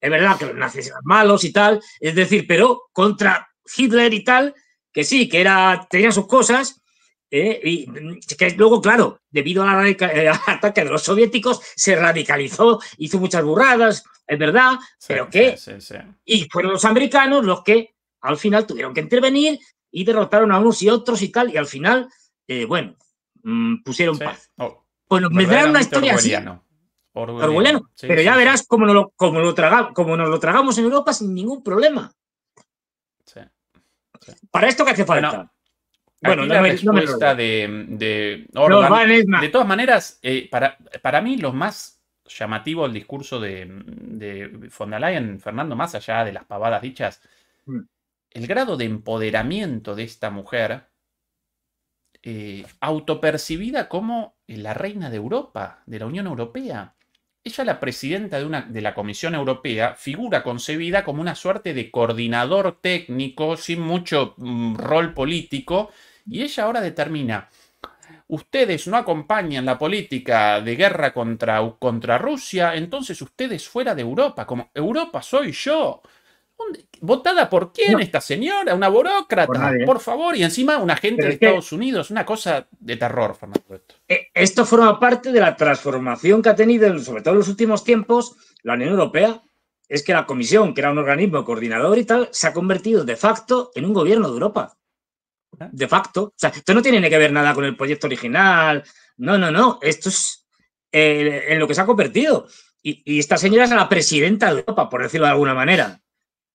Es verdad que los nazis eran malos y tal, es decir, pero contra Hitler y tal, que sí, que era, tenía sus cosas, ¿eh? Y mm, que luego, claro, debido eh, al ataque de los soviéticos, se radicalizó, hizo muchas burradas, es verdad, pero que... y fueron los americanos los que al final tuvieron que intervenir y derrotaron a unos y otros y tal, y al final, eh, bueno, mm, pusieron paz. Oh, bueno, me una historia así. pero ya verás cómo nos, lo, lo tragamos en Europa sin ningún problema. Para esto que hace falta. Bueno, la respuesta de, de, todas maneras, eh, para, mí lo más llamativo el discurso de, von der Leyen, Fernando, más allá de las pavadas dichas, mm. el grado de empoderamiento de esta mujer, eh, autopercibida como la reina de Europa, de la Unión Europea. Ella, la presidenta de, una, de la Comisión Europea, figura concebida como una suerte de coordinador técnico, sin mucho mm, rol político, y ella ahora determina, ustedes no acompañan la política de guerra contra, contra Rusia, entonces ustedes fuera de Europa, como Europa soy yo. ¿Votada por quién esta señora? Una burócrata, por, favor, y encima un agente de Estados Unidos, una cosa de terror, Esto. E, esto forma parte de la transformación que ha tenido, sobre todo en los últimos tiempos, la Unión Europea. Es que la Comisión, que era un organismo coordinador y tal, se ha convertido de facto en un gobierno de Europa de facto. esto no tiene que ver nada con el proyecto original. No, no, no. Esto es eh, en lo que se ha convertido. Y, esta señora es la presidenta de Europa, por decirlo de alguna manera.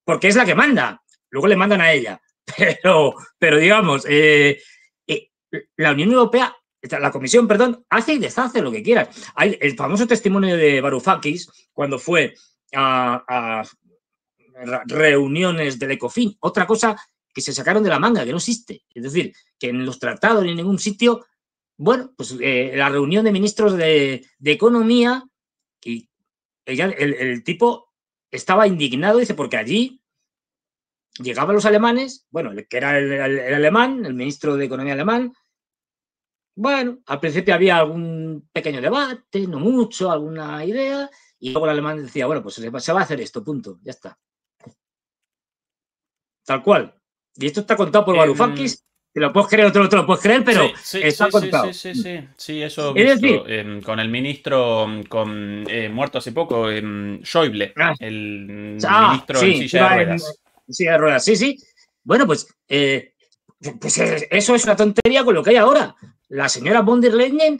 Porque es la que manda. Luego le mandan a ella. Pero, pero digamos, eh, eh, la Unión Europea, la Comisión, perdón, hace y deshace lo que quieras. Hay el famoso testimonio de Varoufakis cuando fue a reuniones del ECOFIN. Otra cosa se sacaron de la manga, que no existe. Es decir, que en los tratados ni en ningún sitio, bueno, pues eh, la reunión de ministros de, Economía, y ella, el, tipo estaba indignado, dice, porque allí llegaban los alemanes, bueno, que era el, el alemán, el ministro de Economía alemán, bueno, al principio había algún pequeño debate, no mucho, alguna idea, y luego el alemán decía, bueno, pues se va a hacer esto, punto, ya está. Tal cual. Y esto está contado por Varoufakis. Te lo puedes creer o te lo puedes creer, pero está contado. Sí, sí, sí, eso visto, em, con el ministro em, con, eh, muerto hace poco, em, Schäuble, ah. el ah, ministro en silla de ruedas. silla de ruedas, sí, sí. Bueno, pues, eh, pues, pues eh, eso es una tontería con lo que hay ahora. La señora von der Leyen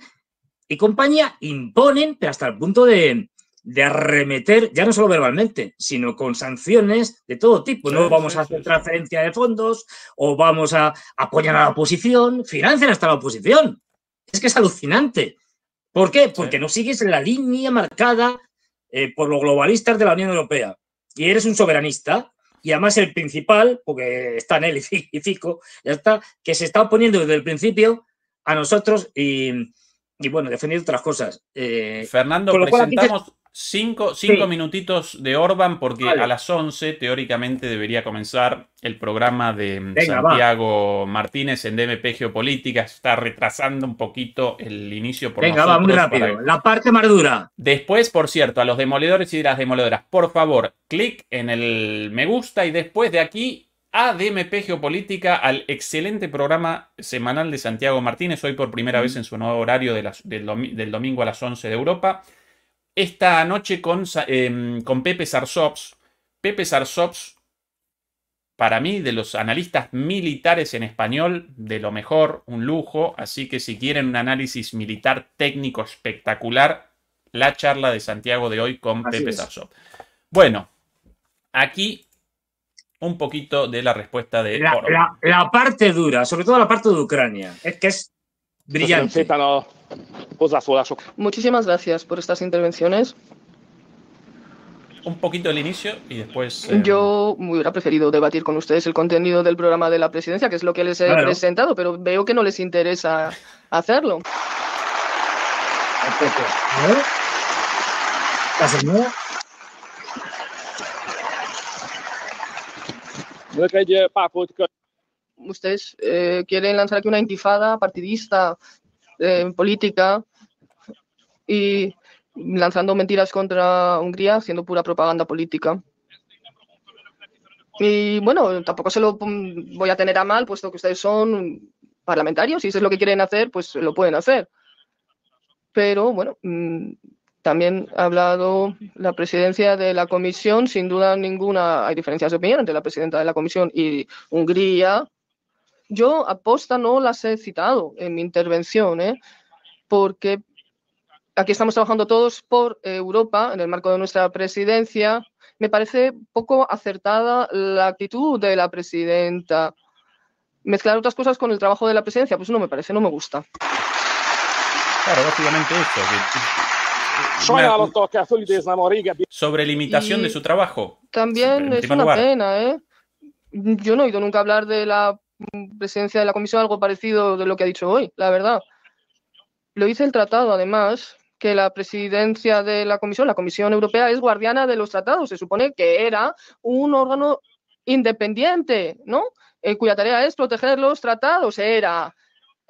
y compañía imponen, pero hasta el punto de, de arremeter, ya no solo verbalmente, sino con sanciones de todo tipo. No vamos a hacer transferencia de fondos o vamos a apoyar a la oposición, financian hasta la oposición. Es que es alucinante. ¿Por qué? Porque no sigues la línea marcada eh, por los globalistas de la Unión Europea y eres un soberanista. Y además el principal, porque está en él y Fico, ya está, que se está oponiendo desde el principio a nosotros y, bueno, defendiendo otras cosas. Eh, Fernando, presentamos, Cinco, cinco minutitos de Orban porque a las 11 teóricamente debería comenzar el programa de mm, Santiago Martínez en DMP Geopolítica. Está retrasando un poquito el inicio por Venga, va muy rápido. La parte más dura. Después, por cierto, a los demoledores y las demoledoras, por favor, clic en el me gusta y después de aquí a DMP Geopolítica, al excelente programa semanal de Santiago Martínez, hoy por primera vez en su nuevo horario de del, domingo a las 11 de Europa esta noche con, em, Pepe Sarsops. Pepe Sarsops, para mí, de los analistas militares en español, de lo mejor, un lujo. Así que si quieren un análisis militar técnico espectacular, la charla de Santiago de hoy con Pepe Sarsops. Bueno, aquí un poquito de la respuesta de... La, parte dura, sobre todo la parte de Ucrania, es que es brillante. Pues, Muchísimas gracias por estas intervenciones. Un poquito el inicio y después. Eh, Yo hubiera preferido debatir con ustedes el contenido del programa de la presidencia, que es lo que les he presentado, pero veo que no les interesa hacerlo. Ustedes eh, quieren lanzar aquí una intifada partidista en política y lanzando mentiras contra Hungría, haciendo pura propaganda política. Y bueno, tampoco se lo voy a tener a mal, puesto que ustedes son parlamentarios y si eso es lo que quieren hacer, pues lo pueden hacer. Pero bueno, mm, también ha hablado la presidencia de la comisión, sin duda ninguna hay diferencias de opinión entre la presidenta de la comisión y Hungría, yo aposta no las he citado en mi intervención, ¿eh? porque aquí estamos trabajando todos por Europa en el marco de nuestra presidencia. Me parece poco acertada la actitud de la presidenta. Mezclar otras cosas con el trabajo de la presidencia, pues no me parece, no me gusta. Claro, básicamente esto. Sobre limitación de su trabajo. También es una pena, ¿eh? Yo no he oído nunca hablar de la Mm, presidencia de la comisión algo parecido de lo que ha dicho hoy, la verdad. Lo dice el tratado, además, que la presidencia de la comisión, la Comisión Europea, es guardiana de los tratados. Se supone que era un órgano independiente, ¿no? Eh, cuya tarea es proteger los tratados. Era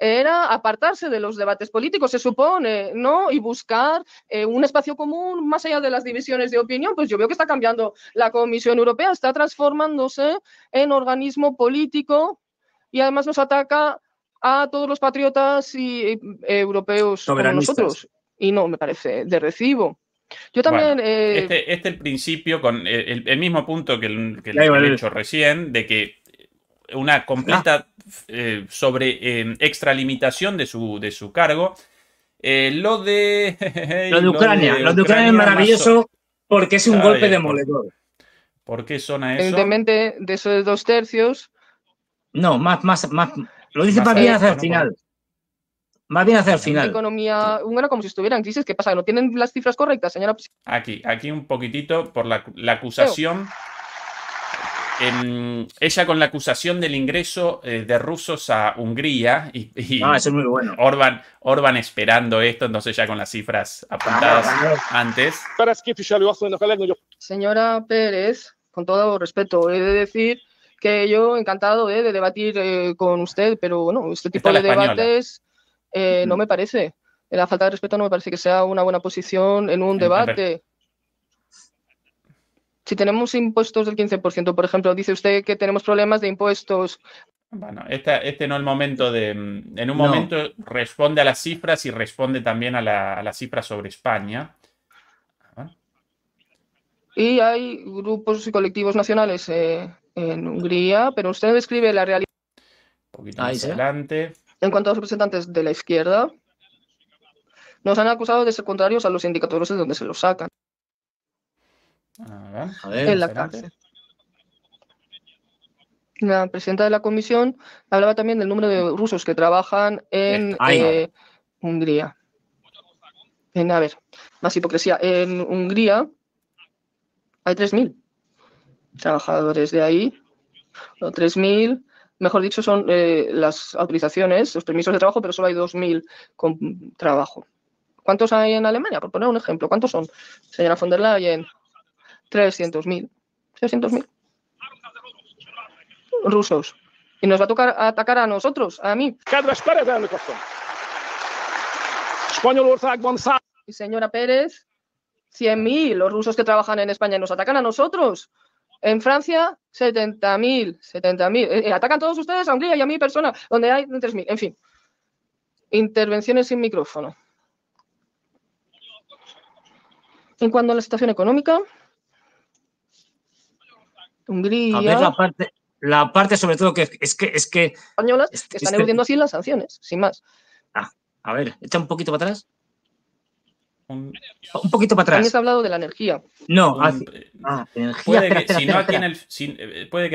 era apartarse de los debates políticos, se supone, ¿no? Y buscar eh, un espacio común más allá de las divisiones de opinión. Pues yo veo que está cambiando la Comisión Europea, está transformándose en organismo político y además nos ataca a todos los patriotas y, eh, europeos como nosotros. Y no me parece de recibo. Yo también. Eh, este, este, el principio, con el, mismo punto que, he hecho recién, de que una completa eh, sobre extralimitación de su, de su cargo. lo de. lo de Ucrania. Lo de Ucrania, es maravilloso porque es un golpe demoledor. ¿Por qué suena eso? Evidentemente, de esos dos tercios, no, más, más, más. Lo dice más, bien hacia el final. Más bien hacia el final. La economía húngara como si estuviera en crisis. ¿Qué pasa? ¿No tienen las cifras correctas, señora? Aquí, aquí un poquitito por la, acusación. Em, ella con la acusación del ingreso eh, de rusos a Hungría y, ah, eso es muy bueno. Orban, Orban esperando esto, entonces ya con las cifras apuntadas antes. Señora Pérez, con todo respeto, he de decir que yo encantado eh, de debatir eh, con usted, pero bueno, este tipo de debates eh, no me parece. La falta de respeto no me parece que sea una buena posición en un debate. Si tenemos impuestos del 15%, por ejemplo, dice usted que tenemos problemas de impuestos. Bueno, este no es el momento de... Mm, en un momento responde a las cifras y responde también a las cifras sobre España. Y hay grupos y colectivos nacionales en Hungría, pero usted describe la realidad. Un poquito adelante. En cuanto a los representantes de la izquierda, nos han acusado de ser contrarios a los indicadores de donde se los sacan. en la cárcel. La presidenta de la comisión hablaba también del número de rusos que trabajan en eh, eh, Hungría. En, a ver, más hipocresía. En Hungría hay 3.000 trabajadores de ahí, o 3.000. Mejor dicho, son eh, las autorizaciones, los permisos de trabajo, pero solo hay 2.000 con trabajo. ¿Cuántos hay en Alemania? Por poner un ejemplo, ¿cuántos son? Señora von der Leyen, 300.000. 300.000 rusos. Y nos va a tocar atacar a nosotros, a mí. Y señora Pérez, 100.000 los rusos que trabajan en España nos atacan a nosotros. En Francia, 70.000, 70.000. Eh, eh, atacan todos ustedes a Hungría y a mi persona, donde hay 3.000. En fin, intervenciones sin micrófono. En cuanto a la situación económica, Hungría. A ver la parte, la parte sobre todo que es que. Es que españolas están eludiendo así las sanciones, sin más. Ah, a ver, echa un poquito para atrás. Un, poquito para atrás. ha hablado de la energía. No, Puede que,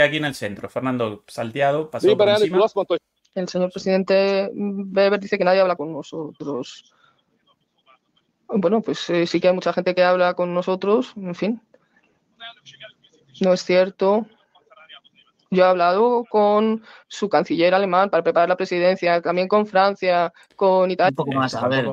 aquí en el, centro. Fernando salteado pasó por encima. El señor presidente Weber dice que nadie habla con nosotros. Bueno, pues eh, sí que hay mucha gente que habla con nosotros, en fin. No es cierto. Yo he hablado con su canciller alemán para preparar la presidencia, también con Francia, con Italia. Un poco más, a ver.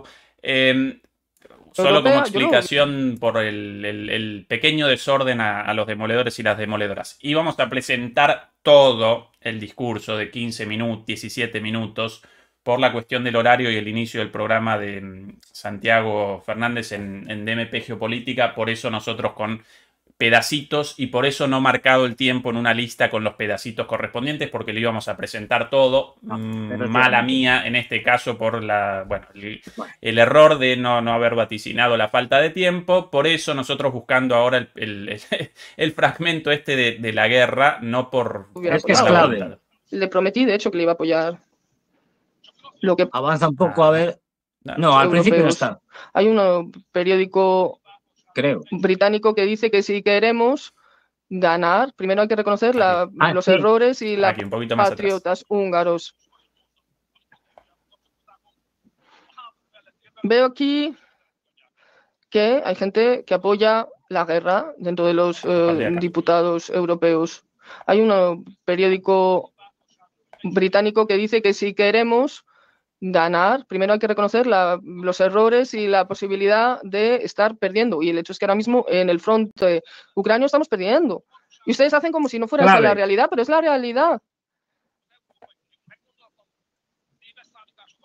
Solo como explicación por el, pequeño desorden a, los demoledores y las demoledoras. Y vamos a presentar todo el discurso de 15 minutos, 17 minutos, por la cuestión del horario y el inicio del programa de mm, Santiago Fernández en, en DMP Geopolítica. Por eso nosotros con pedacitos y por eso no he marcado el tiempo en una lista con los pedacitos correspondientes porque le íbamos a presentar todo. Mm, mala mía en este caso por la, bueno, el, error de no, no, haber vaticinado la falta de tiempo. Por eso nosotros buscando ahora el, fragmento este de, la guerra, no por... Es que es clave. Le prometí de hecho que le iba a apoyar. Lo que... Avanza un poco, a ah, ver. no al principio no está. Hay un periódico creo. Británico que dice que si queremos ganar, primero hay que reconocer ah, los errores y las patriotas húngaros. Veo aquí que hay gente que apoya la guerra dentro de los eh, diputados europeos. Hay un periódico británico que dice que si queremos ganar, primero hay que reconocer los errores y la posibilidad de estar perdiendo. Y el hecho es que ahora mismo en el frente ucraniano ucranio estamos perdiendo. Y ustedes hacen como si no fuera la realidad, pero es la realidad.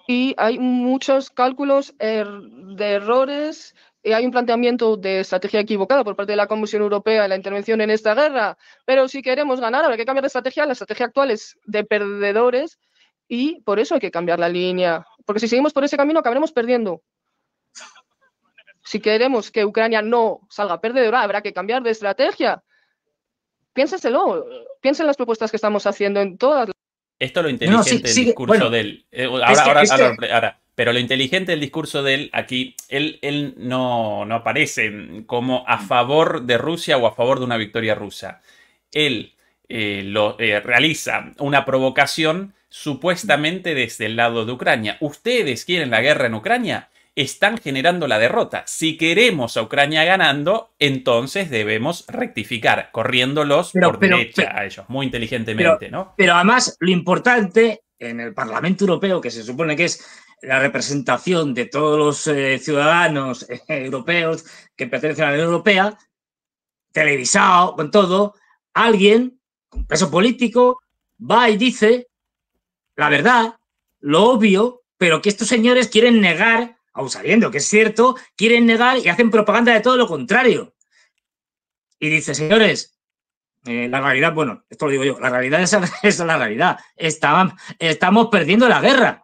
Y hay muchos cálculos er, de errores y hay un planteamiento de estrategia equivocada por parte de la Comisión Europea en la intervención en esta guerra, pero si queremos ganar habrá que cambiar de estrategia. La estrategia actual es de perdedores y por eso hay que cambiar la línea, porque si seguimos por ese camino acabaremos perdiendo. Si queremos que Ucrania no salga perdedora, habrá que cambiar de estrategia. Piénsenselo, piensen las propuestas que estamos haciendo en todas. Esto lo inteligente del discurso de él. Eh, ahora, ahora, este ahora, Pero lo inteligente del discurso de él aquí, él, él no, no aparece como a mm. favor de Rusia o a favor de una victoria rusa. Él eh, lo, eh, realiza una provocación supuestamente desde el lado de Ucrania. Ustedes quieren la guerra en Ucrania, están generando la derrota. Si queremos a Ucrania ganando, entonces debemos rectificar, corriéndolos por derecha a ellos, muy inteligentemente, ¿no? Pero además, lo importante en el Parlamento Europeo, que se supone que es la representación de todos los eh, ciudadanos eh, europeos que pertenecen a la Unión Europea, televisado, con todo, alguien, con peso político, va y dice la verdad, lo obvio, pero que estos señores quieren negar, aun sabiendo que es cierto, quieren negar y hacen propaganda de todo lo contrario. Y dice, señores, eh, la realidad, bueno, esto lo digo yo, la realidad es, la realidad. estamos perdiendo la guerra.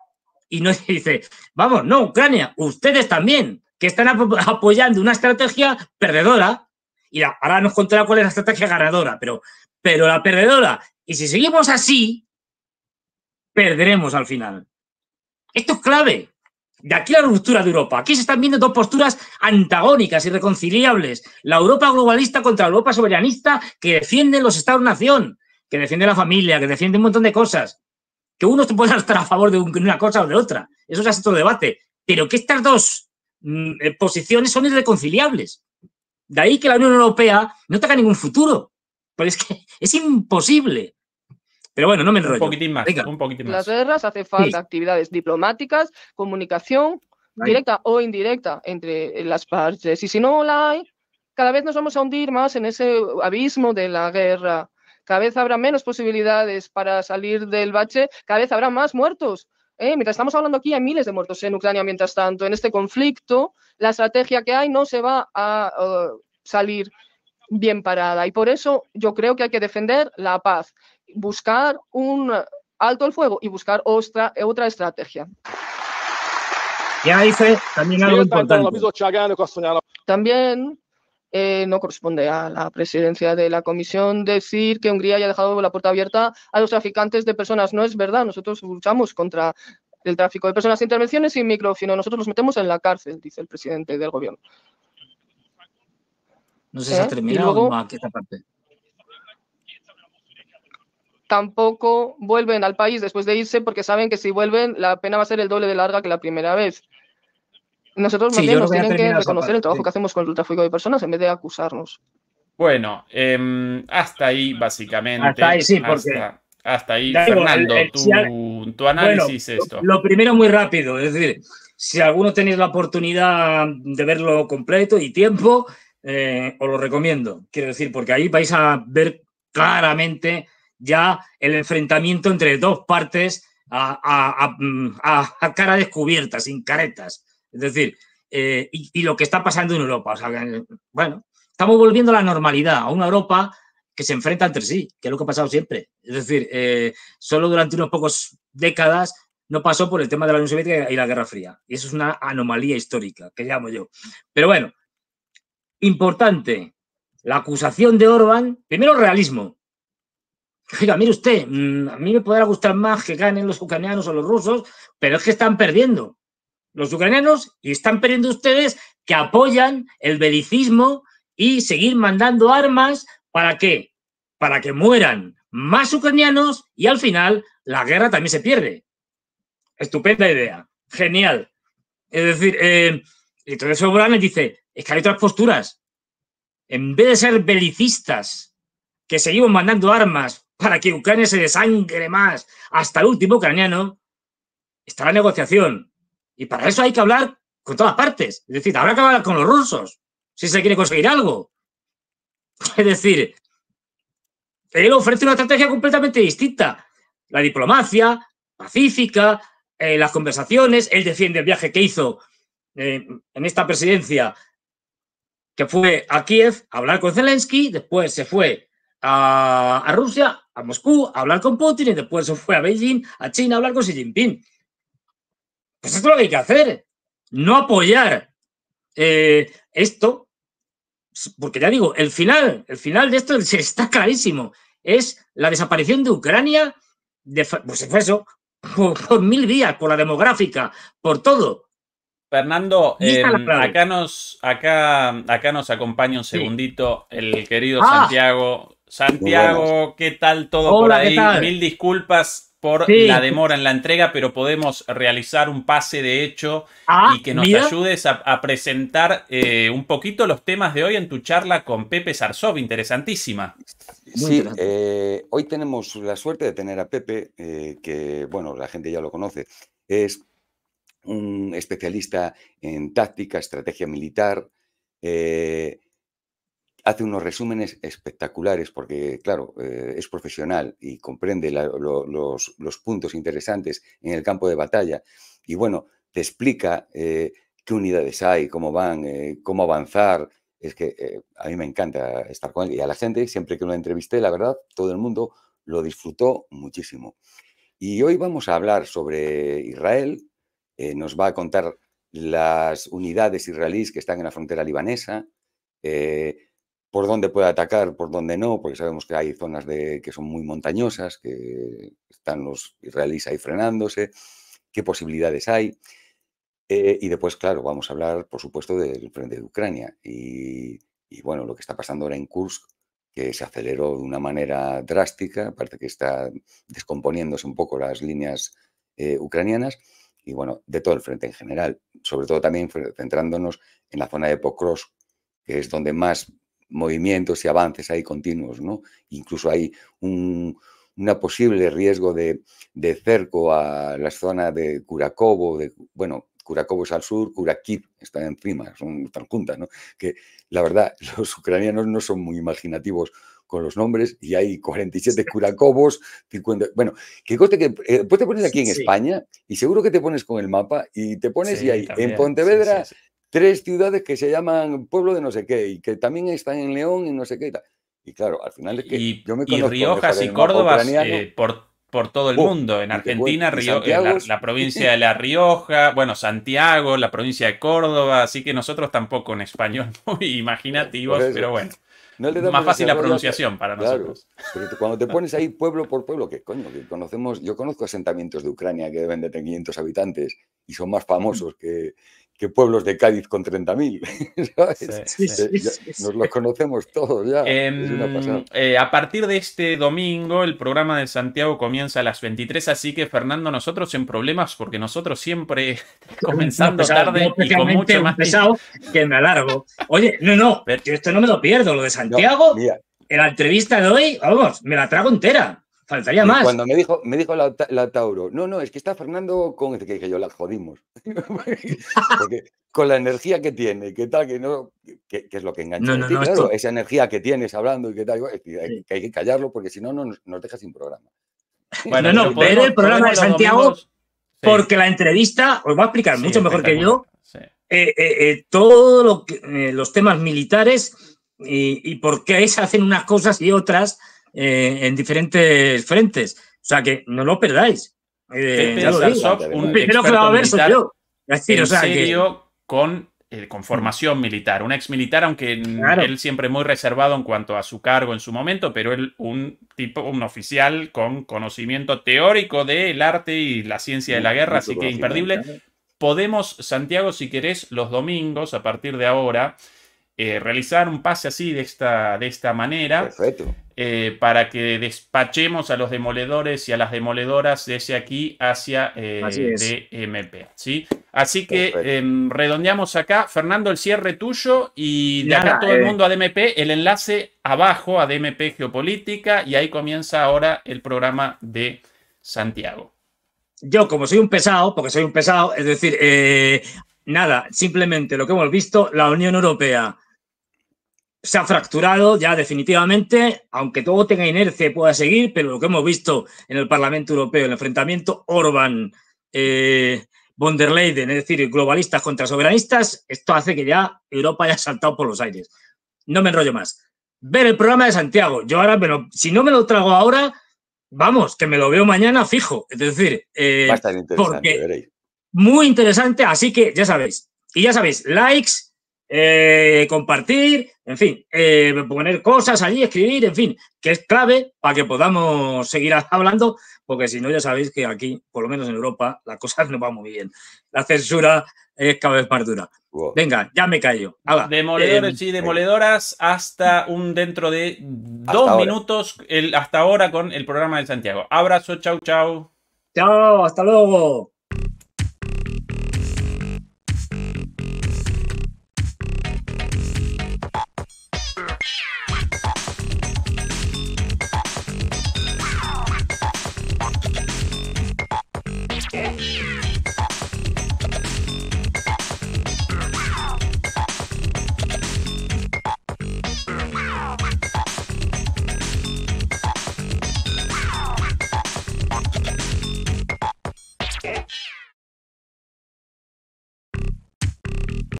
Y no dice, vamos, no, Ucrania, ustedes también, que están apoyando una estrategia perdedora. Y ahora nos contará cuál es la estrategia ganadora, pero, pero la perdedora. Y si seguimos así, perderemos al final. Esto es clave. De aquí la ruptura de Europa. Aquí se están viendo dos posturas antagónicas, irreconciliables. La Europa globalista contra la Europa soberanista que defiende los Estados-nación, que defiende la familia, que defiende un montón de cosas. Que uno pueda estar a favor de una cosa o de otra. Eso ya es otro debate. Pero que estas dos mm, eh, posiciones son irreconciliables. De ahí que la Unión Europea no tenga ningún futuro. Pero es que es imposible. Pero bueno, no me enrollo. Un poquitín más. Las guerras hace falta actividades diplomáticas, comunicación directa o indirecta entre las partes. Y si no la hay, cada vez nos vamos a hundir más en ese abismo de la guerra. Cada vez habrá menos posibilidades para salir del bache, cada vez habrá más muertos. Eh, mientras estamos hablando aquí, hay miles de muertos en Ucrania. Mientras tanto, en este conflicto, la estrategia que hay no se va a eh, salir bien parada. Y por eso yo creo que hay que defender la paz buscar un alto el fuego y buscar otra, otra estrategia. Ya hice también algo importante. También eh, no corresponde a la presidencia de la comisión decir que Hungría haya dejado la puerta abierta a los traficantes de personas. No es verdad. Nosotros luchamos contra el tráfico de personas, intervenciones y sino Nosotros los metemos en la cárcel, dice el presidente del gobierno. No sé si ha ¿Eh? terminado parte tampoco vuelven al país después de irse porque saben que si vuelven la pena va a ser el doble de larga que la primera vez. Nosotros también nos tienen que reconocer el trabajo que hacemos con el tráfico de personas en vez de acusarnos. Bueno, em, hasta ahí básicamente. Hasta ahí, Fernando, tu, análisis esto. Lo primero muy rápido, es decir, si alguno tenéis la oportunidad de verlo completo y tiempo, eh, os lo recomiendo. Quiero decir, porque ahí vais a ver claramente ya el enfrentamiento entre dos partes a, mm, cara descubierta, sin caretas. Es decir, eh, y, lo que está pasando en Europa. bueno, estamos volviendo a la normalidad, a una Europa que se enfrenta entre sí, que es lo que ha pasado siempre. Es decir, eh, solo durante unos pocos décadas no pasó por el tema de la Unión Soviética y la Guerra Fría. Y eso es una anomalía histórica, que llamo yo. Pero bueno, importante, la acusación de Orban, primero realismo, mire usted, mm, a mí me podrá gustar más que ganen los ucranianos o los rusos, pero es que están perdiendo los ucranianos y están perdiendo ustedes que apoyan el belicismo y seguir mandando armas para qué? Para que mueran más ucranianos y al final la guerra también se pierde. Estupenda idea, genial. Es decir, eh, entonces Obrán dice, es que hay otras posturas. En vez de ser belicistas, que seguimos mandando armas para que Ucrania se desangre más hasta el último ucraniano, está la negociación. Y para eso hay que hablar con todas partes. Es decir, habrá que hablar con los rusos si se quiere conseguir algo. Es decir, él ofrece una estrategia completamente distinta. La diplomacia pacífica, eh, las conversaciones, él defiende el viaje que hizo eh, en esta presidencia, que fue a Kiev a hablar con Zelensky, después se fue a, Rusia, a Moscú, a hablar con Putin y después se fue a Beijing, a China a hablar con Xi Jinping. Pues esto es lo que hay que hacer, no apoyar eh, esto, porque ya digo, el final, el final de esto está clarísimo, es la desaparición de Ucrania, de, pues eso, por, mil vías, por la demográfica, por todo. Fernando, em, acá, nos, acá, acá nos acompaña un segundito el querido ah. Santiago Santiago, ¿qué tal todo por ahí? Mil disculpas por la demora en la entrega, pero podemos realizar un pase de hecho ah, y que nos ayudes a, presentar eh, un poquito los temas de hoy en tu charla con Pepe Sarsov, interesantísima. Sí, eh, hoy tenemos la suerte de tener a Pepe, eh, que bueno, la gente ya lo conoce, es un especialista en táctica, estrategia militar, hace unos resúmenes espectaculares porque, claro, eh, es profesional y comprende los, puntos interesantes en el campo de batalla. Y bueno, te explica eh, qué unidades hay, cómo van, eh, cómo avanzar. Es que a mí me encanta estar con él y a la gente, siempre que lo entrevisté, la verdad, todo el mundo lo disfrutó muchísimo. Y hoy vamos a hablar sobre Israel. nos va a contar las unidades israelíes que están en la frontera libanesa, por dónde puede atacar, por dónde no, porque sabemos que hay zonas de, que son muy montañosas, que están los israelíes ahí frenándose, qué posibilidades hay. Eh, y después, claro, vamos a hablar, por supuesto, del frente de Ucrania y, bueno, lo que está pasando ahora en Kursk, que se aceleró de una manera drástica, aparte que está descomponiéndose un poco las líneas eh, ucranianas y bueno, de todo el frente en general, sobre todo también centrándonos en la zona de Pokrovsk, que es donde más movimientos y avances ahí continuos, ¿no? Incluso hay un una posible riesgo de, de, cerco a la zona de Curacobo, de, bueno, Curacobo es al sur, Kurakib está encima, son, tan juntas, ¿no? Que la verdad, los ucranianos no son muy imaginativos con los nombres y hay 47 Curacobos, 50... Bueno, que coste que... pues te pones aquí en España y seguro que te pones con el mapa y te pones y ahí, en Pontevedra tres ciudades que se llaman pueblo de no sé qué y que también están en León y no sé qué y Y claro, al final es que y, yo me conozco, y Riojas y Córdoba eh, por, todo el oh, mundo. En Argentina, eh, la, provincia de La Rioja, bueno, Santiago, la provincia de Córdoba, así que nosotros tampoco en español muy imaginativos, pero bueno. más fácil la pronunciación para nosotros. Pero cuando te pones ahí pueblo por pueblo, que coño, que conocemos, yo conozco asentamientos de Ucrania que deben de tener 500 habitantes y son más mm. famosos que, que pueblos de Cádiz con 30.000. Eh, nos los conocemos todos ya. Em, eh, a partir de este domingo, el programa de Santiago comienza a las 23, así que Fernando, nosotros en problemas, porque nosotros siempre comenzando tarde y con mucho más pesado que me alargo. Oye, no, no, yo esto no me lo pierdo, lo de Santiago, en la entrevista de hoy, vamos, me la trago entera. Cuando me dijo, me dijo la, Tauro, no, no, es que está Fernando con. Este", que yo, la jodimos. con la energía que tiene, que tal, que no. es lo que engancha. Esa energía que tienes hablando y que tal, que hay, que, callarlo porque si no, nos, deja sin programa. Bueno, no, ver el programa de Santiago porque la entrevista os va a explicar mucho mejor que yo eh, eh, eh, todos los temas militares y, y por qué se hacen unas cosas y otras eh, en diferentes frentes. O sea que no lo perdáis. Eh, un primero que va a ver con, eh, con, formación militar. Un ex militar, aunque él siempre muy reservado en cuanto a su cargo en su momento, pero él, un tipo, un oficial con conocimiento teórico del arte y la ciencia de la guerra, así que imperdible. Podemos, Santiago, si querés, los domingos, a partir de ahora, eh, realizar un pase así de esta, de esta manera. Eh, para que despachemos a los demoledores y a las demoledoras desde aquí hacia eh, DMP. Así que em, redondeamos acá. Fernando, el cierre tuyo y de todo el eh. mundo a DMP, el enlace abajo a DMP Geopolítica y ahí comienza ahora el programa de Santiago yo, como soy un pesado, porque soy un pesado, es decir, Nada, simplemente lo que hemos visto, la Unión Europea se ha fracturado ya definitivamente, aunque todo tenga inercia y pueda seguir, pero lo que hemos visto en el Parlamento Europeo, el enfrentamiento Orban, eh, von es decir, globalistas contra soberanistas, esto hace que ya Europa haya saltado por los aires. No me enrollo más. Ver el programa de Santiago. Yo ahora, me si no me lo trago ahora, vamos, que me lo veo mañana fijo. Es decir, eh, porque muy interesante, así que ya sabéis. Y ya sabéis, likes, eh, compartir, en fin, eh, poner cosas allí, escribir, en fin, que es clave para que podamos seguir hablando, porque si no ya sabéis que aquí, por lo menos en Europa, las cosas no van muy bien. La censura es cada vez más dura. Venga, ya me callo. Demoledores em, y eh. demoledoras hasta un dentro de dos minutos, el, hasta ahora con el programa de Santiago. Abrazo, chao, chao. Chao, hasta luego.